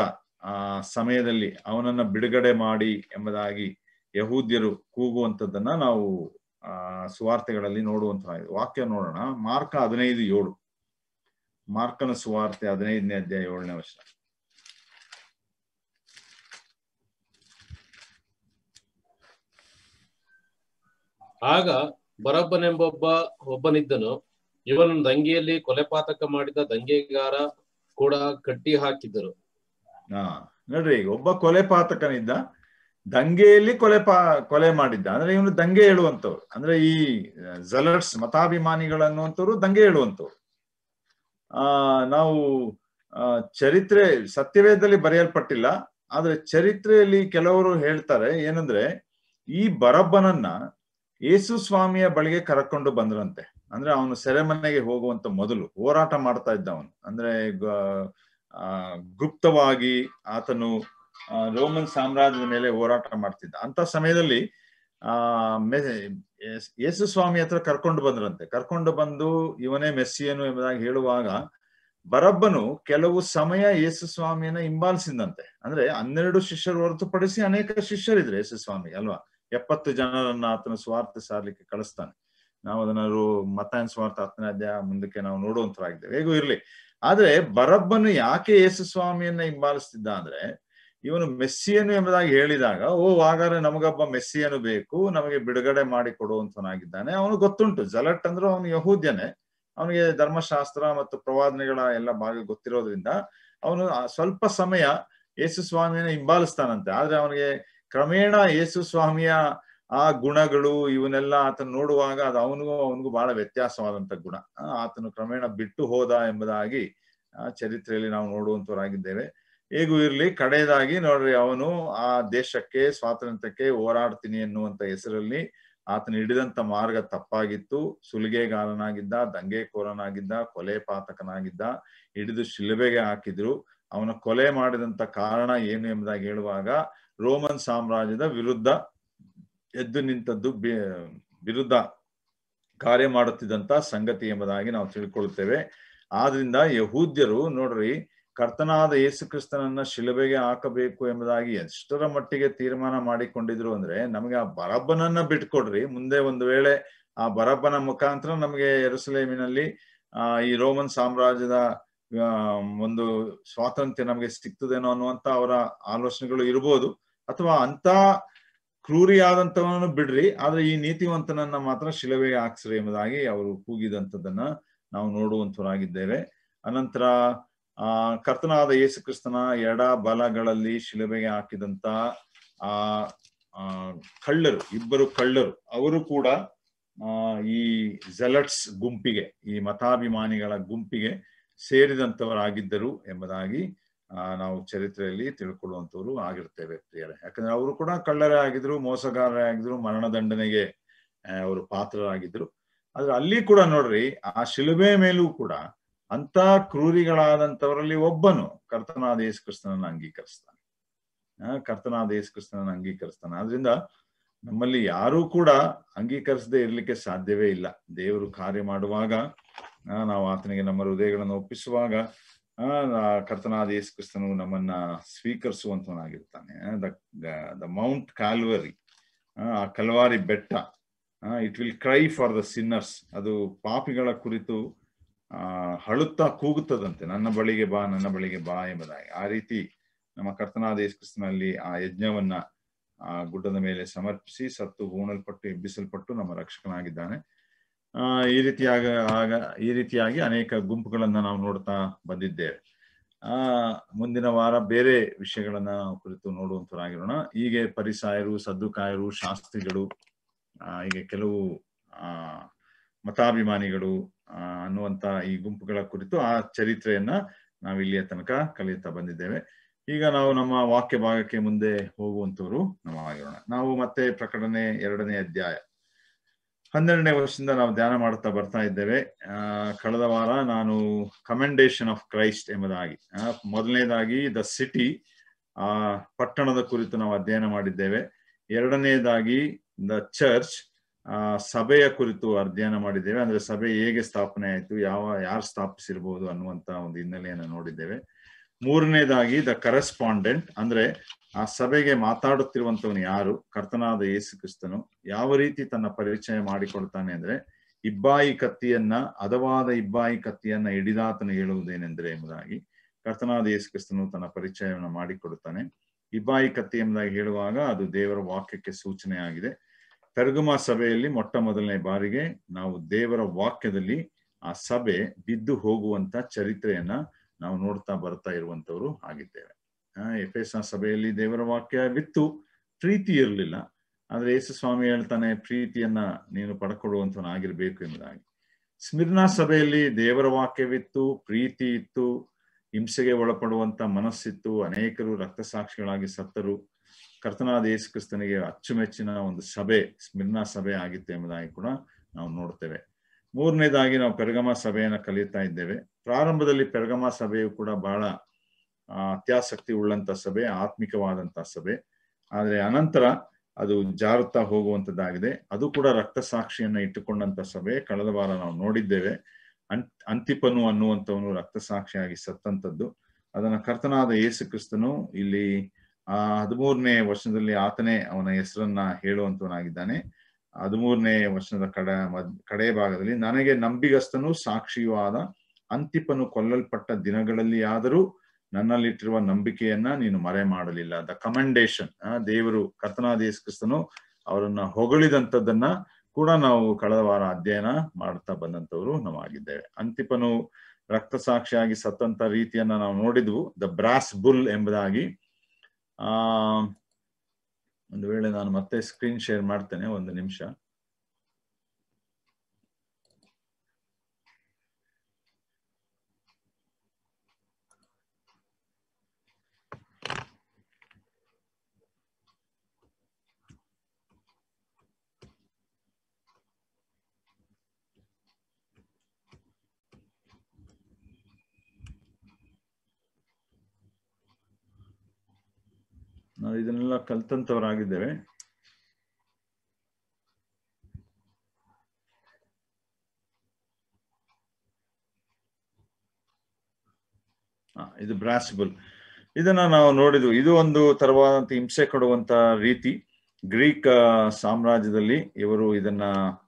ಆ ಸಮಯದಲ್ಲಿ ಅವನನ್ನ ಬಿಡುಗಡೆ ಮಾಡಿ ಎಂಬುದಾಗಿ ಯಹೂದ್ಯರು ಕೂಗುವಂಥದ್ದನ್ನ ನಾವು ಆ ಸುವಾರ್ತೆಗಳಲ್ಲಿ ನೋಡುವಂತಹ ವಾಕ್ಯ ನೋಡೋಣ ಮಾರ್ಕ ಹದಿನೈದು ಏಳು ಮಾರ್ಕನ ಸುವಾರ್ತೆ ಹದಿನೈದನೇ ಅಧ್ಯಾಯ ಏಳನೇ ವರ್ಷ ಆಗ ಬರಬ್ಬನೆಂಬೊಬ್ಬ ಒಬ್ಬನಿದ್ದನು ಇವನ ದಂಗೆಯಲ್ಲಿ ಕೊಲೆಪಾತಕ ಮಾಡಿದ ದಂಗೆಗಾರ ಕೂಡ ಕಟ್ಟಿ ಹಾಕಿದ್ದರು ಹಾ ನೋಡ್ರಿ ಈಗ ಒಬ್ಬ ಕೊಲೆ ಪಾತಕನಿದ್ದ ದಂಗೆಯಲ್ಲಿ ಕೊಲೆ ಪಾ ಕೊಲೆ ಮಾಡಿದ್ದ ಅಂದ್ರೆ ಇವನು ದಂಗೆ ಹೇಳುವಂತವ್ರು ಅಂದ್ರೆ ಈ ಜಲರ್ಸ್ ಮತಾಭಿಮಾನಿಗಳನ್ನುವಂಥವ್ರು ದಂಗೆ ಹೇಳುವಂತವ್ರು ಆ ನಾವು ಚರಿತ್ರೆ ಸತ್ಯವೇದದಲ್ಲಿ ಬರೆಯಲ್ಪಟ್ಟಿಲ್ಲ ಆದ್ರೆ ಚರಿತ್ರೆಯಲ್ಲಿ ಕೆಲವರು ಹೇಳ್ತಾರೆ ಏನಂದ್ರೆ ಈ ಬರಬ್ಬನನ್ನ ಯೇಸು ಸ್ವಾಮಿಯ ಬಳಿಗೆ ಕರಕೊಂಡು ಬಂದ್ರಂತೆ ಅಂದ್ರೆ ಅವನು ಸೆರೆಮನೆಗೆ ಹೋಗುವಂತ ಮೊದಲು ಹೋರಾಟ ಮಾಡ್ತಾ ಇದ್ದ ಅವನು ಅಂದ್ರೆ ಗುಪ್ತವಾಗಿ ಆತನು ರೋಮನ್ ಸಾಮ್ರಾಜ್ಯದ ಮೇಲೆ ಹೋರಾಟ ಮಾಡ್ತಿದ್ದ ಅಂತ ಸಮಯದಲ್ಲಿ ಆ ಯೇಸು ಸ್ವಾಮಿ ಹತ್ರ ಕರ್ಕೊಂಡು ಬಂದ್ರಂತೆ ಕರ್ಕೊಂಡು ಬಂದು ಇವನೇ ಮೆಸ್ಸಿಯನು ಎಂಬುದಾಗಿ ಹೇಳುವಾಗ ಬರಬ್ಬನು ಕೆಲವು ಸಮಯ ಯೇಸು ಸ್ವಾಮಿಯನ್ನ ಹಿಂಬಾಲಿಸಿದಂತೆ ಅಂದ್ರೆ ಹನ್ನೆರಡು ಶಿಷ್ಯರು ಹೊರತುಪಡಿಸಿ ಅನೇಕ ಶಿಷ್ಯರಿದ್ರು ಯೇಸು ಸ್ವಾಮಿ ಅಲ್ವಾ ಎಪ್ಪತ್ತು ಜನರನ್ನ ಆತನ ಸ್ವಾರ್ಥ ಸಾರ್ಲಿಕ್ಕೆ ಕಳಿಸ್ತಾನೆ ನಾವು ಅದನ್ನ ಮತ ಸ್ವಾರ್ಥ ಹತ್ತನೇ ಅಧ್ಯಾಯ ಮುಂದಕ್ಕೆ ನಾವು ನೋಡುವಂತರಾಗಿದ್ದೇವೆ ಹೇಗೂ ಇರ್ಲಿ ಆದ್ರೆ ಬರಬ್ಬನು ಯಾಕೆ ಯೇಸು ಸ್ವಾಮಿಯನ್ನ ಹಿಂಬಾಲಿಸ್ತಿದ್ದ ಅಂದ್ರೆ ಇವನು ಮೆಸ್ಸಿಯನು ಎಂಬುದಾಗಿ ಹೇಳಿದಾಗ ಓ ಹಾಗಾದ್ರೆ ನಮಗೊಬ್ಬ ಮೆಸ್ಸಿಯನು ಬೇಕು ನಮಗೆ ಬಿಡುಗಡೆ ಮಾಡಿ ಕೊಡುವಂತನಾಗಿದ್ದಾನೆ ಅವನು ಗೊತ್ತುಂಟು ಜಲಟ್ ಅಂದ್ರೆ ಅವನು ಯಹೂದ್ಯನೆ ಅವನಿಗೆ ಧರ್ಮಶಾಸ್ತ್ರ ಮತ್ತು ಪ್ರವಾದನೆಗಳ ಎಲ್ಲ ಭಾಗ ಗೊತ್ತಿರೋದ್ರಿಂದ ಅವನು ಸ್ವಲ್ಪ ಸಮಯ ಯೇಸು ಸ್ವಾಮಿಯನ್ನ ಹಿಂಬಾಲಿಸ್ತಾನಂತೆ ಆದ್ರೆ ಅವನಿಗೆ ಕ್ರಮೇಣ ಯೇಸು ಸ್ವಾಮಿಯ ಆ ಗುಣಗಳು ಇವನ್ನೆಲ್ಲ ಆತನ ನೋಡುವಾಗ ಅದು ಅವನಿಗೂ ಅವನಿಗೂ ಬಹಳ ವ್ಯತ್ಯಾಸವಾದಂತ ಗುಣ ಆತನು ಕ್ರಮೇಣ ಬಿಟ್ಟು ಹೋದ ಎಂಬುದಾಗಿ ಆ ಚರಿತ್ರೆಯಲ್ಲಿ ನಾವು ನೋಡುವಂತವರಾಗಿದ್ದೇವೆ ಹೇಗೂ ಇರಲಿ ಕಡೆಯದಾಗಿ ನೋಡ್ರಿ ಅವನು ಆ ದೇಶಕ್ಕೆ ಸ್ವಾತಂತ್ರ್ಯಕ್ಕೆ ಹೋರಾಡ್ತೀನಿ ಎನ್ನುವಂತ ಹೆಸರಲ್ಲಿ ಆತನ ಹಿಡಿದಂತ ಮಾರ್ಗ ತಪ್ಪಾಗಿತ್ತು ಸುಲಿಗೆಗಾರನಾಗಿದ್ದ ದಂಗೆಕೋರನಾಗಿದ್ದ ಕೊಲೆ ಪಾತಕನಾಗಿದ್ದ ಹಿಡಿದು ಶಿಲುಬೆಗೆ ಹಾಕಿದ್ರು ಅವನ ಕೊಲೆ ಮಾಡಿದಂತ ಕಾರಣ ಏನು ಎಂಬುದಾಗಿ ಹೇಳುವಾಗ ರೋಮನ್ ಸಾಮ್ರಾಜ್ಯದ ವಿರುದ್ಧ ಎದ್ದು ನಿಂತದ್ದು ವಿರುದ್ಧ ಕಾರ್ಯ ಮಾಡುತ್ತಿದ್ದಂತ ಸಂಗತಿ ಎಂಬುದಾಗಿ ನಾವು ತಿಳ್ಕೊಳ್ತೇವೆ ಆದ್ರಿಂದ ಯಹೂದ್ಯರು ನೋಡ್ರಿ ಕರ್ತನಾದ ಯೇಸು ಕ್ರಿಸ್ತನನ್ನ ಶಿಲುಬೆಗೆ ಹಾಕಬೇಕು ಎಂಬುದಾಗಿ ಎಷ್ಟರ ಮಟ್ಟಿಗೆ ತೀರ್ಮಾನ ಮಾಡಿಕೊಂಡಿದ್ರು ಅಂದ್ರೆ ನಮಗೆ ಆ ಬರಬ್ಬನನ್ನ ಬಿಟ್ಕೊಡ್ರಿ ಮುಂದೆ ಒಂದು ವೇಳೆ ಆ ಬರಬ್ಬನ ಮುಖಾಂತರ ನಮಗೆ ಎರಸಲೇಮಿನಲ್ಲಿ ಆ ಈ ರೋಮನ್ ಸಾಮ್ರಾಜ್ಯದ ಒಂದು ಸ್ವಾತಂತ್ರ್ಯ ನಮಗೆ ಸಿಕ್ತದೇನೋ ಅನ್ನುವಂತ ಅವರ ಆಲೋಚನೆಗಳು ಇರ್ಬೋದು ಅಥವಾ ಅಂತ ಕ್ರೂರಿಯಾದಂತವನನ್ನು ಬಿಡ್ರಿ ಆದ್ರೆ ಈ ನೀತಿವಂತನನ್ನ ಮಾತ್ರ ಶಿಲವೇ ಹಾಕ್ಸ್ರಿ ಎಂಬುದಾಗಿ ಅವರು ಕೂಗಿದಂಥದ್ದನ್ನ ನಾವು ನೋಡುವಂತವರಾಗಿದ್ದೇವೆ ಅನಂತರ ಆ ಕರ್ತನಾದ ಯೇಸು ಕ್ರಿಸ್ತನ ಎಡ ಬಲಗಳಲ್ಲಿ ಶಿಲುಬೆಗೆ ಹಾಕಿದಂತ ಆ ಕಳ್ಳರು ಇಬ್ಬರು ಕಳ್ಳರು ಅವರು ಕೂಡ ಈ ಝಲಟ್ಸ್ ಗುಂಪಿಗೆ ಈ ಮತಾಭಿಮಾನಿಗಳ ಗುಂಪಿಗೆ ಸೇರಿದಂತವರಾಗಿದ್ದರು ಎಂಬುದಾಗಿ ನಾವು ಚರಿತ್ರೆಯಲ್ಲಿ ತಿಳ್ಕೊಳ್ಳುವಂಥವ್ರು ಆಗಿರ್ತೇವೆ ಪ್ರಿಯರೇ ಯಾಕಂದ್ರೆ ಅವರು ಕೂಡ ಕಳ್ಳರೇ ಆಗಿದ್ರು ಮೋಸಗಾರರೇ ಆಗಿದ್ರು ಮರಣದಂಡನೆಗೆ ಅವರು ಪಾತ್ರರಾಗಿದ್ರು ಆದ್ರೆ ಅಲ್ಲಿ ಕೂಡ ನೋಡ್ರಿ ಆ ಶಿಲುಬೆ ಮೇಲೂ ಕೂಡ ಅಂತ ಕ್ರೂರಿಗಳಾದಂಥವರಲ್ಲಿ ಒಬ್ಬನು ಕರ್ತನಾದ ಯೇಸು ಕ್ರಿಸ್ತನನ್ನು ಅಂಗೀಕರಿಸ್ತಾನೆ ಕರ್ತನಾದ ಯೇಸು ಕ್ರಿಸ್ತನನ್ನು ಅಂಗೀಕರಿಸ್ತಾನೆ ಆದ್ರಿಂದ ನಮ್ಮಲ್ಲಿ ಯಾರೂ ಕೂಡ ಅಂಗೀಕರಿಸದೆ ಇರಲಿಕ್ಕೆ ಸಾಧ್ಯವೇ ಇಲ್ಲ ದೇವರು ಕಾರ್ಯ ಮಾಡುವಾಗ ನಾವು ಆತನಿಗೆ ನಮ್ಮ ಹೃದಯಗಳನ್ನು ಒಪ್ಪಿಸುವಾಗ ಕರ್ತನಾದ ಯೇಸು ಕ್ರಿಸ್ತನು ನಮ್ಮನ್ನ ಸ್ವೀಕರಿಸುವಂತವನಾಗಿರ್ತಾನೆ ದ ದ ಮೌಂಟ್ ಕಾಲ್ವರಿ ಆ ಕಲ್ವಾರಿ ಬೆಟ್ಟ it will cry for the sinners ಅದು ಪಾಪಿಗಳ ಕುರಿತು ಹಳುತ್ತಾ ಕೂಗುತ್ತದಂತೆ ನನ್ನ ಬಳಿಗೆ ಬಾ ನನ್ನ ಬಳಿಗೆ ಬಾ ಎಂಬುದಾಗಿ ಆ ರೀತಿ ನಮ್ಮ ಕರ್ತನಾದ ಯೇಸು ಕ್ರಿಸ್ತನಲ್ಲಿ ಆ ಯಜ್ಞವನ್ನ ಆ ಗುಡ್ಡದ ಮೇಲೆ ಸಮರ್ಪಿಸಿ ಸತ್ತು ಹೂಣಲ್ಪಟ್ಟು ಎಬ್ಬಿಸಲ್ಪಟ್ಟು ನಮ್ಮ ರಕ್ಷಕನಾಗಿದ್ದಾನೆ ಈ ರೀತಿಯಾಗ ಆಗ ಈ ರೀತಿಯಾಗಿ ಅನೇಕ ಗುಂಪುಗಳನ್ನ ನಾವು ನೋಡ್ತಾ ಬಂದಿದ್ದೇವೆ ಆ ಮುಂದಿನ ವಾರ ಬೇರೆ ವಿಷಯಗಳನ್ನ ಕುರಿತು ನೋಡುವಂತರಾಗಿರೋಣ ಹೀಗೆ ಪರಿಸಾಯರು ಸದ್ದುಕಾಯರು ಶಾಸ್ತ್ರಿಗಳು ಹೀಗೆ ಕೆಲವು ಆ ಮತಾಭಿಮಾನಿಗಳು ಅನ್ನುವಂತ ಈ ಗುಂಪುಗಳ ಕುರಿತು ಆ ಚರಿತ್ರೆಯನ್ನ ನಾವು ಇಲ್ಲಿಯ ತನಕ ಕಲಿಯುತ್ತಾ ಬಂದಿದ್ದೇವೆ ಈಗ ನಾವು ನಮ್ಮ ವಾಕ್ಯ ಭಾಗಕ್ಕೆ ಮುಂದೆ ಹೋಗುವಂತವರು ನಮ್ಮ ಆಗಿರೋಣ ನಾವು ಮತ್ತೆ ಪ್ರಕಟಣೆ ಎರಡನೇ ಅಧ್ಯಾಯ ಹನ್ನೆರಡನೇ ವರ್ಷದಿಂದ ನಾವು ಧ್ಯಾನ ಮಾಡುತ್ತಾ ಬರ್ತಾ ಇದ್ದೇವೆ ಕಳೆದ ವಾರ ನಾನು ಕಮೆಂಡೇಶನ್ ಆಫ್ ಕ್ರೈಸ್ಟ್ ಎಂಬುದಾಗಿ ಮೊದಲನೇದಾಗಿ ದ ಸಿಟಿ ಆ ಪಟ್ಟಣದ ಕುರಿತು ನಾವು ಅಧ್ಯಯನ ಮಾಡಿದ್ದೇವೆ ಎರಡನೇದಾಗಿ ದ ಚರ್ಚ್ ಆ ಸಭೆಯ ಕುರಿತು ಅಧ್ಯಯನ ಮಾಡಿದ್ದೇವೆ ಅಂದ್ರೆ ಸಭೆ ಹೇಗೆ ಸ್ಥಾಪನೆ ಆಯಿತು ಯಾವ ಯಾರು ಸ್ಥಾಪಿಸಿರ್ಬೋದು ಅನ್ನುವಂತ ಒಂದು ಹಿನ್ನೆಲೆಯನ್ನು ನೋಡಿದ್ದೇವೆ ಮೂರನೇದಾಗಿ ದ ಕರೆಸ್ಪಾಂಡೆಂಟ್ ಅಂದ್ರೆ ಆ ಸಭೆಗೆ ಮಾತಾಡುತ್ತಿರುವಂತವನು ಯಾರು ಕರ್ತನಾದ ಯೇಸು ಕ್ರಿಸ್ತನು ಯಾವ ರೀತಿ ತನ್ನ ಪರಿಚಯ ಮಾಡಿಕೊಡ್ತಾನೆ ಅಂದ್ರೆ ಇಬ್ಬಾಯಿ ಕತ್ತಿಯನ್ನ ಅದವಾದ ಇಬ್ಬಾಯಿ ಕತ್ತಿಯನ್ನ ಹಿಡಿದಾತನು ಹೇಳುವುದೇನೆಂದರೆ ಎಂಬುದಾಗಿ ಕರ್ತನಾದ ಯೇಸು ಕ್ರಿಸ್ತನು ತನ್ನ ಪರಿಚಯವನ್ನು ಮಾಡಿಕೊಡುತ್ತಾನೆ ಇಬ್ಬಾಯಿ ಕತ್ತಿ ಎಂಬುದಾಗಿ ಹೇಳುವಾಗ ಅದು ದೇವರ ವಾಕ್ಯಕ್ಕೆ ಸೂಚನೆ ಆಗಿದೆ ತರ್ಗುಮ ಸಭೆಯಲ್ಲಿ ಮೊಟ್ಟ ಮೊದಲನೇ ಬಾರಿಗೆ ನಾವು ದೇವರ ವಾಕ್ಯದಲ್ಲಿ ಆ ಸಭೆ ಬಿದ್ದು ಹೋಗುವಂತ ಚರಿತ್ರೆಯನ್ನ ನಾವು ನೋಡ್ತಾ ಬರ್ತಾ ಇರುವಂತವರು ಆಗಿದ್ದೇವೆ ಎಫ್ ಎಸ್ ಸಭೆಯಲ್ಲಿ ದೇವರ ವಾಕ್ಯ ಪ್ರೀತಿ ಇರಲಿಲ್ಲ ಆದ್ರೆ ಯೇಸು ಸ್ವಾಮಿ ಹೇಳ್ತಾನೆ ಪ್ರೀತಿಯನ್ನ ನೀನು ಪಡ್ಕೊಡುವಂತವನಾಗಿರ್ಬೇಕು ಎಂಬುದಾಗಿ ಸ್ಮಿರ್ನಾ ಸಭೆಯಲ್ಲಿ ದೇವರ ವಾಕ್ಯವಿತ್ತು ಪ್ರೀತಿ ಇತ್ತು ಹಿಂಸೆಗೆ ಒಳಪಡುವಂತ ಮನಸ್ಸಿತ್ತು ಅನೇಕರು ರಕ್ತ ಸಾಕ್ಷಿಗಳಾಗಿ ಸತ್ತರು ಕರ್ತನಾದ ಯೇಸು ಕ್ರಿಸ್ತನಿಗೆ ಅಚ್ಚುಮೆಚ್ಚಿನ ಒಂದು ಸಭೆ ಸ್ಮಿರ್ನಾ ಸಭೆ ಆಗಿತ್ತು ಎಂಬುದಾಗಿ ಕೂಡ ನಾವು ನೋಡ್ತೇವೆ ಮೂರನೇದಾಗಿ ನಾವು ಪೆರಗಮ ಸಭೆಯನ್ನು ಕಲಿತಾ ಇದ್ದೇವೆ ಪ್ರಾರಂಭದಲ್ಲಿ ಪೆರ್ಗಮ ಸಭೆಯು ಕೂಡ ಬಹಳ ಅತ್ಯಾಸಕ್ತಿ ಉಳ್ಳಂತ ಸಭೆ ಆತ್ಮಿಕವಾದಂತ ಸಭೆ ಆದರೆ ಅನಂತರ ಅದು ಜಾರುತ್ತಾ ಹೋಗುವಂತದ್ದಾಗಿದೆ ಅದು ಕೂಡ ರಕ್ತ ಸಾಕ್ಷಿಯನ್ನ ಇಟ್ಟುಕೊಂಡಂತ ಸಭೆ ಕಳೆದ ವಾರ ನಾವು ನೋಡಿದ್ದೇವೆ ಅಂತ್ ಅಂತಿಪನು ಅನ್ನುವಂಥವನು ರಕ್ತ ಸಾಕ್ಷಿಯಾಗಿ ಸತ್ತಂಥದ್ದು ಅದನ್ನ ಕರ್ತನಾದ ಯೇಸು ಕ್ರಿಸ್ತನು ಇಲ್ಲಿ ಆ ಹದಿಮೂರನೇ ವರ್ಷದಲ್ಲಿ ಆತನೇ ಅವನ ಹೆಸರನ್ನ ಹೇಳುವಂತವನಾಗಿದ್ದಾನೆ ಹದಿಮೂರನೇ ವಚನದ ಕಡ ಕಡೆಯ ಭಾಗದಲ್ಲಿ ನನಗೆ ನಂಬಿಗಸ್ತನು ಸಾಕ್ಷಿಯೂ ಆದ ಅಂತಿಪನು ಕೊಲ್ಲಲ್ಪಟ್ಟ ದಿನಗಳಲ್ಲಿ ಆದರೂ ನನ್ನಲ್ಲಿಟ್ಟಿರುವ ನಂಬಿಕೆಯನ್ನ ನೀನು ಮರೆ ಮಾಡಲಿಲ್ಲ ದ ಕಮೆಂಡೇಶನ್ ದೇವರು ಕರ್ತನಾದ ಕ್ರಿಸ್ತನು ಅವರನ್ನ ಹೊಗಳಿದಂಥದ್ದನ್ನ ಕೂಡ ನಾವು ಕಳೆದ ವಾರ ಅಧ್ಯಯನ ಮಾಡ್ತಾ ಬಂದಂತವರು ನಾವು ಆಗಿದ್ದೇವೆ ಅಂತಿಪನು ರಕ್ತ ಸಾಕ್ಷಿಯಾಗಿ ಸತ್ತಂತ ರೀತಿಯನ್ನ ನಾವು ನೋಡಿದ್ವು ದ ಬ್ರಾಸ್ ಬುಲ್ ಎಂಬುದಾಗಿ ಆ ಒಂದು ವೇಳೆ ನಾನು ಮತ್ತೆ ಸ್ಕ್ರೀನ್ ಶೇರ್ ಮಾಡ್ತೇನೆ ಒಂದು ನಿಮಿಷ ಇದನ್ನೆಲ್ಲ ಕಲ್ತಂತವರಾಗಿದ್ದೇವೆ ಇದು ಬ್ರಾಸಿಬಲ್ ಇದನ್ನ ನಾವು ನೋಡಿದ್ವಿ ಇದು ಒಂದು ತರವಾದಂತ ಹಿಂಸೆ ಕೊಡುವಂತ ರೀತಿ ಗ್ರೀಕ್ ಸಾಮ್ರಾಜ್ಯದಲ್ಲಿ ಇವರು ಇದನ್ನ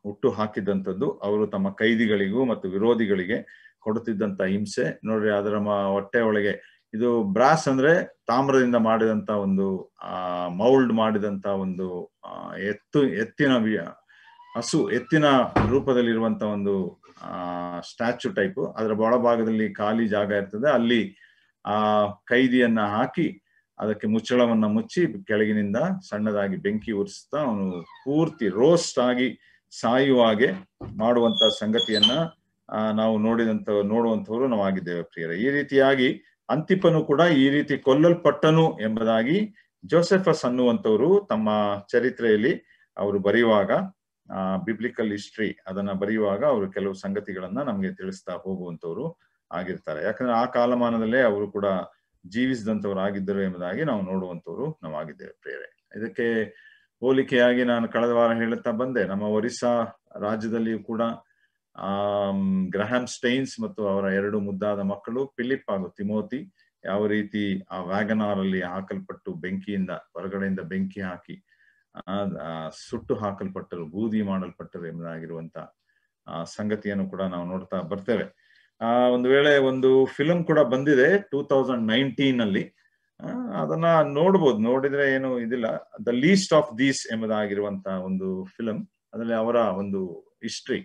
ಹುಟ್ಟು ಹಾಕಿದಂಥದ್ದು ಅವರು ತಮ್ಮ ಕೈದಿಗಳಿಗೂ ಮತ್ತು ವಿರೋಧಿಗಳಿಗೆ ಕೊಡುತ್ತಿದ್ದಂತ ಹಿಂಸೆ ನೋಡ್ರಿ ಅದರ ಹೊಟ್ಟೆ ಒಳಗೆ ಇದು ಬ್ರಾಸ್ ಅಂದ್ರೆ ತಾಮ್ರದಿಂದ ಮಾಡಿದಂತ ಒಂದು ಆ ಮೌಲ್ಡ್ ಮಾಡಿದಂತ ಒಂದು ಎತ್ತು ಎತ್ತಿನ ಹಸು ಎತ್ತಿನ ರೂಪದಲ್ಲಿರುವಂತ ಒಂದು ಆ ಸ್ಟ್ಯಾಚು ಟೈಪ್ ಅದರ ಒಳಭಾಗದಲ್ಲಿ ಖಾಲಿ ಜಾಗ ಇರ್ತದೆ ಅಲ್ಲಿ ಆ ಕೈದಿಯನ್ನ ಹಾಕಿ ಅದಕ್ಕೆ ಮುಚ್ಚಳವನ್ನ ಮುಚ್ಚಿ ಕೆಳಗಿನಿಂದ ಸಣ್ಣದಾಗಿ ಬೆಂಕಿ ಉರಿಸ್ತಾ ಅವನು ಪೂರ್ತಿ ರೋಸ್ಟ್ ಆಗಿ ಸಾಯುವಾಗೆ ಮಾಡುವಂತ ಸಂಗತಿಯನ್ನ ನಾವು ನೋಡಿದಂತ ನೋಡುವಂತವರು ಆಗಿದ್ದೇವೆ ಪ್ರಿಯರೇ ಈ ರೀತಿಯಾಗಿ ಅಂತಿಪನು ಕೂಡ ಈ ರೀತಿ ಕೊಲ್ಲಲ್ಪಟ್ಟನು ಎಂಬುದಾಗಿ ಜೋಸೆಫಸ್ ಅನ್ನುವಂಥವರು ತಮ್ಮ ಚರಿತ್ರೆಯಲ್ಲಿ ಅವರು ಬರೆಯುವಾಗ ಆ ಬಿಬ್ಲಿಕಲ್ ಹಿಸ್ಟ್ರಿ ಅದನ್ನ ಬರೆಯುವಾಗ ಅವರು ಕೆಲವು ಸಂಗತಿಗಳನ್ನ ನಮಗೆ ತಿಳಿಸ್ತಾ ಹೋಗುವಂತವ್ರು ಆಗಿರ್ತಾರೆ ಯಾಕಂದ್ರೆ ಆ ಕಾಲಮಾನದಲ್ಲೇ ಅವರು ಕೂಡ ಜೀವಿಸಿದಂಥವ್ರು ಆಗಿದ್ದರು ಎಂಬುದಾಗಿ ನಾವು ನೋಡುವಂತವ್ರು ನಾವಾಗಿದ್ದೇವೆ ಪ್ರೇರೆ ಇದಕ್ಕೆ ಹೋಲಿಕೆಯಾಗಿ ನಾನು ಕಳೆದ ವಾರ ಹೇಳುತ್ತಾ ಬಂದೆ ನಮ್ಮ ಒರಿಸ್ಸಾ ರಾಜ್ಯದಲ್ಲಿಯೂ ಕೂಡ ಆ ಗ್ರಹಾಮ್ ಸ್ಟೈನ್ಸ್ ಮತ್ತು ಅವರ ಎರಡು ಮುದ್ದಾದ ಮಕ್ಕಳು ಫಿಲಿಪ್ ಹಾಗೂ ತಿಮೋತಿ ಯಾವ ರೀತಿ ಆ ವ್ಯಾಗನಾರ್ ಅಲ್ಲಿ ಹಾಕಲ್ಪಟ್ಟು ಬೆಂಕಿಯಿಂದ ಹೊರಗಡೆಯಿಂದ ಬೆಂಕಿ ಹಾಕಿ ಸುಟ್ಟು ಹಾಕಲ್ಪಟ್ಟರು ಬೂದಿ ಮಾಡಲ್ಪಟ್ಟರು ಎಂಬುದಾಗಿರುವಂತ ಸಂಗತಿಯನ್ನು ಕೂಡ ನಾವು ನೋಡ್ತಾ ಬರ್ತೇವೆ ಆ ಒಂದು ವೇಳೆ ಒಂದು ಫಿಲಂ ಕೂಡ ಬಂದಿದೆ ಟೂ ತೌಸಂಡ್ ನೈನ್ಟೀನ್ ಅಲ್ಲಿ ಅದನ್ನ ನೋಡ್ಬೋದು ನೋಡಿದ್ರೆ ಏನು ಇದಿಲ್ಲ ದ ಲೀಸ್ಟ್ ಆಫ್ ದೀಸ್ ಎಂಬುದಾಗಿರುವಂತಹ ಒಂದು ಫಿಲಂ ಅದರಲ್ಲಿ ಅವರ ಒಂದು ಹಿಸ್ಟ್ರಿ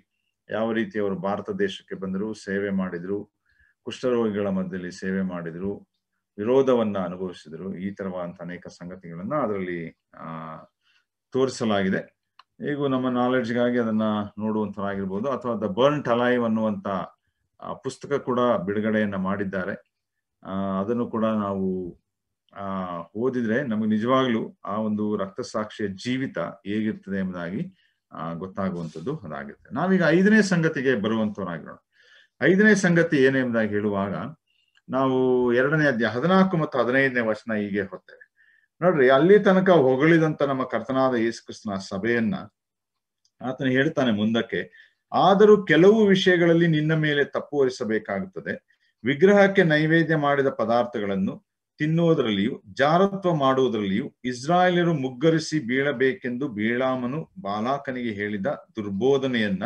ಯಾವ ರೀತಿ ಅವರು ಭಾರತ ದೇಶಕ್ಕೆ ಬಂದರು ಸೇವೆ ಮಾಡಿದ್ರು ಕುಷ್ಠರೋಗಿಗಳ ಮಧ್ಯದಲ್ಲಿ ಸೇವೆ ಮಾಡಿದ್ರು ವಿರೋಧವನ್ನ ಅನುಭವಿಸಿದ್ರು ಈ ತರವಾದಂತಹ ಅನೇಕ ಸಂಗತಿಗಳನ್ನ ಅದರಲ್ಲಿ ತೋರಿಸಲಾಗಿದೆ ಈಗ ನಮ್ಮ ನಾಲೆಡ್ಜ್ಗಾಗಿ ಅದನ್ನ ನೋಡುವಂತರಾಗಿರ್ಬೋದು ಅಥವಾ ದ ಬರ್ನ್ ಟಲೈವ್ ಅನ್ನುವಂತ ಪುಸ್ತಕ ಕೂಡ ಬಿಡುಗಡೆಯನ್ನ ಮಾಡಿದ್ದಾರೆ ಅದನ್ನು ಕೂಡ ನಾವು ಆ ಓದಿದ್ರೆ ನಮಗೆ ನಿಜವಾಗ್ಲೂ ಆ ಒಂದು ರಕ್ತಸಾಕ್ಷಿಯ ಜೀವಿತ ಹೇಗಿರ್ತದೆ ಎಂಬುದಾಗಿ ಗೊತ್ತಾಗುವಂಥದ್ದು ಅದಾಗುತ್ತೆ ನಾವೀಗ ಐದನೇ ಸಂಗತಿಗೆ ಬರುವಂತವನಾಗಿರೋಣ ಐದನೇ ಸಂಗತಿ ಏನೆಂಬುದಾಗಿ ಹೇಳುವಾಗ ನಾವು ಎರಡನೇ ಅಧ್ಯಾಯ ಹದಿನಾಲ್ಕು ಮತ್ತು ಹದಿನೈದನೇ ವಚನ ಹೀಗೆ ಹೊತ್ತೇವೆ ನೋಡ್ರಿ ಅಲ್ಲಿ ತನಕ ಹೊಗಳಿದಂತ ನಮ್ಮ ಕರ್ತನಾದ ಯೇಸುಕ್ರಿಸ್ತನ ಸಭೆಯನ್ನ ಆತನು ಹೇಳ್ತಾನೆ ಮುಂದಕ್ಕೆ ಆದರೂ ಕೆಲವು ವಿಷಯಗಳಲ್ಲಿ ನಿನ್ನ ಮೇಲೆ ತಪ್ಪು ಹೊರಿಸಬೇಕಾಗುತ್ತದೆ ವಿಗ್ರಹಕ್ಕೆ ನೈವೇದ್ಯ ಮಾಡಿದ ಪದಾರ್ಥಗಳನ್ನು ತಿನ್ನುವುದರಲ್ಲಿಯೂ ಜಾರತ್ವ ಮಾಡುವುದರಲ್ಲಿಯೂ ಇಸ್ರಾಯೇಲರು ಮುಗ್ಗರಿಸಿ ಬೀಳಬೇಕೆಂದು ಬೀಳಾಮನು ಬಾಲಾಕನಿಗೆ ಹೇಳಿದ ದುರ್ಬೋಧನೆಯನ್ನ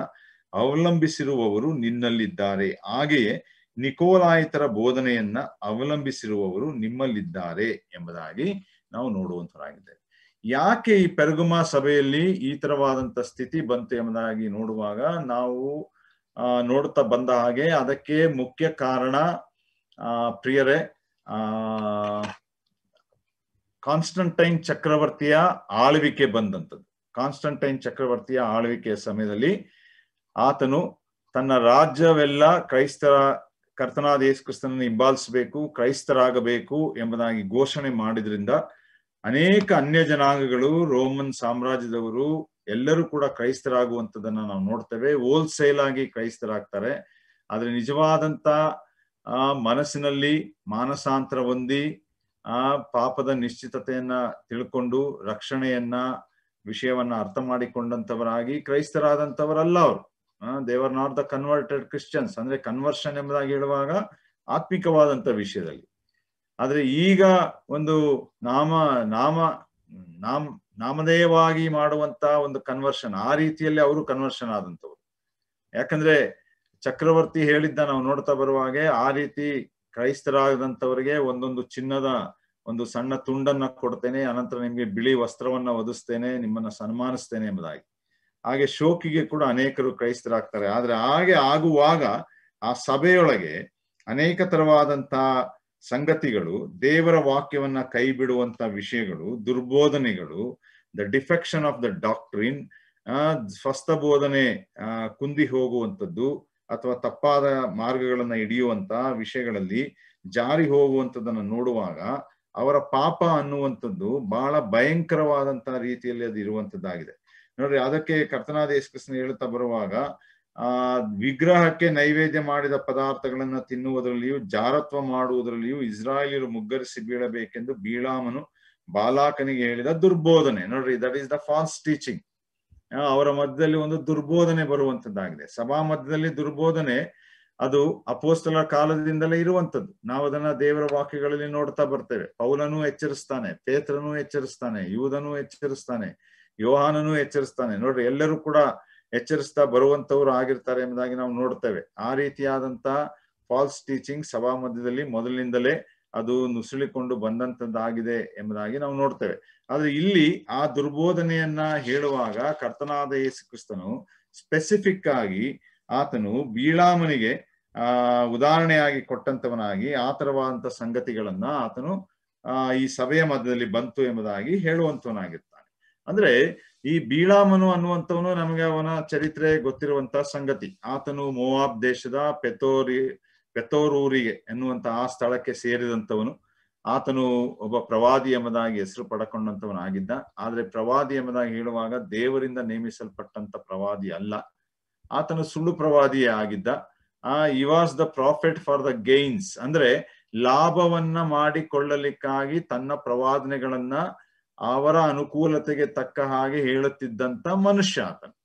ಅವಲಂಬಿಸಿರುವವರು ನಿನ್ನಲ್ಲಿದ್ದಾರೆ ಹಾಗೆಯೇ ನಿಕೋಲಾಯಿತರ ಬೋಧನೆಯನ್ನ ಅವಲಂಬಿಸಿರುವವರು ನಿಮ್ಮಲ್ಲಿದ್ದಾರೆ ಎಂಬುದಾಗಿ ನಾವು ನೋಡುವಂತರಾಗಿದ್ದೇವೆ ಯಾಕೆ ಈ ಪೆರ್ಗುಮಾ ಸಭೆಯಲ್ಲಿ ಈ ತರವಾದಂತ ಸ್ಥಿತಿ ಬಂತು ಎಂಬುದಾಗಿ ನೋಡುವಾಗ ನಾವು ನೋಡುತ್ತಾ ಬಂದ ಹಾಗೆ ಅದಕ್ಕೆ ಮುಖ್ಯ ಕಾರಣ ಆ ಪ್ರಿಯರೇ ಕಾನ್ಸ್ಟಂಟೈನ್ ಚಕ್ರವರ್ತಿಯ ಆಳ್ವಿಕೆ ಬಂದಂಥದ್ದು ಕಾನ್ಸ್ಟಂಟೈನ್ ಚಕ್ರವರ್ತಿಯ ಆಳ್ವಿಕೆಯ ಸಮಯದಲ್ಲಿ ಆತನು ತನ್ನ ರಾಜ್ಯವೆಲ್ಲ ಕ್ರೈಸ್ತರ ಕರ್ತನಾದ ಯೇಸುಕ್ರಿಸ್ತನನ್ನು ಹಿಂಬಾಲಿಸಬೇಕು ಕ್ರೈಸ್ತರಾಗಬೇಕು ಎಂಬುದಾಗಿ ಘೋಷಣೆ ಮಾಡಿದ್ರಿಂದ ಅನೇಕ ಅನ್ಯ ಜನಾಂಗಗಳು ರೋಮನ್ ಸಾಮ್ರಾಜ್ಯದವರು ಎಲ್ಲರೂ ಕೂಡ ಕ್ರೈಸ್ತರಾಗುವಂಥದ್ದನ್ನ ನಾವು ನೋಡ್ತೇವೆ ಹೋಲ್ಸೇಲ್ ಆಗಿ ಕ್ರೈಸ್ತರಾಗ್ತಾರೆ ಆದ್ರೆ ನಿಜವಾದಂತ ಆ ಮನಸ್ಸಿನಲ್ಲಿ ಮಾನಸಾಂತರ ಹೊಂದಿ ಆ ಪಾಪದ ನಿಶ್ಚಿತತೆಯನ್ನ ತಿಳ್ಕೊಂಡು ರಕ್ಷಣೆಯನ್ನ ವಿಷಯವನ್ನ ಅರ್ಥ ಮಾಡಿಕೊಂಡಂತವರಾಗಿ ಕ್ರೈಸ್ತರಾದಂತವರಲ್ಲ ಅವರು they are not the converted Christians ಅಂದ್ರೆ ಕನ್ವರ್ಷನ್ ಎಂಬುದಾಗಿ ಹೇಳುವಾಗ ಆತ್ಮಿಕವಾದಂತ ವಿಷಯದಲ್ಲಿ ಆದ್ರೆ ಈಗ ಒಂದು ನಾಮ ನಾಮ ನಾಮ ನಾಮದೇಯವಾಗಿ ಮಾಡುವಂತ ಒಂದು ಕನ್ವರ್ಷನ್ ಆ ರೀತಿಯಲ್ಲಿ ಅವರು ಕನ್ವರ್ಷನ್ ಆದಂತವ್ರು ಯಾಕಂದ್ರೆ ಚಕ್ರವರ್ತಿ ಹೇಳಿದ್ದ ನಾವು ನೋಡ್ತಾ ಬರುವ ಹಾಗೆ ಆ ರೀತಿ ಕ್ರೈಸ್ತರಾದಂತವರಿಗೆ ಒಂದೊಂದು ಚಿನ್ನದ ಒಂದು ಸಣ್ಣ ತುಂಡನ್ನ ಕೊಡ್ತೇನೆ ಅನಂತರ ನಿಮ್ಗೆ ಬಿಳಿ ವಸ್ತ್ರವನ್ನ ಒದಿಸ್ತೇನೆ ನಿಮ್ಮನ್ನ ಸನ್ಮಾನಿಸ್ತೇನೆ ಎಂಬುದಾಗಿ ಹಾಗೆ ಶೋಕಿಗೆ ಕೂಡ ಅನೇಕರು ಕ್ರೈಸ್ತರಾಗ್ತಾರೆ ಆದ್ರೆ ಹಾಗೆ ಆಗುವಾಗ ಆ ಸಭೆಯೊಳಗೆ ಅನೇಕ ತರವಾದಂತಹ ಸಂಗತಿಗಳು ದೇವರ ವಾಕ್ಯವನ್ನ ಕೈ ಬಿಡುವಂತ ವಿಷಯಗಳು ದುರ್ಬೋಧನೆಗಳು the defection of the doctrine ಸ್ವಸ್ಥ ಬೋಧನೆ ಕುಂದಿ ಹೋಗುವಂಥದ್ದು ಅಥವಾ ತಪ್ಪಾದ ಮಾರ್ಗಗಳನ್ನ ಹಿಡಿಯುವಂತ ವಿಷಯಗಳಲ್ಲಿ ಜಾರಿ ಹೋಗುವಂಥದ್ದನ್ನ ನೋಡುವಾಗ ಅವರ ಪಾಪ ಅನ್ನುವಂಥದ್ದು ಬಹಳ ಭಯಂಕರವಾದಂತಹ ರೀತಿಯಲ್ಲಿ ಅದು ಇರುವಂತದ್ದಾಗಿದೆ ನೋಡ್ರಿ ಅದಕ್ಕೆ ಕರ್ತನಾದ ಯೇಸುಕೃಷ್ಣ ಹೇಳ್ತಾ ಬರುವಾಗ ಆ ವಿಗ್ರಹಕ್ಕೆ ನೈವೇದ್ಯ ಮಾಡಿದ ಪದಾರ್ಥಗಳನ್ನ ತಿನ್ನುವುದರಲ್ಲಿಯೂ ಜಾರತ್ವ ಮಾಡುವುದರಲ್ಲಿಯೂ ಇಸ್ರಾಯೇಲಿಯರು ಮುಗ್ಗರಿಸಿ ಬೀಳಬೇಕೆಂದು ಬೀಳಾಮನು ಬಾಲಾಕನಿಗೆ ಹೇಳಿದ ದುರ್ಬೋಧನೆ ನೋಡ್ರಿ that is the false teaching ಅವರ ಮಧ್ಯದಲ್ಲಿ ಒಂದು ದುರ್ಬೋಧನೆ ಬರುವಂತದ್ದಾಗಿದೆ ಸಭಾ ಮಧ್ಯದಲ್ಲಿ ದುರ್ಬೋಧನೆ ಅದು ಅಪೋಸ್ತಲ ಕಾಲದಿಂದಲೇ ಇರುವಂತದ್ದು ನಾವು ಅದನ್ನ ದೇವರ ವಾಕ್ಯಗಳಲ್ಲಿ ನೋಡ್ತಾ ಬರ್ತೇವೆ ಪೌಲನು ಎಚ್ಚರಿಸ್ತಾನೆ ಪೇತ್ರನು ಎಚ್ಚರಿಸ್ತಾನೆ ಯೂದನು ಎಚ್ಚರಿಸ್ತಾನೆ ಯೋಹಾನನು ಎಚ್ಚರಿಸ್ತಾನೆ ನೋಡ್ರಿ ಎಲ್ಲರೂ ಕೂಡ ಎಚ್ಚರಿಸ್ತಾ ಬರುವಂತವ್ರು ಆಗಿರ್ತಾರೆ ಎಂಬುದಾಗಿ ನಾವು ನೋಡ್ತೇವೆ ಆ ರೀತಿಯಾದಂತಹ ಫಾಲ್ಸ್ ಟೀಚಿಂಗ್ ಸಭಾ ಮಧ್ಯದಲ್ಲಿ ಮೊದಲಿನಿಂದಲೇ ಅದು ನುಸುಳಿಕೊಂಡು ಬಂದಂತದ್ದಾಗಿದೆ ಎಂಬುದಾಗಿ ನಾವು ನೋಡ್ತೇವೆ ಆದ್ರೆ ಇಲ್ಲಿ ಆ ದುರ್ಬೋಧನೆಯನ್ನ ಹೇಳುವಾಗ ಕರ್ತನಾದ ಯೇಸು ಕ್ರಿಸ್ತನು ಸ್ಪೆಸಿಫಿಕ್ ಆಗಿ ಆತನು ಬೀಳಾಮನಿಗೆ ಆ ಉದಾಹರಣೆಯಾಗಿ ಕೊಟ್ಟಂತವನಾಗಿ ಆತರವಾದಂತ ಸಂಗತಿಗಳನ್ನ ಆತನು ಆ ಈ ಸಭೆಯ ಮಧ್ಯದಲ್ಲಿ ಬಂತು ಎಂಬುದಾಗಿ ಹೇಳುವಂತವನಾಗಿರ್ತಾನೆ ಅಂದ್ರೆ ಈ ಬೀಳಾಮನು ಅನ್ನುವಂಥವನು ನಮಗೆ ಅವನ ಚರಿತ್ರೆ ಗೊತ್ತಿರುವಂತಹ ಸಂಗತಿ ಆತನು ಮೋವಾಬ್ ದೇಶದ ಪೆತೋರಿ ಬೆತ್ತೋರೂರಿಗೆ ಎನ್ನುವಂತಹ ಆ ಸ್ಥಳಕ್ಕೆ ಸೇರಿದಂತವನು ಆತನು ಒಬ್ಬ ಪ್ರವಾದಿ ಎಂಬುದಾಗಿ ಹೆಸರು ಪಡಕೊಂಡಂತವನಾಗಿದ್ದ ಆದರೆ ಪ್ರವಾದಿ ಎಂಬುದಾಗಿ ಹೇಳುವಾಗ ದೇವರಿಂದ ನೇಮಿಸಲ್ಪಟ್ಟಂತ ಪ್ರವಾದಿ ಅಲ್ಲ ಆತನು ಸುಳ್ಳು ಪ್ರವಾದಿಯೇ ಆಗಿದ್ದ ಆ he was the prophet for the gains ಅಂದ್ರೆ ಲಾಭವನ್ನ ಮಾಡಿಕೊಳ್ಳಲಿಕ್ಕಾಗಿ ತನ್ನ ಪ್ರವಾದನೆಗಳನ್ನ ಅವರ ಅನುಕೂಲತೆಗೆ ತಕ್ಕ ಹಾಗೆ ಹೇಳುತ್ತಿದ್ದಂತ ಮನುಷ್ಯ ಆತನು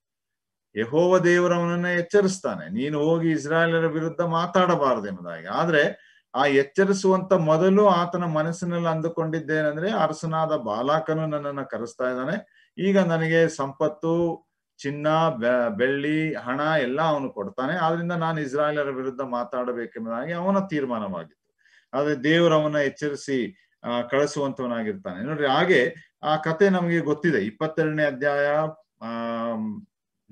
ಯಹೋವ ದೇವರವನನ್ನ ಎಚ್ಚರಿಸ್ತಾನೆ ನೀನು ಹೋಗಿ ಇಸ್ರಾಯೇಲರ ವಿರುದ್ಧ ಮಾತಾಡಬಾರದು ಆದ್ರೆ ಆ ಎಚ್ಚರಿಸುವಂತ ಮೊದಲು ಆತನ ಮನಸ್ಸಿನಲ್ಲಿ ಅಂದುಕೊಂಡಿದ್ದೇನೆಂದ್ರೆ ಅರಸನಾದ ಬಾಲಾಕನು ನನ್ನನ್ನು ಕರೆಸ್ತಾ ಇದ್ದಾನೆ ಈಗ ನನಗೆ ಸಂಪತ್ತು ಚಿನ್ನ ಬೆಳ್ಳಿ ಹಣ ಎಲ್ಲ ಅವನು ಕೊಡ್ತಾನೆ ಆದ್ರಿಂದ ನಾನು ಇಸ್ರಾಯೇಲರ ವಿರುದ್ಧ ಮಾತಾಡಬೇಕೆಂಬುದಾಗಿ ಅವನ ತೀರ್ಮಾನವಾಗಿತ್ತು ಆದ್ರೆ ದೇವರವನ್ನ ಎಚ್ಚರಿಸಿ ಕಳಿಸುವಂತವನಾಗಿರ್ತಾನೆ ನೋಡ್ರಿ ಹಾಗೆ ಆ ಕತೆ ನಮಗೆ ಗೊತ್ತಿದೆ ಇಪ್ಪತ್ತೆರಡನೇ ಅಧ್ಯಾಯ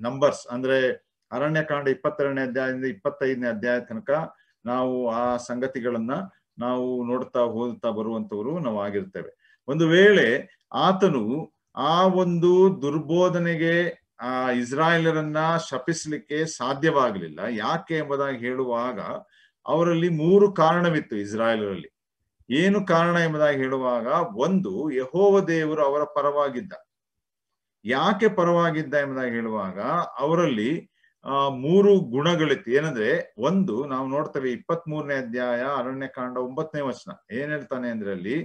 ನಂಬರ್ಸ್ ಅಂದ್ರೆ ಅರಣ್ಯಕಾಂಡ ಇಪ್ಪತ್ತೆರಡನೇ ಅಧ್ಯಾಯದಿಂದ ಇಪ್ಪತ್ತೈದನೇ ಅಧ್ಯಾಯ ತನಕ ನಾವು ಆ ಸಂಗತಿಗಳನ್ನ ನಾವು ನೋಡ್ತಾ ಓದುತ್ತಾ ಬರುವಂತವರು ನಾವು ಆಗಿರ್ತೇವೆ ಒಂದು ವೇಳೆ ಆತನು ಆ ಒಂದು ದುರ್ಬೋಧನೆಗೆ ಆ ಇಸ್ರಾಯೇಲರನ್ನ ಶಪಿಸ್ಲಿಕ್ಕೆ ಸಾಧ್ಯವಾಗಲಿಲ್ಲ ಯಾಕೆ ಎಂಬುದಾಗಿ ಹೇಳುವಾಗ ಅವರಲ್ಲಿ ಮೂರು ಕಾರಣವಿತ್ತು ಇಸ್ರಾಯೇಲರಲ್ಲಿ ಏನು ಕಾರಣ ಎಂಬುದಾಗಿ ಹೇಳುವಾಗ ಒಂದು ಯಹೋವ ದೇವರು ಅವರ ಪರವಾಗಿದ್ದ ಯಾಕೆ ಪರವಾಗಿದ್ದ ಎಂಬುದಾಗಿ ಹೇಳುವಾಗ ಅವರಲ್ಲಿ ಮೂರು ಗುಣಗಳಿತ್ತು ಏನಂದ್ರೆ ಒಂದು ನಾವು ನೋಡ್ತೇವೆ ಇಪ್ಪತ್ತ್ ಮೂರನೇ ಅಧ್ಯಾಯ ಅರಣ್ಯಕಾಂಡ ಒಂಬತ್ತನೇ ವಚನ ಏನ್ ಹೇಳ್ತಾನೆ ಅಂದ್ರೆ ಅಲ್ಲಿ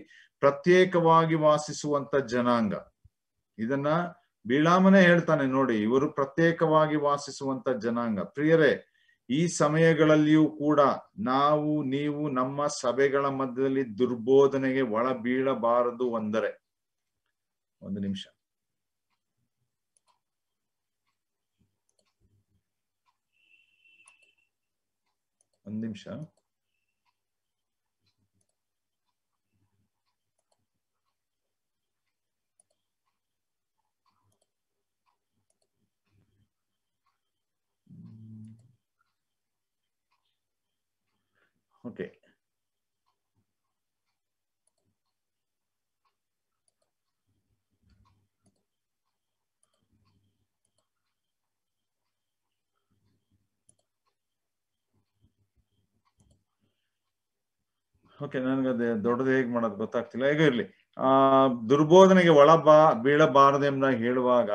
ಪ್ರತ್ಯೇಕವಾಗಿ ವಾಸಿಸುವಂತ ಜನಾಂಗ ಇದನ್ನ ಬೀಳಾಮನೆ ಹೇಳ್ತಾನೆ ನೋಡಿ ಇವರು ಪ್ರತ್ಯೇಕವಾಗಿ ವಾಸಿಸುವಂತ ಜನಾಂಗ ಪ್ರಿಯರೇ ಈ ಸಮಯಗಳಲ್ಲಿಯೂ ಕೂಡ ನಾವು ನೀವು ನಮ್ಮ ಸಭೆಗಳ ಮಧ್ಯದಲ್ಲಿ ದುರ್ಬೋಧನೆಗೆ ಒಳ ಬೀಳಬಾರದು ಒಂದರೆ ಒಂದು ನಿಮಿಷ النمشا اوكي okay. ಓಕೆ ಅದೇ ದೊಡ್ಡದು ಹೇಗೆ ಮಾಡೋದು ಗೊತ್ತಾಗ್ತಿಲ್ಲ ಈಗ ಇರಲಿ ಆ ದುರ್ಬೋಧನೆಗೆ ಒಳ ಬಾ ಬೀಳಬಾರದೆಂಬ ಹೇಳುವಾಗ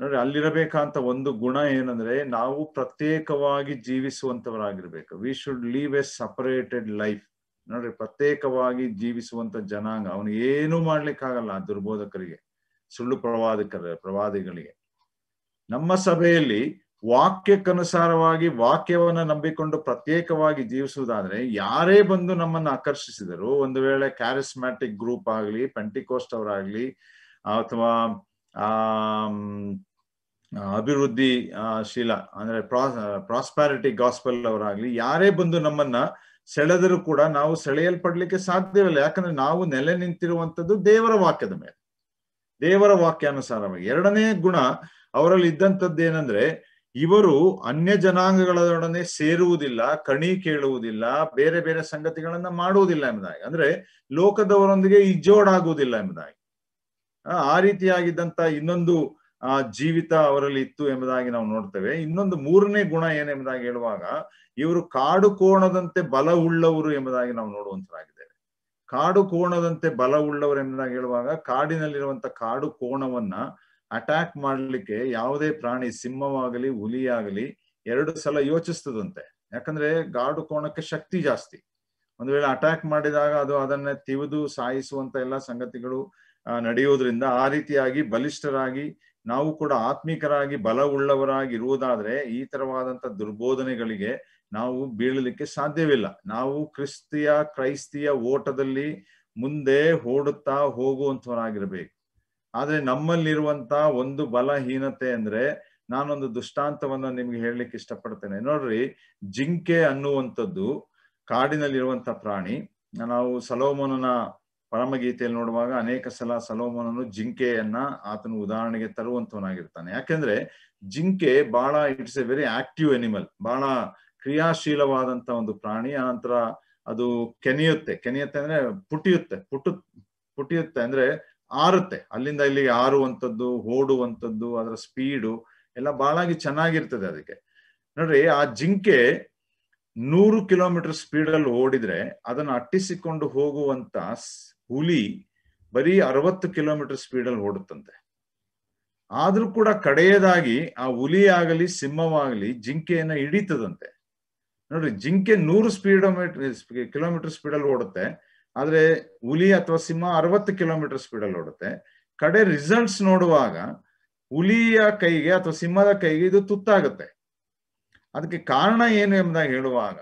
ನೋಡ್ರಿ ಅಲ್ಲಿರಬೇಕಂತ ಒಂದು ಗುಣ ಏನಂದ್ರೆ ನಾವು ಪ್ರತ್ಯೇಕವಾಗಿ ಜೀವಿಸುವಂತವರಾಗಿರ್ಬೇಕು we should live a separated life ನೋಡ್ರಿ ಪ್ರತ್ಯೇಕವಾಗಿ ಜೀವಿಸುವಂತ ಜನಾಂಗ ಅವನು ಏನೂ ಮಾಡ್ಲಿಕ್ಕಾಗಲ್ಲ ದುರ್ಬೋಧಕರಿಗೆ ಸುಳ್ಳು ಪ್ರವಾದಕರ ಪ್ರವಾದಿಗಳಿಗೆ ನಮ್ಮ ಸಭೆಯಲ್ಲಿ ವಾಕ್ಯಕ್ಕನುಸಾರವಾಗಿ ವಾಕ್ಯವನ್ನ ನಂಬಿಕೊಂಡು ಪ್ರತ್ಯೇಕವಾಗಿ ಜೀವಿಸುವುದಾದ್ರೆ ಯಾರೇ ಬಂದು ನಮ್ಮನ್ನು ಆಕರ್ಷಿಸಿದರು ಒಂದು ವೇಳೆ ಕ್ಯಾರಿಸ್ಮ್ಯಾಟಿಕ್ ಗ್ರೂಪ್ ಆಗಲಿ ಪೆಂಟಿಕೋಸ್ಟ್ ಅವರಾಗ್ಲಿ ಅಥವಾ ಆ ಅಭಿವೃದ್ಧಿ ಶೀಲ ಅಂದ್ರೆ ಪ್ರಾಸ್ಪಾರಿಟಿ ಗಾಸ್ಪಲ್ ಅವರಾಗ್ಲಿ ಯಾರೇ ಬಂದು ನಮ್ಮನ್ನ ಸೆಳೆದರೂ ಕೂಡ ನಾವು ಸೆಳೆಯಲ್ಪಡ್ಲಿಕ್ಕೆ ಸಾಧ್ಯವಿಲ್ಲ ಯಾಕಂದ್ರೆ ನಾವು ನೆಲೆ ನಿಂತಿರುವಂತದ್ದು ದೇವರ ವಾಕ್ಯದ ಮೇಲೆ ದೇವರ ವಾಕ್ಯಾನುಸಾರವಾಗಿ ಎರಡನೇ ಗುಣ ಅವರಲ್ಲಿ ಇದ್ದಂಥದ್ದು ಏನಂದ್ರೆ ಇವರು ಅನ್ಯ ಜನಾಂಗಗಳೊಡನೆ ಸೇರುವುದಿಲ್ಲ ಕಣಿ ಕೇಳುವುದಿಲ್ಲ ಬೇರೆ ಬೇರೆ ಸಂಗತಿಗಳನ್ನ ಮಾಡುವುದಿಲ್ಲ ಎಂಬುದಾಗಿ ಅಂದ್ರೆ ಲೋಕದವರೊಂದಿಗೆ ಇಜ್ಜೋಡಾಗುವುದಿಲ್ಲ ಎಂಬುದಾಗಿ ಆ ರೀತಿಯಾಗಿದ್ದಂತ ಇನ್ನೊಂದು ಆ ಜೀವಿತ ಅವರಲ್ಲಿ ಇತ್ತು ಎಂಬುದಾಗಿ ನಾವು ನೋಡ್ತೇವೆ ಇನ್ನೊಂದು ಮೂರನೇ ಗುಣ ಏನೆಂಬುದಾಗಿ ಹೇಳುವಾಗ ಇವರು ಕಾಡು ಕೋಣದಂತೆ ಬಲವುಳ್ಳವರು ಎಂಬುದಾಗಿ ನಾವು ನೋಡುವಂತರಾಗಿದ್ದೇವೆ ಕಾಡು ಕೋಣದಂತೆ ಬಲವುಳ್ಳವರು ಎಂಬುದಾಗಿ ಹೇಳುವಾಗ ಕಾಡಿನಲ್ಲಿರುವಂತ ಕಾಡು ಕೋಣವನ್ನ ಅಟ್ಯಾಕ್ ಮಾಡ್ಲಿಕ್ಕೆ ಯಾವುದೇ ಪ್ರಾಣಿ ಸಿಂಹವಾಗಲಿ ಹುಲಿಯಾಗಲಿ ಎರಡು ಸಲ ಯೋಚಿಸ್ತದಂತೆ ಯಾಕಂದ್ರೆ ಗಾಡು ಕೋಣಕ್ಕೆ ಶಕ್ತಿ ಜಾಸ್ತಿ ಒಂದು ವೇಳೆ ಅಟ್ಯಾಕ್ ಮಾಡಿದಾಗ ಅದು ಅದನ್ನ ತಿವಿದು ಸಾಯಿಸುವಂತ ಎಲ್ಲ ಸಂಗತಿಗಳು ನಡೆಯುವುದರಿಂದ ಆ ರೀತಿಯಾಗಿ ಬಲಿಷ್ಠರಾಗಿ ನಾವು ಕೂಡ ಆತ್ಮಿಕರಾಗಿ ಬಲವುಳ್ಳವರಾಗಿ ಇರುವುದಾದ್ರೆ ಈ ತರವಾದಂತ ದುರ್ಬೋಧನೆಗಳಿಗೆ ನಾವು ಬೀಳಲಿಕ್ಕೆ ಸಾಧ್ಯವಿಲ್ಲ ನಾವು ಕ್ರಿಸ್ತಿಯ ಕ್ರೈಸ್ತಿಯ ಓಟದಲ್ಲಿ ಮುಂದೆ ಓಡುತ್ತಾ ಹೋಗುವಂತವರಾಗಿರ್ಬೇಕು ಆದ್ರೆ ನಮ್ಮಲ್ಲಿರುವಂತ ಒಂದು ಬಲಹೀನತೆ ಅಂದ್ರೆ ನಾನೊಂದು ದುಷ್ಟಾಂತವನ್ನ ನಿಮ್ಗೆ ಹೇಳಲಿಕ್ಕೆ ಇಷ್ಟಪಡ್ತೇನೆ ನೋಡ್ರಿ ಜಿಂಕೆ ಅನ್ನುವಂಥದ್ದು ಕಾಡಿನಲ್ಲಿರುವಂತ ಪ್ರಾಣಿ ನಾವು ಸಲೋಮನನ ಪರಮಗೀತೆಯಲ್ಲಿ ನೋಡುವಾಗ ಅನೇಕ ಸಲ ಸಲೋಮನನು ಜಿಂಕೆಯನ್ನ ಆತನು ಉದಾಹರಣೆಗೆ ತರುವಂತವನಾಗಿರ್ತಾನೆ ಯಾಕೆಂದ್ರೆ ಜಿಂಕೆ ಬಹಳ it's a very active animal ಬಹಳ ಕ್ರಿಯಾಶೀಲವಾದಂತ ಒಂದು ಪ್ರಾಣಿ ಆನಂತರ ಅದು ಕೆನೆಯುತ್ತೆ ಕೆನೆಯುತ್ತೆ ಅಂದ್ರೆ ಪುಟಿಯುತ್ತೆ ಪುಟು ಪುಟಿಯುತ್ತೆ ಅಂದ್ರೆ ಆರುತ್ತೆ ಅಲ್ಲಿಂದ ಇಲ್ಲಿ ಆರುವಂಥದ್ದು ಓಡುವಂಥದ್ದು ಅದರ ಸ್ಪೀಡು ಎಲ್ಲ ಬಹಳಾಗಿ ಚೆನ್ನಾಗಿರ್ತದೆ ಅದಕ್ಕೆ ನೋಡ್ರಿ ಆ ಜಿಂಕೆ ನೂರು ಕಿಲೋಮೀಟರ್ ಸ್ಪೀಡಲ್ಲಿ ಓಡಿದ್ರೆ ಅದನ್ನ ಅಟ್ಟಿಸಿಕೊಂಡು ಹೋಗುವಂತ ಹುಲಿ ಬರೀ ಅರವತ್ತು ಕಿಲೋಮೀಟರ್ ಸ್ಪೀಡಲ್ಲಿ ಓಡುತ್ತಂತೆ ಆದ್ರೂ ಕೂಡ ಕಡೆಯದಾಗಿ ಆ ಹುಲಿ ಆಗಲಿ ಸಿಂಹವಾಗಲಿ ಜಿಂಕೆಯನ್ನ ಹಿಡಿತದಂತೆ ನೋಡ್ರಿ ಜಿಂಕೆ ನೂರು ಸ್ಪೀಡೋಮೀಟರ್ ಕಿಲೋಮೀಟರ್ ಸ್ಪೀಡಲ್ಲಿ ಓಡುತ್ತೆ ಆದ್ರೆ ಹುಲಿ ಅಥವಾ ಸಿಂಹ ಅರವತ್ತು ಕಿಲೋಮೀಟರ್ ಸ್ಪೀಡ್ ಅಲ್ಲಿ ಓಡುತ್ತೆ ಕಡೆ ರಿಸಲ್ಟ್ಸ್ ನೋಡುವಾಗ ಹುಲಿಯ ಕೈಗೆ ಅಥವಾ ಸಿಂಹದ ಕೈಗೆ ಇದು ತುತ್ತಾಗುತ್ತೆ ಅದಕ್ಕೆ ಕಾರಣ ಏನು ಎಂಬುದಾಗಿ ಹೇಳುವಾಗ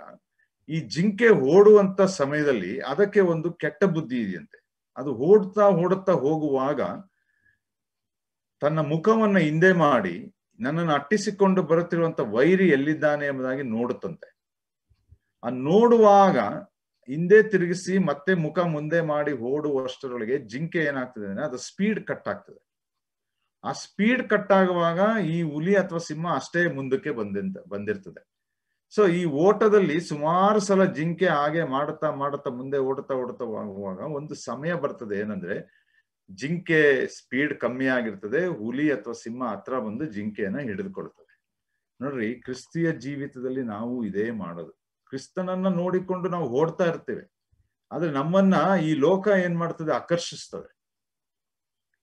ಈ ಜಿಂಕೆ ಓಡುವಂತ ಸಮಯದಲ್ಲಿ ಅದಕ್ಕೆ ಒಂದು ಕೆಟ್ಟ ಬುದ್ಧಿ ಇದೆಯಂತೆ ಅದು ಓಡ್ತಾ ಓಡುತ್ತಾ ಹೋಗುವಾಗ ತನ್ನ ಮುಖವನ್ನ ಹಿಂದೆ ಮಾಡಿ ನನ್ನನ್ನು ಅಟ್ಟಿಸಿಕೊಂಡು ಬರುತ್ತಿರುವಂತ ವೈರಿ ಎಲ್ಲಿದ್ದಾನೆ ಎಂಬುದಾಗಿ ನೋಡುತ್ತಂತೆ ಆ ನೋಡುವಾಗ ಹಿಂದೆ ತಿರುಗಿಸಿ ಮತ್ತೆ ಮುಖ ಮುಂದೆ ಮಾಡಿ ಓಡುವಷ್ಟರೊಳಗೆ ಜಿಂಕೆ ಏನಾಗ್ತದೆ ಅಂದ್ರೆ ಅದು ಸ್ಪೀಡ್ ಕಟ್ ಆಗ್ತದೆ ಆ ಸ್ಪೀಡ್ ಕಟ್ ಆಗುವಾಗ ಈ ಹುಲಿ ಅಥವಾ ಸಿಂಹ ಅಷ್ಟೇ ಮುಂದಕ್ಕೆ ಬಂದಿಂತ ಬಂದಿರ್ತದೆ ಸೊ ಈ ಓಟದಲ್ಲಿ ಸುಮಾರು ಸಲ ಜಿಂಕೆ ಹಾಗೆ ಮಾಡುತ್ತಾ ಮಾಡುತ್ತಾ ಮುಂದೆ ಓಡುತ್ತಾ ಓಡುತ್ತಾ ಹೋಗುವಾಗ ಒಂದು ಸಮಯ ಬರ್ತದೆ ಏನಂದ್ರೆ ಜಿಂಕೆ ಸ್ಪೀಡ್ ಕಮ್ಮಿ ಆಗಿರ್ತದೆ ಹುಲಿ ಅಥವಾ ಸಿಂಹ ಹತ್ರ ಬಂದು ಜಿಂಕೆಯನ್ನ ಹಿಡಿದುಕೊಳ್ತದೆ ನೋಡ್ರಿ ಕ್ರಿಸ್ತಿಯ ಜೀವಿತದಲ್ಲಿ ನಾವು ಇದೇ ಮಾಡೋದು ಕ್ರಿಸ್ತನನ್ನ ನೋಡಿಕೊಂಡು ನಾವು ಓಡ್ತಾ ಇರ್ತೇವೆ ಆದ್ರೆ ನಮ್ಮನ್ನ ಈ ಲೋಕ ಏನ್ ಮಾಡ್ತದೆ ಆಕರ್ಷಿಸ್ತದೆ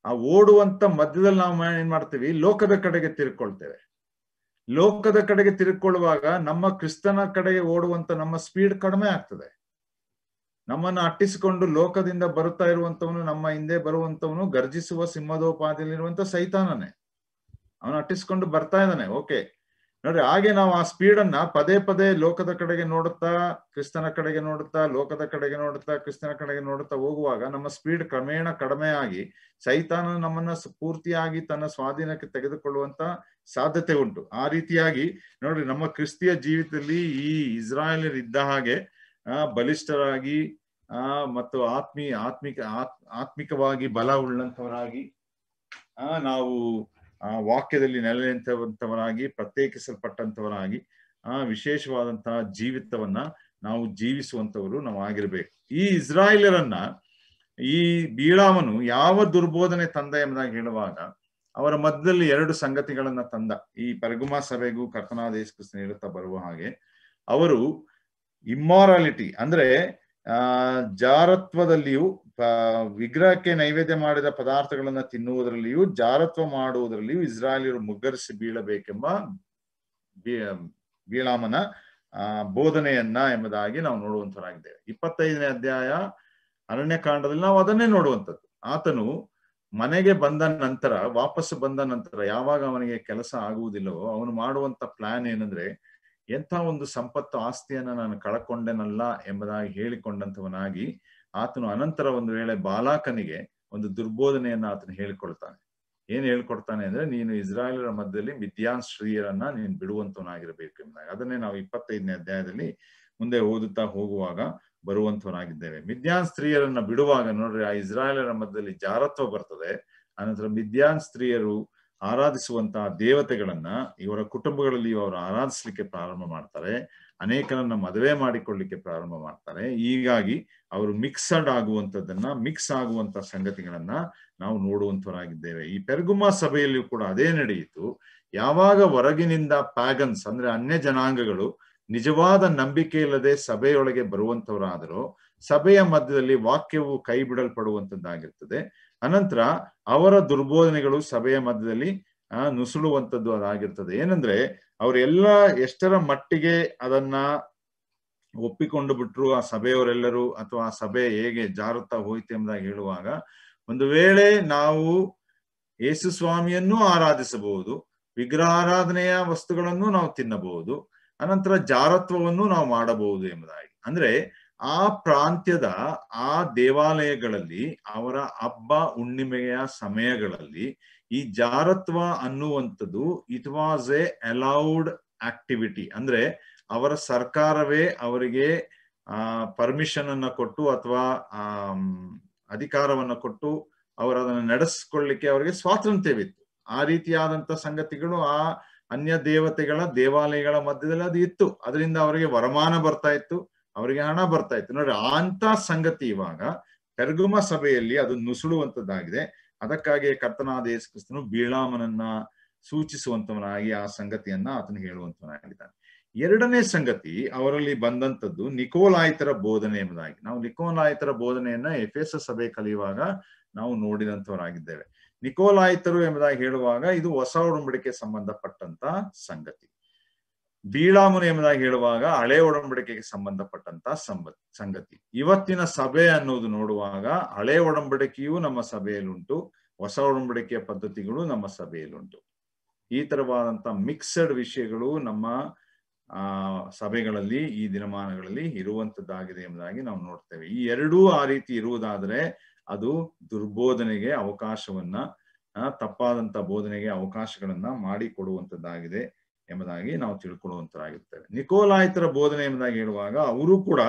ಆ ಓಡುವಂತ ಮಧ್ಯದಲ್ಲಿ ನಾವು ಏನ್ ಮಾಡ್ತೀವಿ ಲೋಕದ ಕಡೆಗೆ ತಿರ್ಕೊಳ್ತೇವೆ ಲೋಕದ ಕಡೆಗೆ ತಿರುಕೊಳ್ಳುವಾಗ ನಮ್ಮ ಕ್ರಿಸ್ತನ ಕಡೆಗೆ ಓಡುವಂತ ನಮ್ಮ ಸ್ಪೀಡ್ ಕಡಿಮೆ ಆಗ್ತದೆ ನಮ್ಮನ್ನ ಅಟ್ಟಿಸಿಕೊಂಡು ಲೋಕದಿಂದ ಬರುತ್ತಾ ಇರುವಂತವನು ನಮ್ಮ ಹಿಂದೆ ಬರುವಂತವನು ಗರ್ಜಿಸುವ ಸಿಂಹದೋಪಾದಿಯಲ್ಲಿರುವಂತ ಸೈತಾನನೇ ಅವನು ಅಟ್ಟಿಸಿಕೊಂಡು ಬರ್ತಾ ಇದ್ದಾನೆ ಓಕೆ ನೋಡ್ರಿ ಹಾಗೆ ನಾವು ಆ ಸ್ಪೀಡನ್ನ ಪದೇ ಪದೇ ಲೋಕದ ಕಡೆಗೆ ನೋಡುತ್ತಾ ಕ್ರಿಸ್ತನ ಕಡೆಗೆ ನೋಡುತ್ತಾ ಲೋಕದ ಕಡೆಗೆ ನೋಡುತ್ತಾ ಕ್ರಿಸ್ತನ ಕಡೆಗೆ ನೋಡುತ್ತಾ ಹೋಗುವಾಗ ನಮ್ಮ ಸ್ಪೀಡ್ ಕ್ರಮೇಣ ಕಡಿಮೆ ಆಗಿ ಸೈತಾನ ನಮ್ಮನ್ನ ಪೂರ್ತಿಯಾಗಿ ತನ್ನ ಸ್ವಾಧೀನಕ್ಕೆ ತೆಗೆದುಕೊಳ್ಳುವಂತ ಸಾಧ್ಯತೆ ಉಂಟು ಆ ರೀತಿಯಾಗಿ ನೋಡ್ರಿ ನಮ್ಮ ಕ್ರಿಸ್ತಿಯ ಜೀವಿತದಲ್ಲಿ ಈ ಇಸ್ರಾಯೇಲರಿದ್ದ ಹಾಗೆ ಆ ಬಲಿಷ್ಠರಾಗಿ ಆ ಮತ್ತು ಆತ್ಮೀಯ ಆತ್ಮಿಕ ಆತ್ಮಿಕವಾಗಿ ಬಲ ಉಳ್ಳಂತವರಾಗಿ ಆ ನಾವು ಆ ವಾಕ್ಯದಲ್ಲಿ ನೆಲೆ ನಿಂತವಂಥವನಾಗಿ ಪ್ರತ್ಯೇಕಿಸಲ್ಪಟ್ಟಂಥವನಾಗಿ ಆ ವಿಶೇಷವಾದಂತಹ ಜೀವಿತವನ್ನ ನಾವು ಜೀವಿಸುವಂತವರು ನಾವು ಆಗಿರ್ಬೇಕು ಈ ಇಸ್ರಾಯೇಲರನ್ನ ಈ ಬೀಳಾಮನು ಯಾವ ದುರ್ಬೋಧನೆ ತಂದ ಎಂಬುದಾಗಿ ಹೇಳುವಾಗ ಅವರ ಮಧ್ಯದಲ್ಲಿ ಎರಡು ಸಂಗತಿಗಳನ್ನ ತಂದ ಈ ಪರಗುಮಾ ಸಭೆಗೂ ಕರ್ತನಾದೇಶ ಕೃಷ್ಣ ಬರುವ ಹಾಗೆ ಅವರು ಇಮ್ಮಾರಾಲಿಟಿ ಅಂದ್ರೆ ಆ ಜಾರತ್ವದಲ್ಲಿಯೂ ವಿಗ್ರಹಕ್ಕೆ ನೈವೇದ್ಯ ಮಾಡಿದ ಪದಾರ್ಥಗಳನ್ನ ತಿನ್ನುವುದರಲ್ಲಿಯೂ ಜಾರತ್ವ ಮಾಡುವುದರಲ್ಲಿಯೂ ಇಸ್ರಾಯೇಲಿಯರು ಮುಗ್ಗರಿಸಿ ಬೀಳಬೇಕೆಂಬ ಬೀಳಾಮನ ಆ ಬೋಧನೆಯನ್ನ ಎಂಬುದಾಗಿ ನಾವು ನೋಡುವಂತರಾಗಿದ್ದೇವೆ ಇಪ್ಪತ್ತೈದನೇ ಅಧ್ಯಾಯ ಅರಣ್ಯಕಾಂಡದಲ್ಲಿ ನಾವು ಅದನ್ನೇ ನೋಡುವಂಥದ್ದು ಆತನು ಮನೆಗೆ ಬಂದ ನಂತರ ವಾಪಸ್ ಬಂದ ನಂತರ ಯಾವಾಗ ಅವನಿಗೆ ಕೆಲಸ ಆಗುವುದಿಲ್ಲವೋ ಅವನು ಮಾಡುವಂತ ಪ್ಲಾನ್ ಏನಂದ್ರೆ ಎಂಥ ಒಂದು ಸಂಪತ್ತು ಆಸ್ತಿಯನ್ನ ನಾನು ಕಳಕೊಂಡೆನಲ್ಲ ಎಂಬುದಾಗಿ ಹೇಳಿಕೊಂಡಂತವನಾಗಿ ಆತನು ಅನಂತರ ಒಂದು ವೇಳೆ ಬಾಲಾಕನಿಗೆ ಒಂದು ದುರ್ಬೋಧನೆಯನ್ನ ಆತನು ಹೇಳ್ಕೊಳ್ತಾನೆ ಏನ್ ಹೇಳ್ಕೊಡ್ತಾನೆ ಅಂದ್ರೆ ನೀನು ಇಸ್ರಾಯೇಲರ ಮಧ್ಯದಲ್ಲಿ ಮಿಥ್ಯಾನ್ ಶ್ರೀಯರನ್ನ ನೀನು ಬಿಡುವಂತವನಾಗಿರಬೇಕೆಂಬುದಾಗಿ ಅದನ್ನೇ ನಾವು ಇಪ್ಪತ್ತೈದನೇ ಅಧ್ಯಾಯದಲ್ಲಿ ಮುಂದೆ ಓದುತ್ತಾ ಹೋಗುವಾಗ ಬರುವಂತವನಾಗಿದ್ದೇವೆ ಮಿದ್ಯಾನ್ ಸ್ತ್ರೀಯರನ್ನ ಬಿಡುವಾಗ ನೋಡ್ರಿ ಆ ಇಸ್ರಾಯೇಲರ ಮಧ್ಯದಲ್ಲಿ ಜಾರತ್ವ ಬರ್ತದೆ ಅನಂತರ ಮಿದ್ಯಾನ್ ಸ್ತ್ರೀಯರು ಆರಾಧಿಸುವಂತಹ ದೇವತೆಗಳನ್ನ ಇವರ ಕುಟುಂಬಗಳಲ್ಲಿ ಅವರು ಆರಾಧಿಸ್ಲಿಕ್ಕೆ ಪ್ರಾರಂಭ ಮಾಡ್ತಾರೆ ಅನೇಕರನ್ನ ಮದುವೆ ಮಾಡಿಕೊಳ್ಳಿಕ್ಕೆ ಪ್ರಾರಂಭ ಮಾಡ್ತಾರೆ ಹೀಗಾಗಿ ಅವರು ಮಿಕ್ಸಡ್ ಆಗುವಂಥದ್ದನ್ನ ಮಿಕ್ಸ್ ಆಗುವಂತ ಸಂಗತಿಗಳನ್ನ ನಾವು ನೋಡುವಂತವರಾಗಿದ್ದೇವೆ ಈ ಪೆರ್ಗುಮಾ ಸಭೆಯಲ್ಲಿಯೂ ಕೂಡ ಅದೇ ನಡೆಯಿತು ಯಾವಾಗ ಹೊರಗಿನಿಂದ ಪ್ಯಾಗನ್ಸ್ ಅಂದ್ರೆ ಅನ್ಯ ಜನಾಂಗಗಳು ನಿಜವಾದ ನಂಬಿಕೆ ಇಲ್ಲದೆ ಸಭೆಯೊಳಗೆ ಬರುವಂತವರಾದರೂ ಸಭೆಯ ಮಧ್ಯದಲ್ಲಿ ವಾಕ್ಯವು ಕೈ ಬಿಡಲ್ಪಡುವಂಥದ್ದಾಗಿರ್ತದೆ ಅನಂತರ ಅವರ ದುರ್ಬೋಧನೆಗಳು ಸಭೆಯ ಮಧ್ಯದಲ್ಲಿ ಆ ನುಸುಳುವಂಥದ್ದು ಅದಾಗಿರ್ತದೆ ಏನಂದ್ರೆ ಅವರೆಲ್ಲ ಎಷ್ಟರ ಮಟ್ಟಿಗೆ ಅದನ್ನ ಒಪ್ಪಿಕೊಂಡು ಬಿಟ್ರು ಆ ಸಭೆಯವರೆಲ್ಲರೂ ಅಥವಾ ಆ ಸಭೆ ಹೇಗೆ ಜಾರುತ್ತಾ ಹೋಯ್ತು ಎಂಬುದಾಗಿ ಹೇಳುವಾಗ ಒಂದು ವೇಳೆ ನಾವು ಯೇಸು ಸ್ವಾಮಿಯನ್ನು ಆರಾಧಿಸಬಹುದು ವಿಗ್ರಹಾರಾಧನೆಯ ವಸ್ತುಗಳನ್ನು ನಾವು ತಿನ್ನಬಹುದು ಅನಂತರ ಜಾರತ್ವವನ್ನು ನಾವು ಮಾಡಬಹುದು ಎಂಬುದಾಗಿ ಅಂದ್ರೆ ಆ ಪ್ರಾಂತ್ಯದ ಆ ದೇವಾಲಯಗಳಲ್ಲಿ ಅವರ ಹಬ್ಬ ಹುಣ್ಣಿಮೆಯ ಸಮಯಗಳಲ್ಲಿ ಈ ಜಾರತ್ವ ಅನ್ನುವಂಥದ್ದು it was a allowed activity ಅಂದ್ರೆ ಅವರ ಸರ್ಕಾರವೇ ಅವರಿಗೆ ಪರ್ಮಿಷನ್ ಅನ್ನ ಕೊಟ್ಟು ಅಥವಾ ಅಧಿಕಾರವನ್ನ ಕೊಟ್ಟು ಅವರು ಅದನ್ನು ನಡೆಸ್ಕೊಳ್ಳಿಕ್ಕೆ ಅವರಿಗೆ ಸ್ವಾತಂತ್ರ್ಯವಿತ್ತು ಆ ರೀತಿಯಾದಂತ ಸಂಗತಿಗಳು ಆ ಅನ್ಯ ದೇವತೆಗಳ ದೇವಾಲಯಗಳ ಮಧ್ಯದಲ್ಲಿ ಅದು ಇತ್ತು ಅದರಿಂದ ಅವರಿಗೆ ವರಮಾನ ಬರ್ತಾ ಇತ್ತು ಅವರಿಗೆ ಹಣ ಬರ್ತಾ ಇತ್ತು ನೋಡ್ರಿ ಅಂತ ಸಂಗತಿ ಇವಾಗ ಕರ್ಗುಮ ಸಭೆಯಲ್ಲಿ ಅದು ನುಸುಳುವಂತದ್ದಾಗಿದೆ ಅದಕ್ಕಾಗಿ ಕರ್ತನಾದ ಯೇಸು ಬೀಳಾಮನನ್ನ ಸೂಚಿಸುವಂತವನಾಗಿ ಆ ಸಂಗತಿಯನ್ನ ಆತನು ಹೇಳುವಂತವನಾಗಿದ್ದಾನೆ ಎರಡನೇ ಸಂಗತಿ ಅವರಲ್ಲಿ ಬಂದಂತದ್ದು ನಿಕೋಲಾಯಿತರ ಬೋಧನೆ ಎಂಬುದಾಗಿ ನಾವು ನಿಕೋಲಾಯಿತರ ಬೋಧನೆಯನ್ನ ಎಸ್ ಸಭೆ ಕಲಿಯುವಾಗ ನಾವು ನೋಡಿದಂತವರಾಗಿದ್ದೇವೆ ನಿಕೋಲಾಯಿತರು ಎಂಬುದಾಗಿ ಹೇಳುವಾಗ ಇದು ಹೊಸ ಒಡಂಬಡಿಕೆ ಸಂಬಂಧಪಟ್ಟಂತ ಸಂಗತಿ ಬೀಳಾಮುನಿ ಎಂಬುದಾಗಿ ಹೇಳುವಾಗ ಹಳೆ ಒಡಂಬಡಿಕೆಗೆ ಸಂಬಂಧಪಟ್ಟಂತ ಸಂಬ ಸಂಗತಿ ಇವತ್ತಿನ ಸಭೆ ಅನ್ನೋದು ನೋಡುವಾಗ ಹಳೆ ಒಡಂಬಡಿಕೆಯು ನಮ್ಮ ಸಭೆಯಲ್ಲಿಂಟು ಹೊಸ ಒಡಂಬಡಿಕೆಯ ಪದ್ಧತಿಗಳು ನಮ್ಮ ಸಭೆಯಲ್ಲಿಂಟು ಈ ತರವಾದಂತ ಮಿಕ್ಸಡ್ ವಿಷಯಗಳು ನಮ್ಮ ಆ ಸಭೆಗಳಲ್ಲಿ ಈ ದಿನಮಾನಗಳಲ್ಲಿ ಇರುವಂತದ್ದಾಗಿದೆ ಎಂಬುದಾಗಿ ನಾವು ನೋಡ್ತೇವೆ ಈ ಎರಡೂ ಆ ರೀತಿ ಇರುವುದಾದ್ರೆ ಅದು ದುರ್ಬೋಧನೆಗೆ ಅವಕಾಶವನ್ನ ತಪ್ಪಾದಂತ ಬೋಧನೆಗೆ ಅವಕಾಶಗಳನ್ನ ಮಾಡಿಕೊಡುವಂತದ್ದಾಗಿದೆ ಎಂಬುದಾಗಿ ನಾವು ತಿಳ್ಕೊಳ್ಳುವಂತರಾಗಿರ್ತೇವೆ ನಿಕೋಲಾಯಿತರ ಬೋಧನೆ ಎಂಬುದಾಗಿ ಹೇಳುವಾಗ ಅವರು ಕೂಡ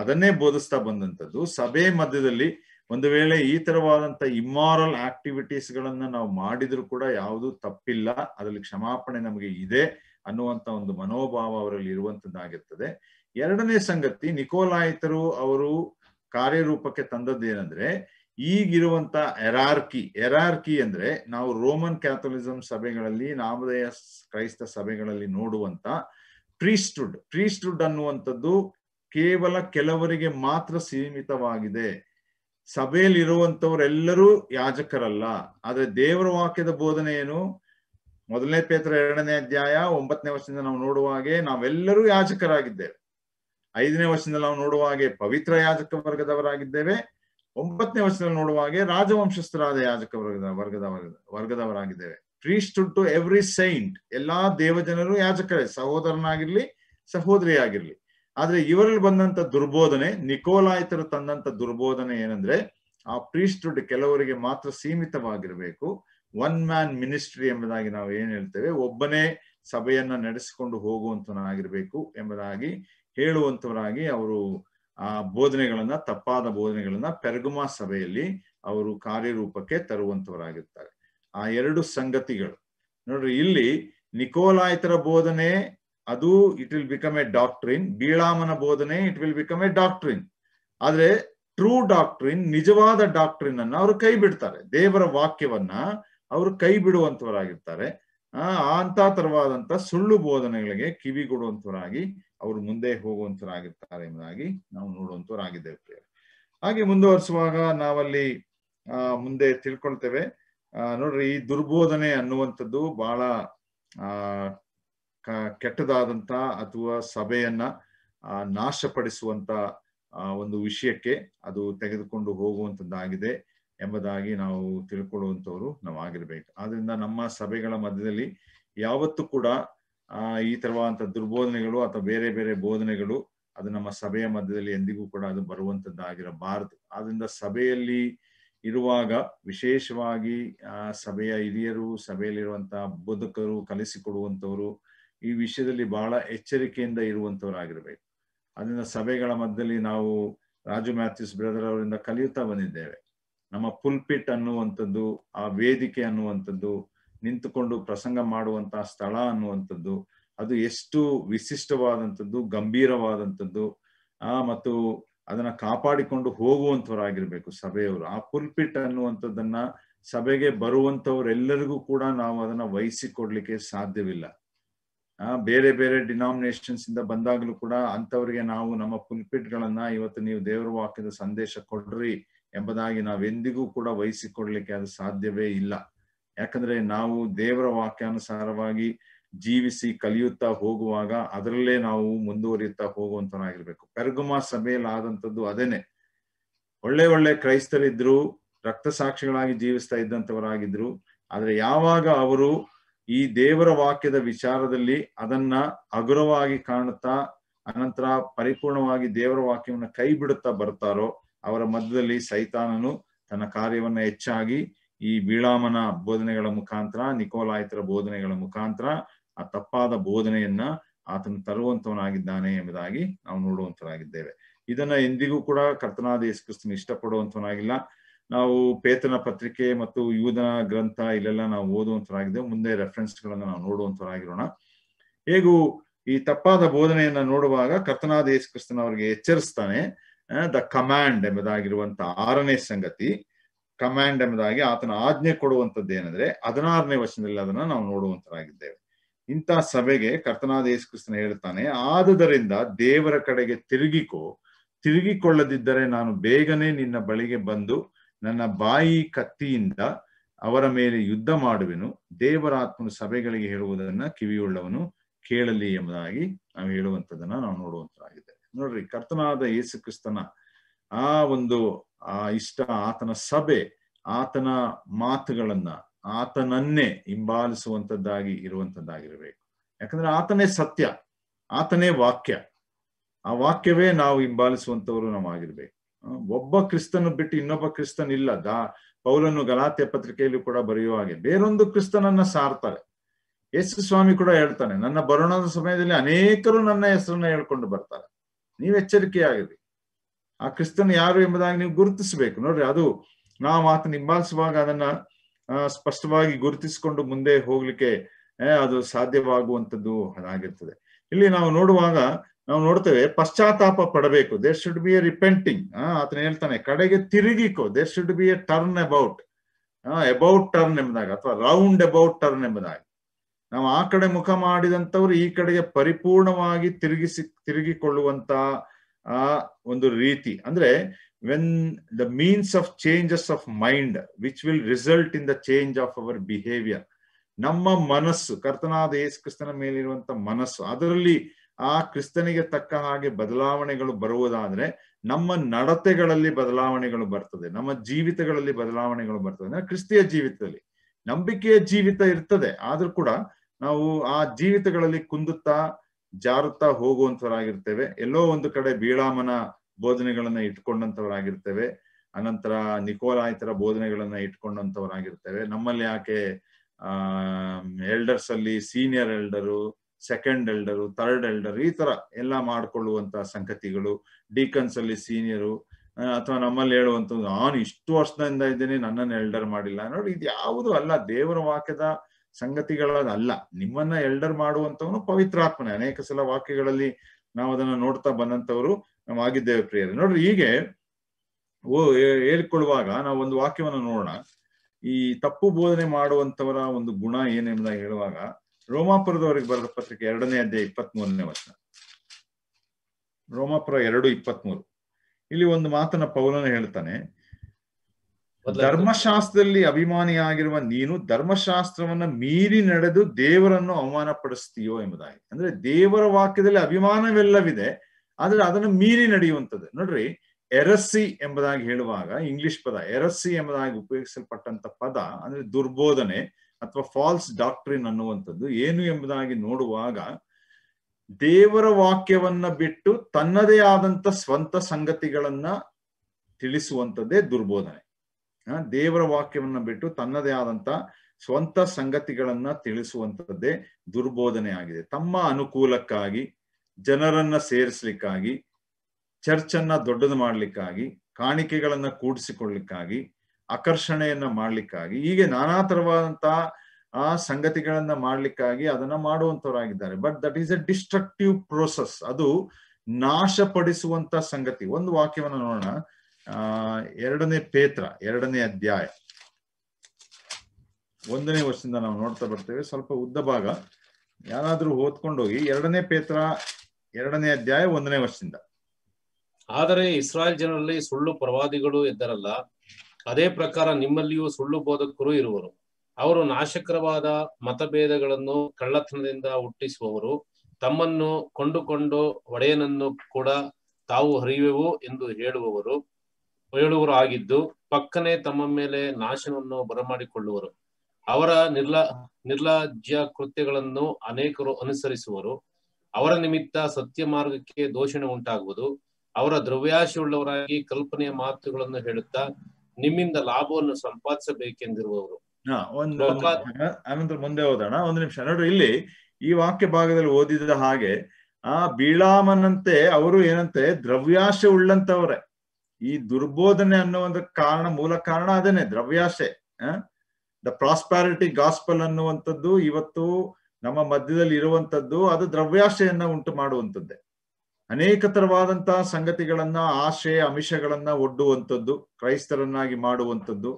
ಅದನ್ನೇ ಬೋಧಿಸ್ತಾ ಬಂದಂಥದ್ದು ಸಭೆ ಮಧ್ಯದಲ್ಲಿ ಒಂದು ವೇಳೆ ಈ ತರವಾದಂತ ಇಮ್ಮಾರಲ್ ಆಕ್ಟಿವಿಟೀಸ್ ಗಳನ್ನ ನಾವು ಮಾಡಿದ್ರು ಕೂಡ ಯಾವುದು ತಪ್ಪಿಲ್ಲ ಅದರಲ್ಲಿ ಕ್ಷಮಾಪಣೆ ನಮಗೆ ಇದೆ ಅನ್ನುವಂತ ಒಂದು ಮನೋಭಾವ ಅವರಲ್ಲಿ ಇರುವಂತದ್ದಾಗಿರ್ತದೆ ಎರಡನೇ ಸಂಗತಿ ನಿಕೋಲಾಯಿತರು ಅವರು ಕಾರ್ಯರೂಪಕ್ಕೆ ಏನಂದ್ರೆ ಈಗಿರುವಂತ ಎರಾರ್ಕಿ ಎರಾರ್ಕಿ ಅಂದ್ರೆ ನಾವು ರೋಮನ್ ಕ್ಯಾಥೋಲಿಸಂ ಸಭೆಗಳಲ್ಲಿ ನಾಮದಯ ಕ್ರೈಸ್ತ ಸಭೆಗಳಲ್ಲಿ ನೋಡುವಂತ ಪ್ರೀಸ್ಟುಡ್ ಪ್ರೀಸ್ಟುಡ್ ಅನ್ನುವಂಥದ್ದು ಕೇವಲ ಕೆಲವರಿಗೆ ಮಾತ್ರ ಸೀಮಿತವಾಗಿದೆ ಸಭೆಯಲ್ಲಿ ಇರುವಂತವರೆಲ್ಲರೂ ಯಾಜಕರಲ್ಲ ಆದ್ರೆ ದೇವರ ವಾಕ್ಯದ ಬೋಧನೆ ಏನು ಮೊದಲನೇ ಪೇತ್ರ ಎರಡನೇ ಅಧ್ಯಾಯ ಒಂಬತ್ತನೇ ವರ್ಷದಿಂದ ನಾವು ನೋಡುವ ಹಾಗೆ ನಾವೆಲ್ಲರೂ ಯಾಜಕರಾಗಿದ್ದೇವೆ ಐದನೇ ವರ್ಷದಿಂದ ನಾವು ನೋಡುವ ಹಾಗೆ ಪವಿತ್ರ ಯಾಜಕ ವರ್ಗದವರಾಗಿದ್ದೇವೆ ಒಂಬತ್ತನೇ ವರ್ಷದಲ್ಲಿ ನೋಡುವ ಹಾಗೆ ರಾಜವಂಶಸ್ಥರಾದ ಯಾಜಕ ವರ್ಗದ ವರ್ಗದ ವರ್ಗದವರಾಗಿದ್ದೇವೆ ಪ್ರೀಸ್ಟುಡ್ ಟು ಎವ್ರಿ ಸೈಂಟ್ ಎಲ್ಲಾ ದೇವಜನರು ಯಾಜಕರೇ ಸಹೋದರನಾಗಿರ್ಲಿ ಸಹೋದರಿಯಾಗಿರ್ಲಿ ಆದ್ರೆ ಇವರಲ್ಲಿ ಬಂದಂತ ದುರ್ಬೋಧನೆ ನಿಕೋಲಾಯಿತರು ತಂದಂತ ದುರ್ಬೋಧನೆ ಏನಂದ್ರೆ ಆ ಪ್ರೀಸ್ಟುಡ್ ಕೆಲವರಿಗೆ ಮಾತ್ರ ಸೀಮಿತವಾಗಿರಬೇಕು ಒನ್ ಮ್ಯಾನ್ ಮಿನಿಸ್ಟ್ರಿ ಎಂಬುದಾಗಿ ನಾವು ಏನ್ ಹೇಳ್ತೇವೆ ಒಬ್ಬನೇ ಸಭೆಯನ್ನ ನಡೆಸಿಕೊಂಡು ಹೋಗುವಂತನಾಗಿರ್ಬೇಕು ಎಂಬುದಾಗಿ ಹೇಳುವಂತವರಾಗಿ ಅವರು ಆ ಬೋಧನೆಗಳನ್ನ ತಪ್ಪಾದ ಬೋಧನೆಗಳನ್ನ ಪೆರ್ಗುಮಾ ಸಭೆಯಲ್ಲಿ ಅವರು ಕಾರ್ಯರೂಪಕ್ಕೆ ತರುವಂತವರಾಗಿರ್ತಾರೆ ಆ ಎರಡು ಸಂಗತಿಗಳು ನೋಡ್ರಿ ಇಲ್ಲಿ ನಿಕೋಲಾಯಿತರ ಬೋಧನೆ ಅದು it will become a doctrine ಬೀಳಾಮನ ಬೋಧನೆ it will become a doctrine ಆದ್ರೆ ಟ್ರೂ ಡಾಕ್ಟ್ರಿನ್ ನಿಜವಾದ ಡಾಕ್ಟ್ರಿನ್ ಅನ್ನ ಅವರು ಕೈ ಬಿಡ್ತಾರೆ ದೇವರ ವಾಕ್ಯವನ್ನ ಅವರು ಕೈ ಬಿಡುವಂತವರಾಗಿರ್ತಾರೆ ಆ ಅಂತ ತರವಾದಂತ ಸುಳ್ಳು ಬೋಧನೆಗಳಿಗೆ ಕಿವಿಗೊಡುವಂತವರಾಗಿ ಅವರು ಮುಂದೆ ಹೋಗುವಂತರಾಗಿರ್ತಾರೆ ಎಂಬುದಾಗಿ ನಾವು ನೋಡುವಂತವರಾಗಿದ್ದೇವೆ ಪ್ರಿಯರು ಹಾಗೆ ಮುಂದುವರಿಸುವಾಗ ನಾವಲ್ಲಿ ಮುಂದೆ ತಿಳ್ಕೊಳ್ತೇವೆ ನೋಡ್ರಿ ಈ ದುರ್ಬೋಧನೆ ಅನ್ನುವಂಥದ್ದು ಬಹಳ ಕೆಟ್ಟದಾದಂತ ಅಥವಾ ಸಭೆಯನ್ನ ನಾಶಪಡಿಸುವಂತ ಒಂದು ವಿಷಯಕ್ಕೆ ಅದು ತೆಗೆದುಕೊಂಡು ಹೋಗುವಂಥದ್ದಾಗಿದೆ ಎಂಬುದಾಗಿ ನಾವು ತಿಳ್ಕೊಳ್ಳುವಂಥವ್ರು ನಾವು ಆಗಿರ್ಬೇಕು ಆದ್ರಿಂದ ನಮ್ಮ ಸಭೆಗಳ ಮಧ್ಯದಲ್ಲಿ ಯಾವತ್ತೂ ಕೂಡ ಆ ಈ ತರವಾದಂತ ದುರ್ಬೋಧನೆಗಳು ಅಥವಾ ಬೇರೆ ಬೇರೆ ಬೋಧನೆಗಳು ಅದು ನಮ್ಮ ಸಭೆಯ ಮಧ್ಯದಲ್ಲಿ ಎಂದಿಗೂ ಕೂಡ ಅದು ಬರುವಂತದ್ದಾಗಿರಬಾರದು ಆದ್ರಿಂದ ಸಭೆಯಲ್ಲಿ ಇರುವಾಗ ವಿಶೇಷವಾಗಿ ಸಭೆಯ ಹಿರಿಯರು ಸಭೆಯಲ್ಲಿರುವಂತಹ ಬೋಧಕರು ಕಲಿಸಿಕೊಡುವಂಥವರು ಈ ವಿಷಯದಲ್ಲಿ ಬಹಳ ಎಚ್ಚರಿಕೆಯಿಂದ ಇರುವಂಥವರಾಗಿರ್ಬೇಕು ಅದರಿಂದ ಸಭೆಗಳ ಮಧ್ಯದಲ್ಲಿ ನಾವು ರಾಜು ಮ್ಯಾಥ್ಯೂಸ್ ಬ್ರದರ್ ಅವರಿಂದ ಕಲಿಯುತ್ತಾ ಬಂದಿದ್ದೇವೆ ನಮ್ಮ ಪುಲ್ಪಿಟ್ ಅನ್ನುವಂಥದ್ದು ಆ ವೇದಿಕೆ ಅನ್ನುವಂಥದ್ದು ನಿಂತುಕೊಂಡು ಪ್ರಸಂಗ ಮಾಡುವಂತಹ ಸ್ಥಳ ಅನ್ನುವಂಥದ್ದು ಅದು ಎಷ್ಟು ವಿಶಿಷ್ಟವಾದಂಥದ್ದು ಗಂಭೀರವಾದಂಥದ್ದು ಆ ಮತ್ತು ಅದನ್ನ ಕಾಪಾಡಿಕೊಂಡು ಹೋಗುವಂಥವ್ರಾಗಿರ್ಬೇಕು ಸಭೆಯವರು ಆ ಪುಲ್ಪಿಟ್ ಅನ್ನುವಂಥದ್ದನ್ನ ಸಭೆಗೆ ಬರುವಂತವ್ರೆಲ್ಲರಿಗೂ ಕೂಡ ನಾವು ಅದನ್ನ ವಹಿಸಿಕೊಡ್ಲಿಕ್ಕೆ ಸಾಧ್ಯವಿಲ್ಲ ಆ ಬೇರೆ ಬೇರೆ ಡಿನಾಮಿನೇಷನ್ಸ್ ಇಂದ ಬಂದಾಗಲೂ ಕೂಡ ಅಂಥವರಿಗೆ ನಾವು ನಮ್ಮ ಪುಲ್ಪಿಟ್ಗಳನ್ನ ಇವತ್ತು ನೀವು ದೇವರ ವಾಕ್ಯದ ಸಂದೇಶ ಕೊಡ್ರಿ ಎಂಬುದಾಗಿ ನಾವೆಂದಿಗೂ ಕೂಡ ವಹಿಸಿಕೊಡ್ಲಿಕ್ಕೆ ಅದು ಸಾಧ್ಯವೇ ಇಲ್ಲ ಯಾಕಂದ್ರೆ ನಾವು ದೇವರ ವಾಕ್ಯಾನುಸಾರವಾಗಿ ಜೀವಿಸಿ ಕಲಿಯುತ್ತಾ ಹೋಗುವಾಗ ಅದರಲ್ಲೇ ನಾವು ಮುಂದುವರಿಯುತ್ತಾ ಹೋಗುವಂತನಾಗಿರ್ಬೇಕು ಪೆರ್ಗುಮ ಸಭೆಯಲ್ಲಿ ಆದಂಥದ್ದು ಅದೇನೆ ಒಳ್ಳೆ ಒಳ್ಳೆ ಕ್ರೈಸ್ತರಿದ್ರು ರಕ್ತ ಸಾಕ್ಷಿಗಳಾಗಿ ಜೀವಿಸ್ತಾ ಇದ್ದಂಥವರಾಗಿದ್ರು ಆದ್ರೆ ಯಾವಾಗ ಅವರು ಈ ದೇವರ ವಾಕ್ಯದ ವಿಚಾರದಲ್ಲಿ ಅದನ್ನ ಹಗುರವಾಗಿ ಕಾಣುತ್ತಾ ಅನಂತರ ಪರಿಪೂರ್ಣವಾಗಿ ದೇವರ ವಾಕ್ಯವನ್ನು ಕೈ ಬಿಡುತ್ತಾ ಬರ್ತಾರೋ ಅವರ ಮಧ್ಯದಲ್ಲಿ ಸೈತಾನನು ತನ್ನ ಕಾರ್ಯವನ್ನ ಹೆಚ್ಚಾಗಿ ಈ ಬೀಳಾಮನ ಬೋಧನೆಗಳ ಮುಖಾಂತರ ನಿಕೋಲಾಯಿತರ ಬೋಧನೆಗಳ ಮುಖಾಂತರ ಆ ತಪ್ಪಾದ ಬೋಧನೆಯನ್ನ ಆತನು ತರುವಂತವನಾಗಿದ್ದಾನೆ ಎಂಬುದಾಗಿ ನಾವು ನೋಡುವಂತವನಾಗಿದ್ದೇವೆ ಇದನ್ನ ಎಂದಿಗೂ ಕೂಡ ಕರ್ತನಾದ ಯೇಸುಕ್ರಿಸ್ತನ ಇಷ್ಟಪಡುವಂತವನಾಗಿಲ್ಲ ನಾವು ಪೇತನ ಪತ್ರಿಕೆ ಮತ್ತು ಯೂಧನ ಗ್ರಂಥ ಇಲ್ಲೆಲ್ಲ ನಾವು ಓದುವಂತರಾಗಿದ್ದೇವೆ ಮುಂದೆ ರೆಫರೆನ್ಸ್ ಗಳನ್ನ ನಾವು ನೋಡುವಂತರಾಗಿರೋಣ ಹೇಗೂ ಈ ತಪ್ಪಾದ ಬೋಧನೆಯನ್ನ ನೋಡುವಾಗ ಕರ್ತನಾದ ಯೇಸುಕ್ರಿಸ್ತನ ಅವರಿಗೆ ಎಚ್ಚರಿಸ್ತಾನೆ ದ ಕಮಾಂಡ್ ಎಂಬುದಾಗಿರುವಂತಹ ಆರನೇ ಸಂಗತಿ ಕಮ್ಯಾಂಡ್ ಎಂಬುದಾಗಿ ಆತನ ಆಜ್ಞೆ ಕೊಡುವಂಥದ್ದು ಏನಂದ್ರೆ ಹದಿನಾರನೇ ವಚನದಲ್ಲಿ ಅದನ್ನ ನಾವು ನೋಡುವಂತರಾಗಿದ್ದೇವೆ ಇಂಥ ಸಭೆಗೆ ಕರ್ತನಾದ ಯೇಸುಕ್ರಿಸ್ತನ ಹೇಳ್ತಾನೆ ಆದುದರಿಂದ ದೇವರ ಕಡೆಗೆ ತಿರುಗಿಕೋ ತಿರುಗಿಕೊಳ್ಳದಿದ್ದರೆ ನಾನು ಬೇಗನೆ ನಿನ್ನ ಬಳಿಗೆ ಬಂದು ನನ್ನ ಬಾಯಿ ಕತ್ತಿಯಿಂದ ಅವರ ಮೇಲೆ ಯುದ್ಧ ಮಾಡುವೆನು ಆತ್ಮನ ಸಭೆಗಳಿಗೆ ಹೇಳುವುದನ್ನ ಕಿವಿಯುಳ್ಳವನು ಕೇಳಲಿ ಎಂಬುದಾಗಿ ನಾವು ಹೇಳುವಂಥದ್ದನ್ನ ನಾವು ನೋಡುವಂತರಾಗಿದ್ದೇವೆ ನೋಡ್ರಿ ಕರ್ತನಾದ ಯೇಸುಕ್ರಿಸ್ತನ ಆ ಒಂದು ಆ ಇಷ್ಟ ಆತನ ಸಭೆ ಆತನ ಮಾತುಗಳನ್ನ ಆತನನ್ನೇ ಹಿಂಬಾಲಿಸುವಂತದ್ದಾಗಿ ಇರುವಂತದ್ದಾಗಿರ್ಬೇಕು ಯಾಕಂದ್ರೆ ಆತನೇ ಸತ್ಯ ಆತನೇ ವಾಕ್ಯ ಆ ವಾಕ್ಯವೇ ನಾವು ಹಿಂಬಾಲಿಸುವಂತವರು ನಾವಾಗಿರ್ಬೇಕು ಒಬ್ಬ ಕ್ರಿಸ್ತನ ಬಿಟ್ಟು ಇನ್ನೊಬ್ಬ ಕ್ರಿಸ್ತನ್ ಇಲ್ಲ ದಾ ಪೌಲನ್ನು ಗಲಾತೆ ಪತ್ರಿಕೆಯಲ್ಲಿ ಕೂಡ ಬರೆಯುವ ಹಾಗೆ ಬೇರೊಂದು ಕ್ರಿಸ್ತನನ್ನ ಸಾರ್ತಾರೆ ಯೇಸು ಸ್ವಾಮಿ ಕೂಡ ಹೇಳ್ತಾನೆ ನನ್ನ ಬರೋಣದ ಸಮಯದಲ್ಲಿ ಅನೇಕರು ನನ್ನ ಹೆಸರನ್ನ ಹೇಳ್ಕೊಂಡು ಬರ್ತಾರೆ ನೀವು ಎಚ್ಚರಿಕೆಯಾಗಿರಿ ಆ ಕ್ರಿಸ್ತನ್ ಯಾರು ಎಂಬುದಾಗಿ ನೀವು ಗುರುತಿಸಬೇಕು ನೋಡ್ರಿ ಅದು ನಾವು ಆತನ ನಿಂಬಾಲಿಸುವಾಗ ಅದನ್ನ ಸ್ಪಷ್ಟವಾಗಿ ಗುರುತಿಸಿಕೊಂಡು ಮುಂದೆ ಹೋಗ್ಲಿಕ್ಕೆ ಅದು ಸಾಧ್ಯವಾಗುವಂಥದ್ದು ಅದಾಗಿರ್ತದೆ ಇಲ್ಲಿ ನಾವು ನೋಡುವಾಗ ನಾವು ನೋಡ್ತೇವೆ ಪಶ್ಚಾತ್ತಾಪ ಪಡಬೇಕು there should be a repenting ಆತನ ಹೇಳ್ತಾನೆ ಕಡೆಗೆ ತಿರುಗಿಕೋ there should be a turn about about turn ಎಂಬುದಾಗಿ ಅಥವಾ ರೌಂಡ್ ಅಬೌಟ್ ಟರ್ನ್ ಎಂಬುದಾಗಿ ನಾವು ಆ ಕಡೆ ಮುಖ ಮಾಡಿದಂಥವ್ರು ಈ ಕಡೆಗೆ ಪರಿಪೂರ್ಣವಾಗಿ ತಿರುಗಿಸಿ ತಿರುಗಿಕೊಳ್ಳುವಂತ ಆ ಒಂದು ರೀತಿ ಅಂದ್ರೆ when the means of changes of mind which will result in the change of our behaviour ನಮ್ಮ ಮನಸ್ಸು ಕರ್ತನಾದ ಏಸು ಕ್ರಿಸ್ತನ ಮೇಲಿರುವಂತ ಮನಸ್ಸು ಅದರಲ್ಲಿ ಆ ಕ್ರಿಸ್ತನಿಗೆ ತಕ್ಕ ಹಾಗೆ ಬದಲಾವಣೆಗಳು ಬರುವುದಾದ್ರೆ ನಮ್ಮ ನಡತೆಗಳಲ್ಲಿ ಬದಲಾವಣೆಗಳು ಬರ್ತದೆ ನಮ್ಮ ಜೀವಿತಗಳಲ್ಲಿ ಬದಲಾವಣೆಗಳು ಬರ್ತದೆ ಅಂದ್ರೆ ಕ್ರಿಸ್ತಿಯ ಜೀವಿತದಲ್ಲಿ ನಂಬಿಕೆಯ ಜೀವಿತ ಇರ್ತದೆ ಆದ್ರೂ ಕೂಡ ನಾವು ಆ ಜೀವಿತಗಳಲ್ಲಿ ಕುಂದುತ್ತಾ ಜಾರುತ್ತಾ ಹೋಗುವಂತವರಾಗಿರ್ತೇವೆ ಎಲ್ಲೋ ಒಂದು ಕಡೆ ಬೀಳಾಮನ ಬೋಧನೆಗಳನ್ನ ಇಟ್ಕೊಂಡಂತವರಾಗಿರ್ತೇವೆ ಅನಂತರ ನಿಕೋಲಾಯಿತರ ಬೋಧನೆಗಳನ್ನ ಇಟ್ಕೊಂಡಂತವರಾಗಿರ್ತೇವೆ ನಮ್ಮಲ್ಲಿ ಯಾಕೆ ಆ ಎಲ್ಡರ್ಸ್ ಅಲ್ಲಿ senior elder second elder third elder ಈ ತರ ಎಲ್ಲ ಮಾಡ್ಕೊಳ್ಳುವಂತ ಸಂಗತಿಗಳು ಡೀಕನ್ಸ್ ಅಲ್ಲಿ ಸೀನಿಯರು ಅಥವಾ ನಮ್ಮಲ್ಲಿ ಹೇಳುವಂತ ನಾನು ಇಷ್ಟು ವರ್ಷದಿಂದ ಇದ್ದೀನಿ ನನ್ನನ್ನು ಎಲ್ಡರ್ ಮಾಡಿಲ್ಲ ನೋಡಿ ಇದು ಯಾವುದು ಅಲ್ಲ ದೇವರ ವಾಕ್ಯದ ಸಂಗತಿಗಳಲ್ಲ ನಿಮ್ಮನ್ನ ಎಲ್ಡರ್ ಮಾಡುವಂತವನು ಪವಿತ್ರಾತ್ಮನೆ ಅನೇಕ ಸಲ ವಾಕ್ಯಗಳಲ್ಲಿ ನಾವು ಅದನ್ನ ನೋಡ್ತಾ ಬಂದಂತವರು ನಾವು ಆಗಿದ್ದೇವೆ ಪ್ರಿಯರು ನೋಡ್ರಿ ಹೀಗೆ ಓ ಹೇಳ್ಕೊಳ್ಳುವಾಗ ನಾವು ಒಂದು ವಾಕ್ಯವನ್ನು ನೋಡೋಣ ಈ ತಪ್ಪು ಬೋಧನೆ ಮಾಡುವಂತವರ ಒಂದು ಗುಣ ಏನೆಂಬ ಹೇಳುವಾಗ ರೋಮಾಪುರದವರಿಗೆ ಬರೆದ ಪತ್ರಿಕೆ ಎರಡನೇ ಅಧ್ಯಾಯ ಇಪ್ಪತ್ತ್ ಮೂರನೇ ವರ್ಷ ರೋಮಾಪುರ ಎರಡು ಇಪ್ಪತ್ಮೂರು ಇಲ್ಲಿ ಒಂದು ಮಾತನ್ನ ಪೌಲನ ಹೇಳ್ತಾನೆ ಧರ್ಮಶಾಸ್ತ್ರದಲ್ಲಿ ಅಭಿಮಾನಿಯಾಗಿರುವ ನೀನು ಧರ್ಮಶಾಸ್ತ್ರವನ್ನ ಮೀರಿ ನಡೆದು ದೇವರನ್ನು ಅವಮಾನ ಪಡಿಸ್ತೀಯೋ ಎಂಬುದಾಗಿ ಅಂದ್ರೆ ದೇವರ ವಾಕ್ಯದಲ್ಲಿ ಅಭಿಮಾನವೆಲ್ಲವಿದೆ ಆದ್ರೆ ಅದನ್ನು ಮೀರಿ ನಡೆಯುವಂಥದ್ದು ನೋಡ್ರಿ ಎರಸ್ಸಿ ಎಂಬುದಾಗಿ ಹೇಳುವಾಗ ಇಂಗ್ಲಿಷ್ ಪದ ಎರಸ್ಸಿ ಎಂಬುದಾಗಿ ಉಪಯೋಗಿಸಲ್ಪಟ್ಟಂತ ಪದ ಅಂದ್ರೆ ದುರ್ಬೋಧನೆ ಅಥವಾ ಫಾಲ್ಸ್ ಡಾಕ್ಟ್ರಿನ್ ಅನ್ನುವಂಥದ್ದು ಏನು ಎಂಬುದಾಗಿ ನೋಡುವಾಗ ದೇವರ ವಾಕ್ಯವನ್ನ ಬಿಟ್ಟು ತನ್ನದೇ ಆದಂತ ಸ್ವಂತ ಸಂಗತಿಗಳನ್ನ ತಿಳಿಸುವಂಥದ್ದೇ ದುರ್ಬೋಧನೆ ದೇವರ ವಾಕ್ಯವನ್ನ ಬಿಟ್ಟು ತನ್ನದೇ ಆದಂತ ಸ್ವಂತ ಸಂಗತಿಗಳನ್ನ ತಿಳಿಸುವಂತದ್ದೇ ದುರ್ಬೋಧನೆ ಆಗಿದೆ ತಮ್ಮ ಅನುಕೂಲಕ್ಕಾಗಿ ಜನರನ್ನ ಸೇರಿಸ್ಲಿಕ್ಕಾಗಿ ಚರ್ಚ್ ಅನ್ನ ದೊಡ್ಡದು ಮಾಡ್ಲಿಕ್ಕಾಗಿ ಕಾಣಿಕೆಗಳನ್ನ ಕೂಡಿಸಿಕೊಳ್ಳಿಕ್ಕಾಗಿ ಆಕರ್ಷಣೆಯನ್ನ ಮಾಡ್ಲಿಕ್ಕಾಗಿ ಹೀಗೆ ನಾನಾ ತರವಾದಂತಹ ಆ ಸಂಗತಿಗಳನ್ನ ಮಾಡ್ಲಿಕ್ಕಾಗಿ ಅದನ್ನ ಮಾಡುವಂತವರಾಗಿದ್ದಾರೆ but that is a destructive process ಅದು ನಾಶಪಡಿಸುವಂತ ಸಂಗತಿ ಒಂದು ವಾಕ್ಯವನ್ನ ನೋಡೋಣ ಎರಡನೇ ಪೇತ್ರ ಎರಡನೇ ಅಧ್ಯಾಯ ಒಂದನೇ ವರ್ಷದಿಂದ ನಾವು ನೋಡ್ತಾ ಬರ್ತೇವೆ ಸ್ವಲ್ಪ ಉದ್ದ ಭಾಗ ಯಾರಾದ್ರೂ ಓದ್ಕೊಂಡೋಗಿ ಎರಡನೇ ಪೇತ್ರ ಎರಡನೇ ಅಧ್ಯಾಯ ಒಂದನೇ ವರ್ಷದಿಂದ ಆದರೆ ಇಸ್ರಾಯೇಲ್ ಜನರಲ್ಲಿ ಸುಳ್ಳು ಪ್ರವಾದಿಗಳು ಎದ್ದರಲ್ಲ ಅದೇ ಪ್ರಕಾರ ನಿಮ್ಮಲ್ಲಿಯೂ ಸುಳ್ಳು ಬೋಧಕರು ಇರುವರು ಅವರು ನಾಶಕರವಾದ ಮತಭೇದಗಳನ್ನು ಕಳ್ಳತನದಿಂದ ಹುಟ್ಟಿಸುವವರು ತಮ್ಮನ್ನು ಕೊಂಡುಕೊಂಡು ಒಡೆಯನನ್ನು ಕೂಡ ತಾವು ಹರಿಯುವೆವು ಎಂದು ಹೇಳುವವರು ಹೇಳುವರು ಆಗಿದ್ದು ಪಕ್ಕನೆ ತಮ್ಮ ಮೇಲೆ ನಾಶವನ್ನು ಬರಮಾಡಿಕೊಳ್ಳುವರು ಅವರ ನಿರ್ಲ ನಿರ್ಲಾಜ್ಯ ಕೃತ್ಯಗಳನ್ನು ಅನೇಕರು ಅನುಸರಿಸುವರು ಅವರ ನಿಮಿತ್ತ ಸತ್ಯ ಮಾರ್ಗಕ್ಕೆ ದೋಷಣೆ ಉಂಟಾಗುವುದು ಅವರ ಉಳ್ಳವರಾಗಿ ಕಲ್ಪನೆಯ ಮಾತುಗಳನ್ನು ಹೇಳುತ್ತಾ ನಿಮ್ಮಿಂದ ಲಾಭವನ್ನು ಸಂಪಾದಿಸಬೇಕೆಂದಿರುವವರು ಆನಂತರ ಮುಂದೆ ಹೋದಣ ಒಂದು ನಿಮಿಷ ನೋಡ್ರಿ ಇಲ್ಲಿ ಈ ವಾಕ್ಯ ಭಾಗದಲ್ಲಿ ಓದಿದ ಹಾಗೆ ಆ ಬೀಳಾಮನಂತೆ ಅವರು ಏನಂತೆ ದ್ರವ್ಯಾಶ ಉಳ್ಳಂತವ್ರೆ ಈ ದುರ್ಬೋಧನೆ ಅನ್ನೋ ಒಂದು ಕಾರಣ ಮೂಲ ಕಾರಣ ಅದೇನೆ ದ್ರವ್ಯಾಶೆ ದ ಪ್ರಾಸ್ಪ್ಯಾರಿಟಿ ಗಾಸ್ಪಲ್ ಅನ್ನುವಂಥದ್ದು ಇವತ್ತು ನಮ್ಮ ಮಧ್ಯದಲ್ಲಿ ಇರುವಂತದ್ದು ಅದು ದ್ರವ್ಯಾಶೆಯನ್ನ ಉಂಟು ಮಾಡುವಂಥದ್ದೇ ಅನೇಕ ತರವಾದಂತಹ ಸಂಗತಿಗಳನ್ನ ಆಶೆ ಅಮಿಷಗಳನ್ನ ಒಡ್ಡುವಂಥದ್ದು ಕ್ರೈಸ್ತರನ್ನಾಗಿ ಮಾಡುವಂಥದ್ದು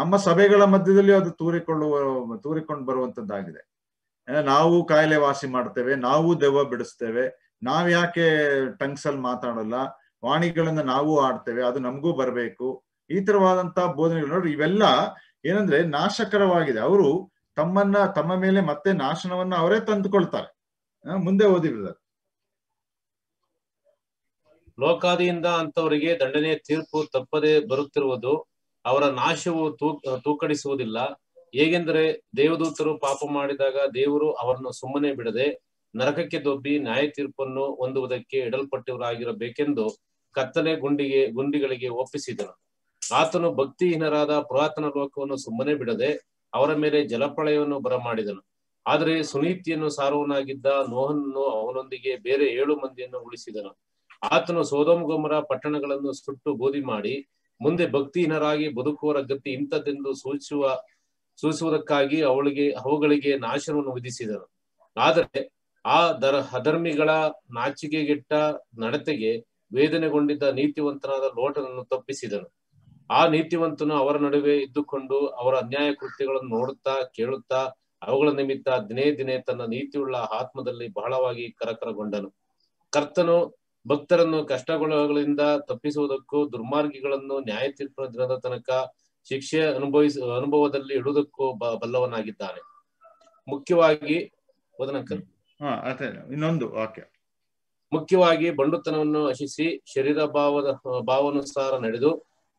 ನಮ್ಮ ಸಭೆಗಳ ಮಧ್ಯದಲ್ಲಿ ಅದು ತೂರಿಕೊಳ್ಳುವ ತೂರಿಕೊಂಡು ಬರುವಂತದ್ದಾಗಿದೆ ನಾವು ಕಾಯಿಲೆ ವಾಸಿ ಮಾಡ್ತೇವೆ ನಾವು ದೆವ್ವ ಬಿಡಿಸ್ತೇವೆ ನಾವ್ ಯಾಕೆ ಟಂಗ್ಸಲ್ ಮಾತಾಡಲ್ಲ ವಾಣಿಗಳನ್ನ ನಾವು ಆಡ್ತೇವೆ ಅದು ನಮಗೂ ಬರಬೇಕು ಈ ತರವಾದಂತ ಬೋಧನೆಗಳು ನೋಡ್ರಿ ಇವೆಲ್ಲ ಏನಂದ್ರೆ ನಾಶಕರವಾಗಿದೆ ಅವರು ತಮ್ಮನ್ನ ತಮ್ಮ ಮೇಲೆ ಮತ್ತೆ ನಾಶನವನ್ನ ಅವರೇ ತಂದುಕೊಳ್ತಾರೆ ಮುಂದೆ ಓದಿಲ್ಲ ಲೋಕಾದಿಯಿಂದ ಅಂತವರಿಗೆ ದಂಡನೆ ತೀರ್ಪು ತಪ್ಪದೆ ಬರುತ್ತಿರುವುದು ಅವರ ನಾಶವು ತೂಕಡಿಸುವುದಿಲ್ಲ ಹೇಗೆಂದರೆ ದೇವದೂತರು ಪಾಪ ಮಾಡಿದಾಗ ದೇವರು ಅವರನ್ನು ಸುಮ್ಮನೆ ಬಿಡದೆ ನರಕಕ್ಕೆ ದೊಬ್ಬಿ ನ್ಯಾಯ ತೀರ್ಪನ್ನು ಹೊಂದುವುದಕ್ಕೆ ಇಡಲ್ಪಟ್ಟವರಾಗಿರಬೇಕೆಂದು ಕತ್ತಲೆ ಗುಂಡಿಗೆ ಗುಂಡಿಗಳಿಗೆ ಒಪ್ಪಿಸಿದನು ಆತನು ಭಕ್ತಿಹೀನರಾದ ಪುರಾತನ ಲೋಕವನ್ನು ಸುಮ್ಮನೆ ಬಿಡದೆ ಅವರ ಮೇಲೆ ಜಲಪ್ರಳಯವನ್ನು ಬರಮಾಡಿದನು ಆದರೆ ಸುನೀತಿಯನ್ನು ಸಾರುವನಾಗಿದ್ದ ನೋಹನನ್ನು ಅವನೊಂದಿಗೆ ಬೇರೆ ಏಳು ಮಂದಿಯನ್ನು ಉಳಿಸಿದನು ಆತನು ಸೋದೋಮ್ ಪಟ್ಟಣಗಳನ್ನು ಸುಟ್ಟು ಬೋಧಿ ಮಾಡಿ ಮುಂದೆ ಭಕ್ತಿಹೀನರಾಗಿ ಬದುಕುವರ ಗತಿ ಇಂಥದ್ದೆಂದು ಸೂಚಿಸುವ ಸೂಚಿಸುವುದಕ್ಕಾಗಿ ಅವಳಿಗೆ ಅವುಗಳಿಗೆ ನಾಶವನ್ನು ವಿಧಿಸಿದನು ಆದರೆ ಆ ದರ ಅಧರ್ಮಿಗಳ ನಾಚಿಕೆಗೆಟ್ಟ ನಡತೆಗೆ ವೇದನೆಗೊಂಡಿದ್ದ ನೀತಿವಂತನಾದ ಲೋಟನನ್ನು ತಪ್ಪಿಸಿದನು ಆ ನೀತಿವಂತನು ಅವರ ನಡುವೆ ಇದ್ದುಕೊಂಡು ಅವರ ಅನ್ಯಾಯ ಕೃತ್ಯಗಳನ್ನು ನೋಡುತ್ತಾ ಕೇಳುತ್ತಾ ಅವುಗಳ ನಿಮಿತ್ತ ದಿನೇ ದಿನೇ ತನ್ನ ನೀತಿಯುಳ್ಳ ಆತ್ಮದಲ್ಲಿ ಬಹಳವಾಗಿ ಕರಕರಗೊಂಡನು ಕರ್ತನು ಭಕ್ತರನ್ನು ಕಷ್ಟಗೊಳಗಳಿಂದ ತಪ್ಪಿಸುವುದಕ್ಕೂ ದುರ್ಮಾರ್ಗಿಗಳನ್ನು ನ್ಯಾಯ ತೀರ್ಪಿನ ದಿನದ ತನಕ ಶಿಕ್ಷೆ ಅನುಭವಿಸ ಅನುಭವದಲ್ಲಿ ಇಡುವುದಕ್ಕೂ ಬಲ್ಲವನಾಗಿದ್ದಾನೆ ಮುಖ್ಯವಾಗಿ ಇನ್ನೊಂದು ವಾಕ್ಯ ಮುಖ್ಯವಾಗಿ ಬಂಡುತನವನ್ನು ಹಶಿಸಿ ಶರೀರ ಭಾವದ ಭಾವಾನುಸಾರ ನಡೆದು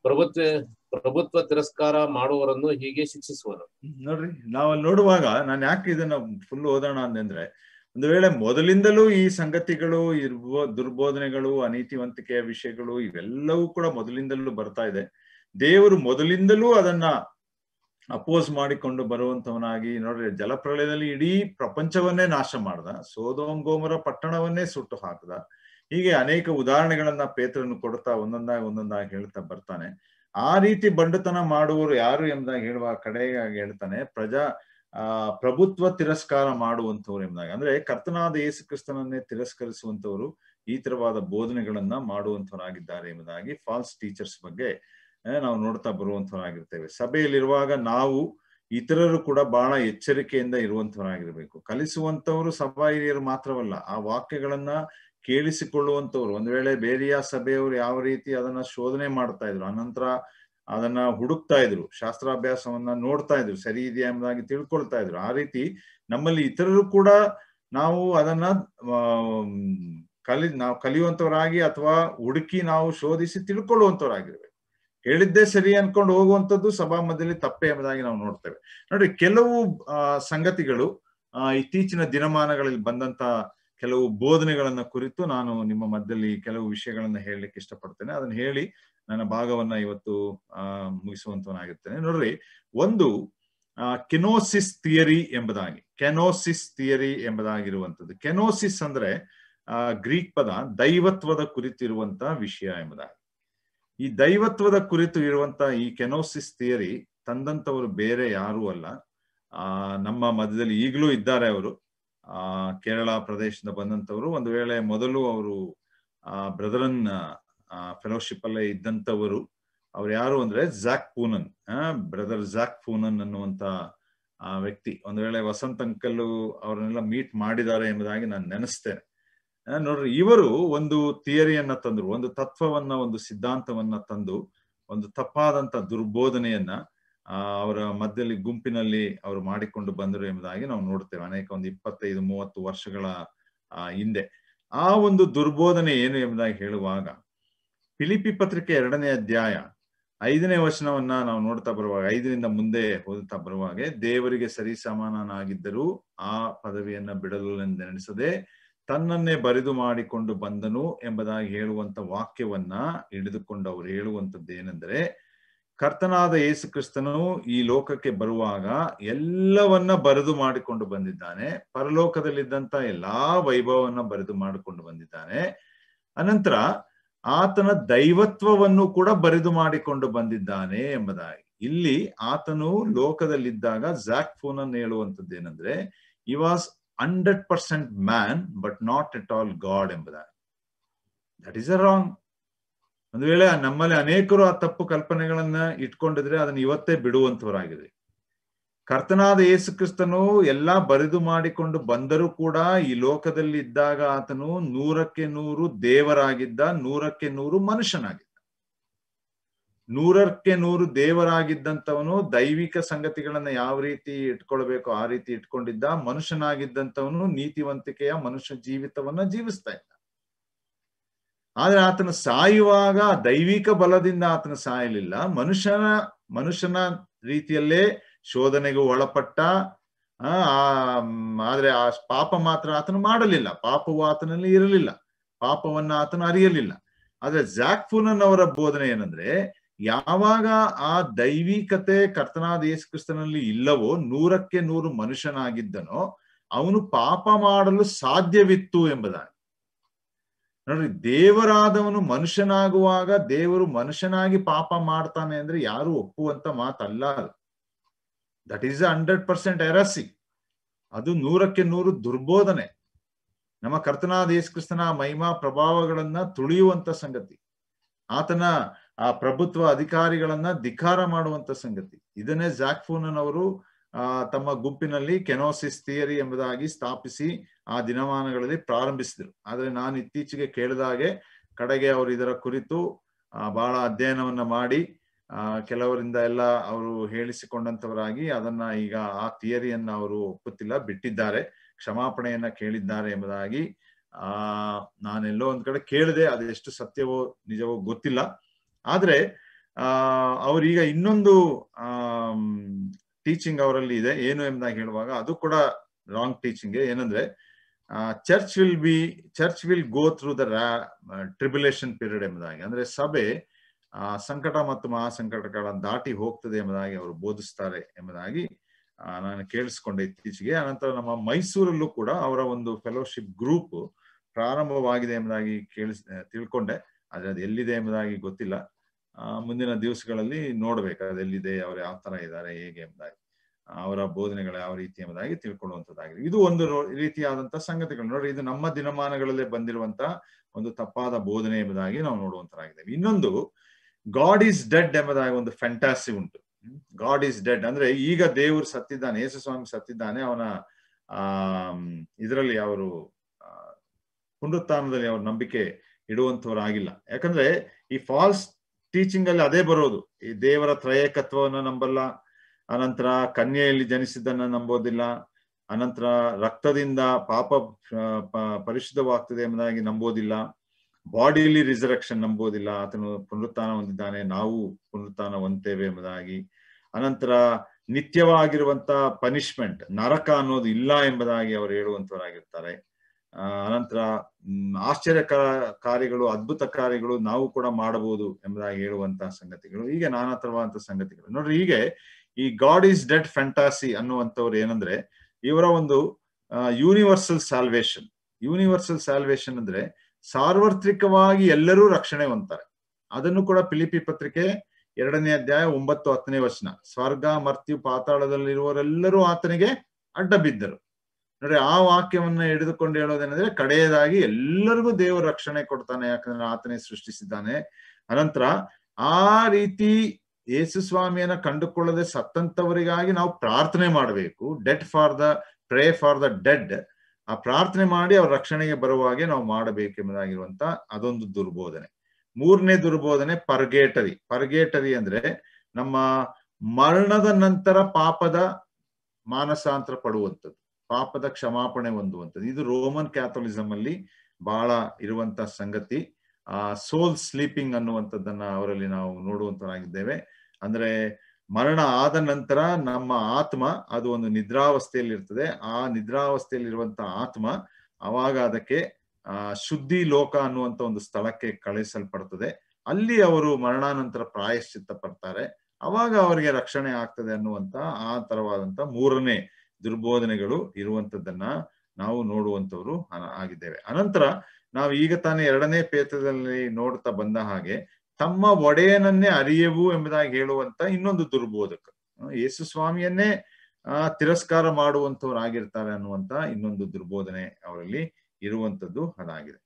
ಪ್ರಭುತ್ವ ಪ್ರಭುತ್ವ ತಿರಸ್ಕಾರ ಮಾಡುವವರನ್ನು ಹೀಗೆ ಶಿಕ್ಷಿಸುವರು ನೋಡ್ರಿ ನಾವ್ ನೋಡುವಾಗ ನಾನು ಯಾಕೆ ಇದನ್ನ ಫುಲ್ ಓದೋಣ ಅಂತಂದ್ರೆ ಒಂದು ವೇಳೆ ಮೊದಲಿಂದಲೂ ಈ ಸಂಗತಿಗಳು ಇರ್ಬೋ ದುರ್ಬೋಧನೆಗಳು ಅನೀತಿವಂತಿಕೆಯ ವಿಷಯಗಳು ಇವೆಲ್ಲವೂ ಕೂಡ ಮೊದಲಿಂದಲೂ ಬರ್ತಾ ಇದೆ ದೇವರು ಮೊದಲಿಂದಲೂ ಅದನ್ನ ಅಪೋಸ್ ಮಾಡಿಕೊಂಡು ಬರುವಂತವನಾಗಿ ನೋಡ್ರಿ ಜಲಪ್ರಳಯದಲ್ಲಿ ಇಡೀ ಪ್ರಪಂಚವನ್ನೇ ನಾಶ ಮಾಡ್ದ ಸೋದೋಂಗೋಮರ ಪಟ್ಟಣವನ್ನೇ ಸುಟ್ಟು ಹಾಕ್ದ ಹೀಗೆ ಅನೇಕ ಉದಾಹರಣೆಗಳನ್ನ ಪೇತ್ರನ್ನು ಕೊಡ್ತಾ ಒಂದೊಂದಾಗಿ ಒಂದೊಂದಾಗಿ ಹೇಳ್ತಾ ಬರ್ತಾನೆ ಆ ರೀತಿ ಬಂಡತನ ಮಾಡುವವರು ಯಾರು ಎಂಬುದಾಗಿ ಹೇಳುವ ಕಡೆಯಾಗಿ ಹೇಳ್ತಾನೆ ಪ್ರಜಾ ಆ ಪ್ರಭುತ್ವ ತಿರಸ್ಕಾರ ಮಾಡುವಂತವ್ರು ಎಂಬುದಾಗಿ ಅಂದ್ರೆ ಕರ್ತನಾದ ಯೇಸು ಕ್ರಿಸ್ತನನ್ನೇ ತಿರಸ್ಕರಿಸುವಂತವರು ಈ ತರವಾದ ಬೋಧನೆಗಳನ್ನ ಮಾಡುವಂತವರಾಗಿದ್ದಾರೆ ಎಂಬುದಾಗಿ ಫಾಲ್ಸ್ ಟೀಚರ್ಸ್ ಬಗ್ಗೆ ನಾವು ನೋಡ್ತಾ ಬರುವಂತವರಾಗಿರ್ತೇವೆ ಸಭೆಯಲ್ಲಿರುವಾಗ ನಾವು ಇತರರು ಕೂಡ ಬಹಳ ಎಚ್ಚರಿಕೆಯಿಂದ ಇರುವಂತವರಾಗಿರ್ಬೇಕು ಕಲಿಸುವಂತವರು ಸಭಾ ಹಿರಿಯರು ಮಾತ್ರವಲ್ಲ ಆ ವಾಕ್ಯಗಳನ್ನ ಕೇಳಿಸಿಕೊಳ್ಳುವಂತವ್ರು ಒಂದ್ ವೇಳೆ ಬೇರೆಯ ಸಭೆಯವರು ಯಾವ ರೀತಿ ಅದನ್ನ ಶೋಧನೆ ಮಾಡ್ತಾ ಇದ್ರು ಅನಂತರ ಅದನ್ನ ಹುಡುಕ್ತಾ ಇದ್ರು ಶಾಸ್ತ್ರಾಭ್ಯಾಸವನ್ನ ನೋಡ್ತಾ ಇದ್ರು ಸರಿ ಇದೆಯಾ ಎಂಬುದಾಗಿ ತಿಳ್ಕೊಳ್ತಾ ಇದ್ರು ಆ ರೀತಿ ನಮ್ಮಲ್ಲಿ ಇತರರು ಕೂಡ ನಾವು ಅದನ್ನ ಕಲಿ ನಾವು ಕಲಿಯುವಂತವರಾಗಿ ಅಥವಾ ಹುಡುಕಿ ನಾವು ಶೋಧಿಸಿ ತಿಳ್ಕೊಳ್ಳುವಂತವರಾಗಿರ್ಬೇಕು ಹೇಳಿದ್ದೇ ಸರಿ ಅನ್ಕೊಂಡು ಹೋಗುವಂಥದ್ದು ಮಧ್ಯದಲ್ಲಿ ತಪ್ಪೇ ಎಂಬುದಾಗಿ ನಾವು ನೋಡ್ತೇವೆ ನೋಡಿ ಕೆಲವು ಸಂಗತಿಗಳು ಇತ್ತೀಚಿನ ದಿನಮಾನಗಳಲ್ಲಿ ಬಂದಂತ ಕೆಲವು ಬೋಧನೆಗಳನ್ನ ಕುರಿತು ನಾನು ನಿಮ್ಮ ಮಧ್ಯದಲ್ಲಿ ಕೆಲವು ವಿಷಯಗಳನ್ನ ಹೇಳಲಿಕ್ಕೆ ಇಷ್ಟಪಡ್ತೇನೆ ಅದನ್ನ ಹೇಳಿ ನನ್ನ ಭಾಗವನ್ನ ಇವತ್ತು ಆ ಮುಗಿಸುವಂತವನಾಗಿರ್ತೇನೆ ನೋಡ್ರಿ ಒಂದು ಕೆನೋಸಿಸ್ ಥಿಯರಿ ಎಂಬುದಾಗಿ ಕೆನೋಸಿಸ್ ಥಿಯರಿ ಎಂಬುದಾಗಿರುವಂಥದ್ದು ಕೆನೋಸಿಸ್ ಅಂದ್ರೆ ಗ್ರೀಕ್ ಪದ ದೈವತ್ವದ ಕುರಿತಿರುವಂತಹ ವಿಷಯ ಎಂಬುದಾಗಿ ಈ ದೈವತ್ವದ ಕುರಿತು ಇರುವಂತ ಈ ಕೆನೋಸಿಸ್ ಥಿಯರಿ ತಂದಂತವರು ಬೇರೆ ಯಾರೂ ಅಲ್ಲ ಆ ನಮ್ಮ ಮಧ್ಯದಲ್ಲಿ ಈಗಲೂ ಇದ್ದಾರೆ ಅವರು ಆ ಕೇರಳ ಪ್ರದೇಶದಿಂದ ಬಂದಂತವರು ಒಂದು ವೇಳೆ ಮೊದಲು ಅವರು ಆ ಬ್ರದರನ್ ಫೆಲೋಶಿಪ್ ಅಲ್ಲೇ ಇದ್ದಂತವರು ಅವ್ರು ಯಾರು ಅಂದ್ರೆ ಜಾಕ್ ಪೂನನ್ ಬ್ರದರ್ ಜಾಕ್ ಪೂನನ್ ಅನ್ನುವಂತ ವ್ಯಕ್ತಿ ಒಂದು ವೇಳೆ ವಸಂತ ಅಂಕಲ್ ಅವರನ್ನೆಲ್ಲ ಮೀಟ್ ಮಾಡಿದ್ದಾರೆ ಎಂಬುದಾಗಿ ನಾನು ನೆನೆಸ್ತೇನೆ ನೋಡ್ರಿ ಇವರು ಒಂದು ಥಿಯರಿಯನ್ನ ತಂದ್ರು ಒಂದು ತತ್ವವನ್ನ ಒಂದು ಸಿದ್ಧಾಂತವನ್ನ ತಂದು ಒಂದು ತಪ್ಪಾದಂತ ದುರ್ಬೋಧನೆಯನ್ನ ಅವರ ಮಧ್ಯದಲ್ಲಿ ಗುಂಪಿನಲ್ಲಿ ಅವರು ಮಾಡಿಕೊಂಡು ಬಂದರು ಎಂಬುದಾಗಿ ನಾವು ನೋಡ್ತೇವೆ ಅನೇಕ ಒಂದು ಇಪ್ಪತ್ತೈದು ಮೂವತ್ತು ವರ್ಷಗಳ ಹಿಂದೆ ಆ ಒಂದು ದುರ್ಬೋಧನೆ ಏನು ಎಂಬುದಾಗಿ ಹೇಳುವಾಗ ಪಿಲಿಪಿ ಪತ್ರಿಕೆ ಎರಡನೇ ಅಧ್ಯಾಯ ಐದನೇ ವಚನವನ್ನ ನಾವು ನೋಡ್ತಾ ಬರುವಾಗ ಐದರಿಂದ ಮುಂದೆ ಓದುತ್ತಾ ಬರುವಾಗೆ ದೇವರಿಗೆ ಸರಿ ಸಮಾನನಾಗಿದ್ದರೂ ಆ ಪದವಿಯನ್ನ ಬಿಡಲು ನೆನೆಸದೆ ತನ್ನನ್ನೇ ಬರಿದು ಮಾಡಿಕೊಂಡು ಬಂದನು ಎಂಬುದಾಗಿ ಹೇಳುವಂತ ವಾಕ್ಯವನ್ನ ಹಿಡಿದುಕೊಂಡು ಅವರು ಹೇಳುವಂಥದ್ದು ಏನೆಂದರೆ ಕರ್ತನಾದ ಯೇಸು ಕ್ರಿಸ್ತನು ಈ ಲೋಕಕ್ಕೆ ಬರುವಾಗ ಎಲ್ಲವನ್ನ ಬರೆದು ಮಾಡಿಕೊಂಡು ಬಂದಿದ್ದಾನೆ ಪರಲೋಕದಲ್ಲಿದ್ದಂತ ಎಲ್ಲಾ ವೈಭವವನ್ನ ಬರೆದು ಮಾಡಿಕೊಂಡು ಬಂದಿದ್ದಾನೆ ಅನಂತರ ಆತನ ದೈವತ್ವವನ್ನು ಕೂಡ ಬರೆದು ಮಾಡಿಕೊಂಡು ಬಂದಿದ್ದಾನೆ ಎಂಬುದಾಗಿ ಇಲ್ಲಿ ಆತನು ಲೋಕದಲ್ಲಿದ್ದಾಗ ಜಾಕ್ ಫೋನ್ ಅನ್ನು ಹೇಳುವಂಥದ್ದು ಏನಂದ್ರೆ he was hundred percent man but not at all God ಎಂಬುದ ದಟ್ ಈಸ್ ಅ ರಾಂಗ್ ಒಂದು ವೇಳೆ ನಮ್ಮಲ್ಲಿ ಅನೇಕರು ಆ ತಪ್ಪು ಕಲ್ಪನೆಗಳನ್ನ ಇಟ್ಕೊಂಡಿದ್ರೆ ಅದನ್ನು ಇವತ್ತೇ ಬಿಡುವಂತವರಾಗಿದೆ ಕರ್ತನಾದ ಯೇಸು ಕ್ರಿಸ್ತನು ಎಲ್ಲಾ ಬರೆದು ಮಾಡಿಕೊಂಡು ಬಂದರೂ ಕೂಡ ಈ ಲೋಕದಲ್ಲಿ ಇದ್ದಾಗ ಆತನು ನೂರಕ್ಕೆ ನೂರು ದೇವರಾಗಿದ್ದ ನೂರಕ್ಕೆ ನೂರು ಮನುಷ್ಯನಾಗಿದ್ದ ನೂರಕ್ಕೆ ನೂರು ದೇವರಾಗಿದ್ದಂಥವನು ದೈವಿಕ ಸಂಗತಿಗಳನ್ನ ಯಾವ ರೀತಿ ಇಟ್ಕೊಳ್ಬೇಕು ಆ ರೀತಿ ಇಟ್ಕೊಂಡಿದ್ದ ಮನುಷ್ಯನಾಗಿದ್ದಂಥವನು ನೀತಿವಂತಿಕೆಯ ಮನುಷ್ಯ ಜೀವಿತವನ್ನ ಜೀವಿಸ್ತಾ ಇದ್ದ ಆದ್ರೆ ಆತನ ಸಾಯುವಾಗ ದೈವಿಕ ಬಲದಿಂದ ಆತನ ಸಾಯಲಿಲ್ಲ ಮನುಷ್ಯನ ಮನುಷ್ಯನ ರೀತಿಯಲ್ಲೇ ಶೋಧನೆಗೆ ಒಳಪಟ್ಟ ಆ ಆದ್ರೆ ಆ ಪಾಪ ಮಾತ್ರ ಆತನು ಮಾಡಲಿಲ್ಲ ಪಾಪವು ಆತನಲ್ಲಿ ಇರಲಿಲ್ಲ ಪಾಪವನ್ನ ಆತನು ಅರಿಯಲಿಲ್ಲ ಆದ್ರೆ ಜಾಕ್ಫೂನನ್ ಅವರ ಬೋಧನೆ ಏನಂದ್ರೆ ಯಾವಾಗ ಆ ದೈವಿಕತೆ ಕರ್ತನಾದ ಯೇಸು ಕ್ರಿಸ್ತನಲ್ಲಿ ಇಲ್ಲವೋ ನೂರಕ್ಕೆ ನೂರು ಮನುಷ್ಯನಾಗಿದ್ದನೋ ಅವನು ಪಾಪ ಮಾಡಲು ಸಾಧ್ಯವಿತ್ತು ಎಂಬುದಾಗಿ ನೋಡ್ರಿ ದೇವರಾದವನು ಮನುಷ್ಯನಾಗುವಾಗ ದೇವರು ಮನುಷ್ಯನಾಗಿ ಪಾಪ ಮಾಡ್ತಾನೆ ಅಂದ್ರೆ ಯಾರು ಒಪ್ಪುವಂತ ಮಾತಲ್ಲ that is hundred percent heresy ಅದು ನೂರಕ್ಕೆ ನೂರು ದುರ್ಬೋಧನೆ ನಮ್ಮ ಕರ್ತನಾದ ಯೇಸು ಕ್ರಿಸ್ತನ ಮಹಿಮಾ ಪ್ರಭಾವಗಳನ್ನ ತುಳಿಯುವಂತ ಸಂಗತಿ ಆತನ ಆ ಪ್ರಭುತ್ವ ಅಧಿಕಾರಿಗಳನ್ನ ಧಿಕ್ಕಾರ ಮಾಡುವಂತ ಸಂಗತಿ ಇದನ್ನೇ ಜಾಕ್ ಫೂನನ್ ಅವರು ಆ ತಮ್ಮ ಗುಂಪಿನಲ್ಲಿ ಕೆನೋಸಿಸ್ ಥಿಯರಿ ಎಂಬುದಾಗಿ ಸ್ಥಾಪಿಸಿ ಆ ದಿನಮಾನಗಳಲ್ಲಿ ಪ್ರಾರಂಭಿಸಿದರು ಆದರೆ ನಾನು ಇತ್ತೀಚೆಗೆ ಕೇಳಿದಾಗೆ ಕಡೆಗೆ ಅವರು ಇದರ ಕುರಿತು ಬಹಳ ಅಧ್ಯಯನವನ್ನ ಮಾಡಿ ಆ ಕೆಲವರಿಂದ ಎಲ್ಲ ಅವರು ಹೇಳಿಸಿಕೊಂಡಂತವರಾಗಿ ಅದನ್ನ ಈಗ ಆ ಥಿಯರಿಯನ್ನ ಅವರು ಒಪ್ಪುತ್ತಿಲ್ಲ ಬಿಟ್ಟಿದ್ದಾರೆ ಕ್ಷಮಾಪಣೆಯನ್ನ ಕೇಳಿದ್ದಾರೆ ಎಂಬುದಾಗಿ ಆ ನಾನೆಲ್ಲೋ ಒಂದ್ ಕಡೆ ಕೇಳಿದೆ ಅದೆಷ್ಟು ಸತ್ಯವೋ ನಿಜವೋ ಗೊತ್ತಿಲ್ಲ ಆದ್ರೆ ಆ ಅವ್ರೀಗ ಇನ್ನೊಂದು ಆ ಟೀಚಿಂಗ್ ಅವರಲ್ಲಿ ಇದೆ ಏನು ಎಂಬುದಾಗಿ ಹೇಳುವಾಗ ಅದು ಕೂಡ ರಾಂಗ್ ಟೀಚಿಂಗ್ ಏನಂದ್ರೆ church will be church will go through the tribulation period ಎಂಬುದಾಗಿ ಅಂದ್ರೆ ಸಭೆ ಆ ಸಂಕಟ ಮತ್ತು ಮಹಾಸಂಕಟಗಳ ದಾಟಿ ಹೋಗ್ತದೆ ಎಂಬುದಾಗಿ ಅವರು ಬೋಧಿಸ್ತಾರೆ ಎಂಬುದಾಗಿ ನಾನು ಕೇಳಿಸ್ಕೊಂಡೆ ಇತ್ತೀಚೆಗೆ ಅನಂತರ ನಮ್ಮ ಮೈಸೂರಲ್ಲೂ ಕೂಡ ಅವರ ಒಂದು ಫೆಲೋಶಿಪ್ ಗ್ರೂಪ್ ಪ್ರಾರಂಭವಾಗಿದೆ ಎಂಬುದಾಗಿ ಕೇಳಿಸ್ ತಿಳ್ಕೊಂಡೆ ಆದ್ರೆ ಅದು ಎಲ್ಲಿದೆ ಎಂಬುದಾಗಿ ಗೊತ್ತಿಲ್ಲ ಮುಂದಿನ ದಿವಸಗಳಲ್ಲಿ ನೋಡ್ಬೇಕು ಎಲ್ಲಿದೆ ಅವ್ರು ಯಾವ ತರ ಇದ್ದಾರೆ ಹೇಗೆ ಎಂಬುದಾಗಿ ಅವರ ಬೋಧನೆಗಳು ಯಾವ ರೀತಿ ಎಂಬುದಾಗಿ ತಿಳ್ಕೊಳ್ಳುವಂಥದ್ದಾಗಿದೆ ಇದು ಒಂದು ರೀತಿಯಾದಂತಹ ಸಂಗತಿಗಳು ನೋಡ್ರಿ ಇದು ನಮ್ಮ ದಿನಮಾನಗಳಲ್ಲೇ ಬಂದಿರುವಂತಹ ಒಂದು ತಪ್ಪಾದ ಬೋಧನೆ ಎಂಬುದಾಗಿ ನಾವು ನೋಡುವಂತರಾಗಿದ್ದೇವೆ ಇನ್ನೊಂದು ಗಾಡ್ ಈಸ್ ಡೆಡ್ ಎಂಬುದಾಗಿ ಒಂದು ಫ್ಯಾಂಟಾಸಿ ಉಂಟು ಗಾಡ್ ಈಸ್ ಡೆಡ್ ಅಂದ್ರೆ ಈಗ ದೇವರು ಸತ್ತಿದ್ದಾನೆ ಯೇಸು ಸ್ವಾಮಿ ಸತ್ತಿದ್ದಾನೆ ಅವನ ಆ ಇದರಲ್ಲಿ ಅವರು ಪುನರುತ್ಥಾನದಲ್ಲಿ ಅವ್ರ ನಂಬಿಕೆ ಇಡುವಂಥವರಾಗಿಲ್ಲ ಯಾಕಂದ್ರೆ ಈ ಫಾಲ್ಸ್ ಟೀಚಿಂಗ್ ಅಲ್ಲಿ ಅದೇ ಬರೋದು ಈ ದೇವರ ತ್ರಯಕತ್ವವನ್ನು ನಂಬಲ್ಲ ಅನಂತರ ಕನ್ಯೆಯಲ್ಲಿ ಜನಿಸಿದ್ದನ್ನ ನಂಬೋದಿಲ್ಲ ಅನಂತರ ರಕ್ತದಿಂದ ಪಾಪ ಪರಿಶುದ್ಧವಾಗ್ತದೆ ಎಂಬುದಾಗಿ ನಂಬೋದಿಲ್ಲ ಬಾಡಿಲಿ ರಿಸರಕ್ಷನ್ ನಂಬೋದಿಲ್ಲ ಆತನು ಪುನರುತ್ಥಾನ ಹೊಂದಿದ್ದಾನೆ ನಾವು ಪುನರುತ್ಥಾನ ಹೊಂದೇವೆ ಎಂಬುದಾಗಿ ಅನಂತರ ನಿತ್ಯವಾಗಿರುವಂತ ಪನಿಷ್ಮೆಂಟ್ ನರಕ ಅನ್ನೋದು ಇಲ್ಲ ಎಂಬುದಾಗಿ ಅವರು ಹೇಳುವಂತವರಾಗಿರ್ತಾರೆ ಅನಂತರ ಆಶ್ಚರ್ಯಕರ ಕಾರ್ಯಗಳು ಅದ್ಭುತ ಕಾರ್ಯಗಳು ನಾವು ಕೂಡ ಮಾಡಬಹುದು ಎಂಬುದಾಗಿ ಹೇಳುವಂತಹ ಸಂಗತಿಗಳು ಹೀಗೆ ನಾನಾ ತರವಾದಂತಹ ಸಂಗತಿಗಳು ನೋಡ್ರಿ ಹೀಗೆ ಈ ಗಾಡ್ ಈಸ್ ಡೆಡ್ ಫ್ಯಾಂಟಾಸಿ ಅನ್ನುವಂಥವ್ರು ಏನಂದ್ರೆ ಇವರ ಒಂದು ಯೂನಿವರ್ಸಲ್ ಸಾಲ್ವೇಶನ್ ಯೂನಿವರ್ಸಲ್ ಸಾಲ್ವೇಶನ್ ಅಂದ್ರೆ ಸಾರ್ವತ್ರಿಕವಾಗಿ ಎಲ್ಲರೂ ರಕ್ಷಣೆ ಹೊಂತಾರೆ ಅದನ್ನು ಕೂಡ ಪಿಲಿಪಿ ಪತ್ರಿಕೆ ಎರಡನೇ ಅಧ್ಯಾಯ ಒಂಬತ್ತು ಹತ್ತನೇ ವಚನ ಸ್ವರ್ಗ ಮರ್ತ್ಯು ಪಾತಾಳದಲ್ಲಿರುವವರೆಲ್ಲರೂ ಆತನಿಗೆ ಅಡ್ಡ ಬಿದ್ದರು ನೋಡಿ ಆ ವಾಕ್ಯವನ್ನ ಹಿಡಿದುಕೊಂಡು ಹೇಳೋದೇನೆಂದ್ರೆ ಕಡೆಯದಾಗಿ ಎಲ್ಲರಿಗೂ ದೇವರು ರಕ್ಷಣೆ ಕೊಡ್ತಾನೆ ಯಾಕಂದ್ರೆ ಆತನೇ ಸೃಷ್ಟಿಸಿದ್ದಾನೆ ಅನಂತರ ಆ ರೀತಿ ಯೇಸು ಸ್ವಾಮಿಯನ್ನ ಕಂಡುಕೊಳ್ಳದೆ ಸತ್ತಂತವರಿಗಾಗಿ ನಾವು ಪ್ರಾರ್ಥನೆ ಮಾಡಬೇಕು dead for the pray for the dead ಆ ಪ್ರಾರ್ಥನೆ ಮಾಡಿ ಅವ್ರ ರಕ್ಷಣೆಗೆ ಬರುವ ಹಾಗೆ ನಾವು ಮಾಡಬೇಕೆಂಬುದಾಗಿರುವಂತ ಅದೊಂದು ದುರ್ಬೋಧನೆ ಮೂರನೇ ದುರ್ಬೋಧನೆ ಪರ್ಗೇಟರಿ ಪರ್ಗೇಟರಿ ಅಂದ್ರೆ ನಮ್ಮ ಮರಣದ ನಂತರ ಪಾಪದ ಮಾನಸಾಂತರ ಪಡುವಂಥದ್ದು ಪಾಪದ ಕ್ಷಮಾಪಣೆ ಹೊಂದುವಂಥದ್ದು ಇದು ರೋಮನ್ ಕ್ಯಾಥೋಲಿಸಂ ಅಲ್ಲಿ ಬಹಳ ಇರುವಂತಹ ಸಂಗತಿ ಆ ಸೋಲ್ ಸ್ಲೀಪಿಂಗ್ ಅನ್ನುವಂಥದ್ದನ್ನ ಅವರಲ್ಲಿ ನಾವು ನೋಡುವಂತನಾಗಿದ್ದೇವೆ ಅಂದ್ರೆ ಮರಣ ಆದ ನಂತರ ನಮ್ಮ ಆತ್ಮ ಅದು ಒಂದು ನಿದ್ರಾವಸ್ಥೆಯಲ್ಲಿ ಇರ್ತದೆ ಆ ನಿದ್ರಾವಸ್ಥೆಯಲ್ಲಿ ಇರುವಂತಹ ಆತ್ಮ ಅವಾಗ ಅದಕ್ಕೆ ಆ ಶುದ್ಧಿ ಲೋಕ ಅನ್ನುವಂಥ ಒಂದು ಸ್ಥಳಕ್ಕೆ ಕಳಿಸಲ್ಪಡ್ತದೆ ಅಲ್ಲಿ ಅವರು ಮರಣಾನಂತರ ಪ್ರಾಯಶ್ಚಿತ್ತ ಪಡ್ತಾರೆ ಅವಾಗ ಅವರಿಗೆ ರಕ್ಷಣೆ ಆಗ್ತದೆ ಅನ್ನುವಂತ ಆ ತರವಾದಂತ ಮೂರನೇ ದುರ್ಬೋಧನೆಗಳು ಇರುವಂತದ್ದನ್ನ ನಾವು ನೋಡುವಂತವರು ಆಗಿದ್ದೇವೆ ಅನಂತರ ನಾವು ಈಗ ತಾನೇ ಎರಡನೇ ಪೇತ್ರದಲ್ಲಿ ನೋಡ್ತಾ ಬಂದ ಹಾಗೆ ತಮ್ಮ ಒಡೆಯನನ್ನೇ ಅರಿಯವು ಎಂಬುದಾಗಿ ಹೇಳುವಂತ ಇನ್ನೊಂದು ದುರ್ಬೋಧಕ ಯೇಸು ಸ್ವಾಮಿಯನ್ನೇ ಆ ತಿರಸ್ಕಾರ ಮಾಡುವಂತವರಾಗಿರ್ತಾರೆ ಅನ್ನುವಂತ ಇನ್ನೊಂದು ದುರ್ಬೋಧನೆ ಅವರಲ್ಲಿ ಇರುವಂತದ್ದು ಅದಾಗಿದೆ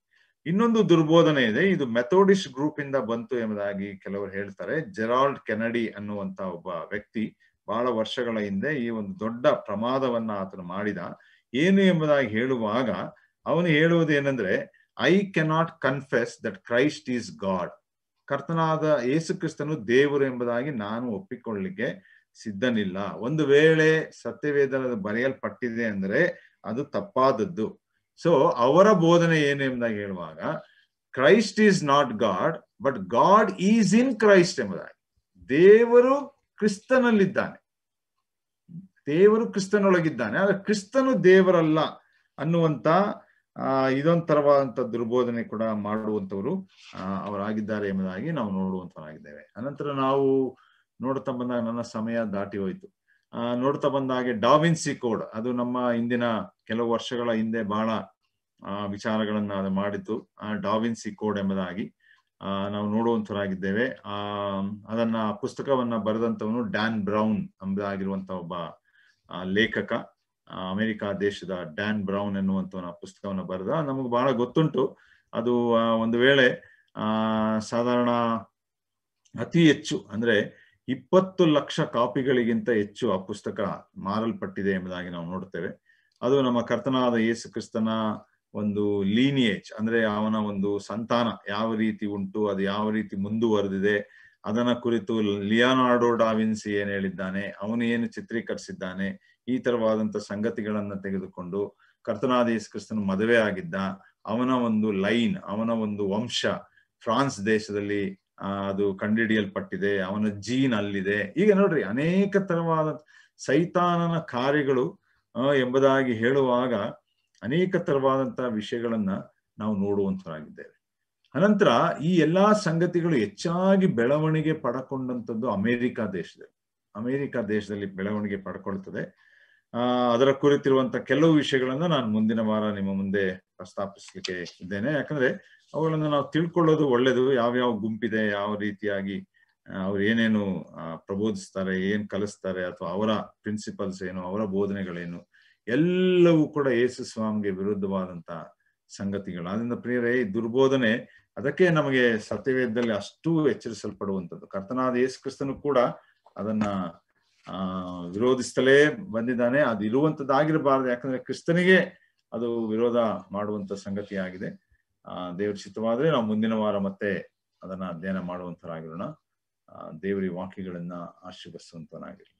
ಇನ್ನೊಂದು ದುರ್ಬೋಧನೆ ಇದೆ ಇದು ಮೆಥೋಡಿಸ್ಟ್ ಗ್ರೂಪ್ ಇಂದ ಬಂತು ಎಂಬುದಾಗಿ ಕೆಲವರು ಹೇಳ್ತಾರೆ ಜೆರಾಲ್ಡ್ ಕೆನಡಿ ಅನ್ನುವಂತ ಒಬ್ಬ ವ್ಯಕ್ತಿ ಬಹಳ ವರ್ಷಗಳ ಹಿಂದೆ ಈ ಒಂದು ದೊಡ್ಡ ಪ್ರಮಾದವನ್ನ ಆತನು ಮಾಡಿದ ಏನು ಎಂಬುದಾಗಿ ಹೇಳುವಾಗ ಅವನು ಹೇಳುವುದು ಏನಂದ್ರೆ I cannot confess that Christ is God ಕರ್ತನಾದ ಯೇಸು ಕ್ರಿಸ್ತನು ದೇವರು ಎಂಬುದಾಗಿ ನಾನು ಒಪ್ಪಿಕೊಳ್ಳಲಿಕ್ಕೆ ಸಿದ್ಧನಿಲ್ಲ ಒಂದು ವೇಳೆ ಸತ್ಯವೇದನದ ಬರೆಯಲ್ಪಟ್ಟಿದೆ ಅಂದರೆ ಅದು ತಪ್ಪಾದದ್ದು ಸೊ ಅವರ ಬೋಧನೆ ಏನು ಎಂಬುದಾಗಿ ಹೇಳುವಾಗ Christ is not God but God is in Christ ಎಂಬುದಾಗಿ ದೇವರು ಕ್ರಿಸ್ತನಲ್ಲಿದ್ದಾನೆ ದೇವರು ಕ್ರಿಸ್ತನೊಳಗಿದ್ದಾನೆ ಆದ್ರೆ ಕ್ರಿಸ್ತನು ದೇವರಲ್ಲ ಅನ್ನುವಂತ ಆ ಇದೊಂಥರವಾದಂತ ದುರ್ಬೋಧನೆ ಕೂಡ ಮಾಡುವಂತವರು ಅವರಾಗಿದ್ದಾರೆ ಎಂಬುದಾಗಿ ನಾವು ನೋಡುವಂತವರಾಗಿದ್ದೇವೆ ಅನಂತರ ನಾವು ನೋಡ್ತಾ ಬಂದಾಗ ನನ್ನ ಸಮಯ ದಾಟಿ ಹೋಯ್ತು ಆ ನೋಡ್ತಾ ಬಂದಾಗೆ ಡಾವಿನ್ಸಿ ಕೋಡ್ ಅದು ನಮ್ಮ ಹಿಂದಿನ ಕೆಲವು ವರ್ಷಗಳ ಹಿಂದೆ ಬಹಳ ಆ ವಿಚಾರಗಳನ್ನ ಅದು ಮಾಡಿತ್ತು ಆ ಡಾವಿನ್ಸಿ ಕೋಡ್ ಎಂಬುದಾಗಿ ನಾವು ನೋಡುವಂತರಾಗಿದ್ದೇವೆ ಆ ಅದನ್ನ ಪುಸ್ತಕವನ್ನ ಬರೆದಂತವನು ಡ್ಯಾನ್ ಬ್ರೌನ್ ಎಂಬುದಾಗಿರುವಂತಹ ಒಬ್ಬ ಲೇಖಕ ಅಮೆರಿಕ ದೇಶದ ಡ್ಯಾನ್ ಬ್ರೌನ್ ಎನ್ನುವಂತವನ ಪುಸ್ತಕವನ್ನ ಬರೆದ ನಮಗೆ ಬಹಳ ಗೊತ್ತುಂಟು ಅದು ಒಂದು ವೇಳೆ ಆ ಸಾಧಾರಣ ಅತಿ ಹೆಚ್ಚು ಅಂದ್ರೆ ಇಪ್ಪತ್ತು ಲಕ್ಷ ಕಾಪಿಗಳಿಗಿಂತ ಹೆಚ್ಚು ಆ ಪುಸ್ತಕ ಮಾರಲ್ಪಟ್ಟಿದೆ ಎಂಬುದಾಗಿ ನಾವು ನೋಡ್ತೇವೆ ಅದು ನಮ್ಮ ಕರ್ತನಾದ ಯೇಸು ಕ್ರಿಸ್ತನ ಒಂದು ಲೀನಿಯೇಜ್ ಅಂದ್ರೆ ಅವನ ಒಂದು ಸಂತಾನ ಯಾವ ರೀತಿ ಉಂಟು ಅದು ಯಾವ ರೀತಿ ಮುಂದುವರೆದಿದೆ ಅದನ್ನ ಕುರಿತು ಲಿಯಾನಾರ್ಡೋ ಡಾವಿನ್ಸಿ ಏನ್ ಹೇಳಿದ್ದಾನೆ ಅವನು ಏನು ಚಿತ್ರೀಕರಿಸಿದ್ದಾನೆ ಈ ತರವಾದಂತ ಸಂಗತಿಗಳನ್ನ ತೆಗೆದುಕೊಂಡು ಕರ್ತನಾದ ಕ್ರಿಸ್ತನ್ ಕ್ರಿಸ್ತನ ಮದುವೆ ಆಗಿದ್ದ ಅವನ ಒಂದು ಲೈನ್ ಅವನ ಒಂದು ವಂಶ ಫ್ರಾನ್ಸ್ ದೇಶದಲ್ಲಿ ಅದು ಕಂಡಿಡಿಯಲ್ಪಟ್ಟಿದೆ ಅವನ ಜೀನ್ ಅಲ್ಲಿದೆ ಈಗ ನೋಡ್ರಿ ಅನೇಕ ತರವಾದ ಸೈತಾನನ ಕಾರ್ಯಗಳು ಎಂಬುದಾಗಿ ಹೇಳುವಾಗ ಅನೇಕ ತರವಾದಂತಹ ವಿಷಯಗಳನ್ನ ನಾವು ನೋಡುವಂತರಾಗಿದ್ದೇವೆ ಅನಂತರ ಈ ಎಲ್ಲಾ ಸಂಗತಿಗಳು ಹೆಚ್ಚಾಗಿ ಬೆಳವಣಿಗೆ ಪಡ್ಕೊಂಡಂಥದ್ದು ಅಮೆರಿಕ ದೇಶದಲ್ಲಿ ಅಮೆರಿಕ ದೇಶದಲ್ಲಿ ಬೆಳವಣಿಗೆ ಪಡ್ಕೊಳ್ತದೆ ಅದರ ಕುರಿತಿರುವಂತಹ ಕೆಲವು ವಿಷಯಗಳನ್ನ ನಾನು ಮುಂದಿನ ವಾರ ನಿಮ್ಮ ಮುಂದೆ ಪ್ರಸ್ತಾಪಿಸ್ಲಿಕ್ಕೆ ಇದ್ದೇನೆ ಯಾಕಂದ್ರೆ ಅವುಗಳನ್ನು ನಾವು ತಿಳ್ಕೊಳ್ಳೋದು ಒಳ್ಳೇದು ಯಾವ್ಯಾವ ಗುಂಪಿದೆ ಯಾವ ರೀತಿಯಾಗಿ ಅವ್ರು ಏನೇನು ಪ್ರಬೋಧಿಸ್ತಾರೆ ಏನ್ ಕಲಿಸ್ತಾರೆ ಅಥವಾ ಅವರ ಪ್ರಿನ್ಸಿಪಲ್ಸ್ ಏನು ಅವರ ಬೋಧನೆಗಳೇನು ಎಲ್ಲವೂ ಕೂಡ ಯೇಸು ಸ್ವಾಮಿಗೆ ವಿರುದ್ಧವಾದಂತಹ ಸಂಗತಿಗಳು ಅದರಿಂದ ಪ್ರಿಯರೇ ದುರ್ಬೋಧನೆ ಅದಕ್ಕೆ ನಮಗೆ ಸತ್ಯವೇದದಲ್ಲಿ ಅಷ್ಟು ಎಚ್ಚರಿಸಲ್ಪಡುವಂಥದ್ದು ಕರ್ತನಾದ ಯೇಸು ಕ್ರಿಸ್ತನು ಕೂಡ ಅದನ್ನ ಆ ವಿರೋಧಿಸ್ತಲೇ ಬಂದಿದ್ದಾನೆ ಅದು ಇರುವಂತದ್ದಾಗಿರಬಾರದು ಯಾಕಂದ್ರೆ ಕ್ರಿಸ್ತನಿಗೆ ಅದು ವಿರೋಧ ಮಾಡುವಂತ ಸಂಗತಿ ಆಗಿದೆ ಆ ದೇವ್ರ ಚಿತ್ತವಾದ್ರೆ ನಾವು ಮುಂದಿನ ವಾರ ಮತ್ತೆ ಅದನ್ನ ಅಧ್ಯಯನ ಮಾಡುವಂತರಾಗಿರೋಣ ದೇವರಿ ವಾಕ್ಯಗಳನ್ನ ಆಶೀರ್ವಸುವಂತನಾಗಿರ್ಲಿ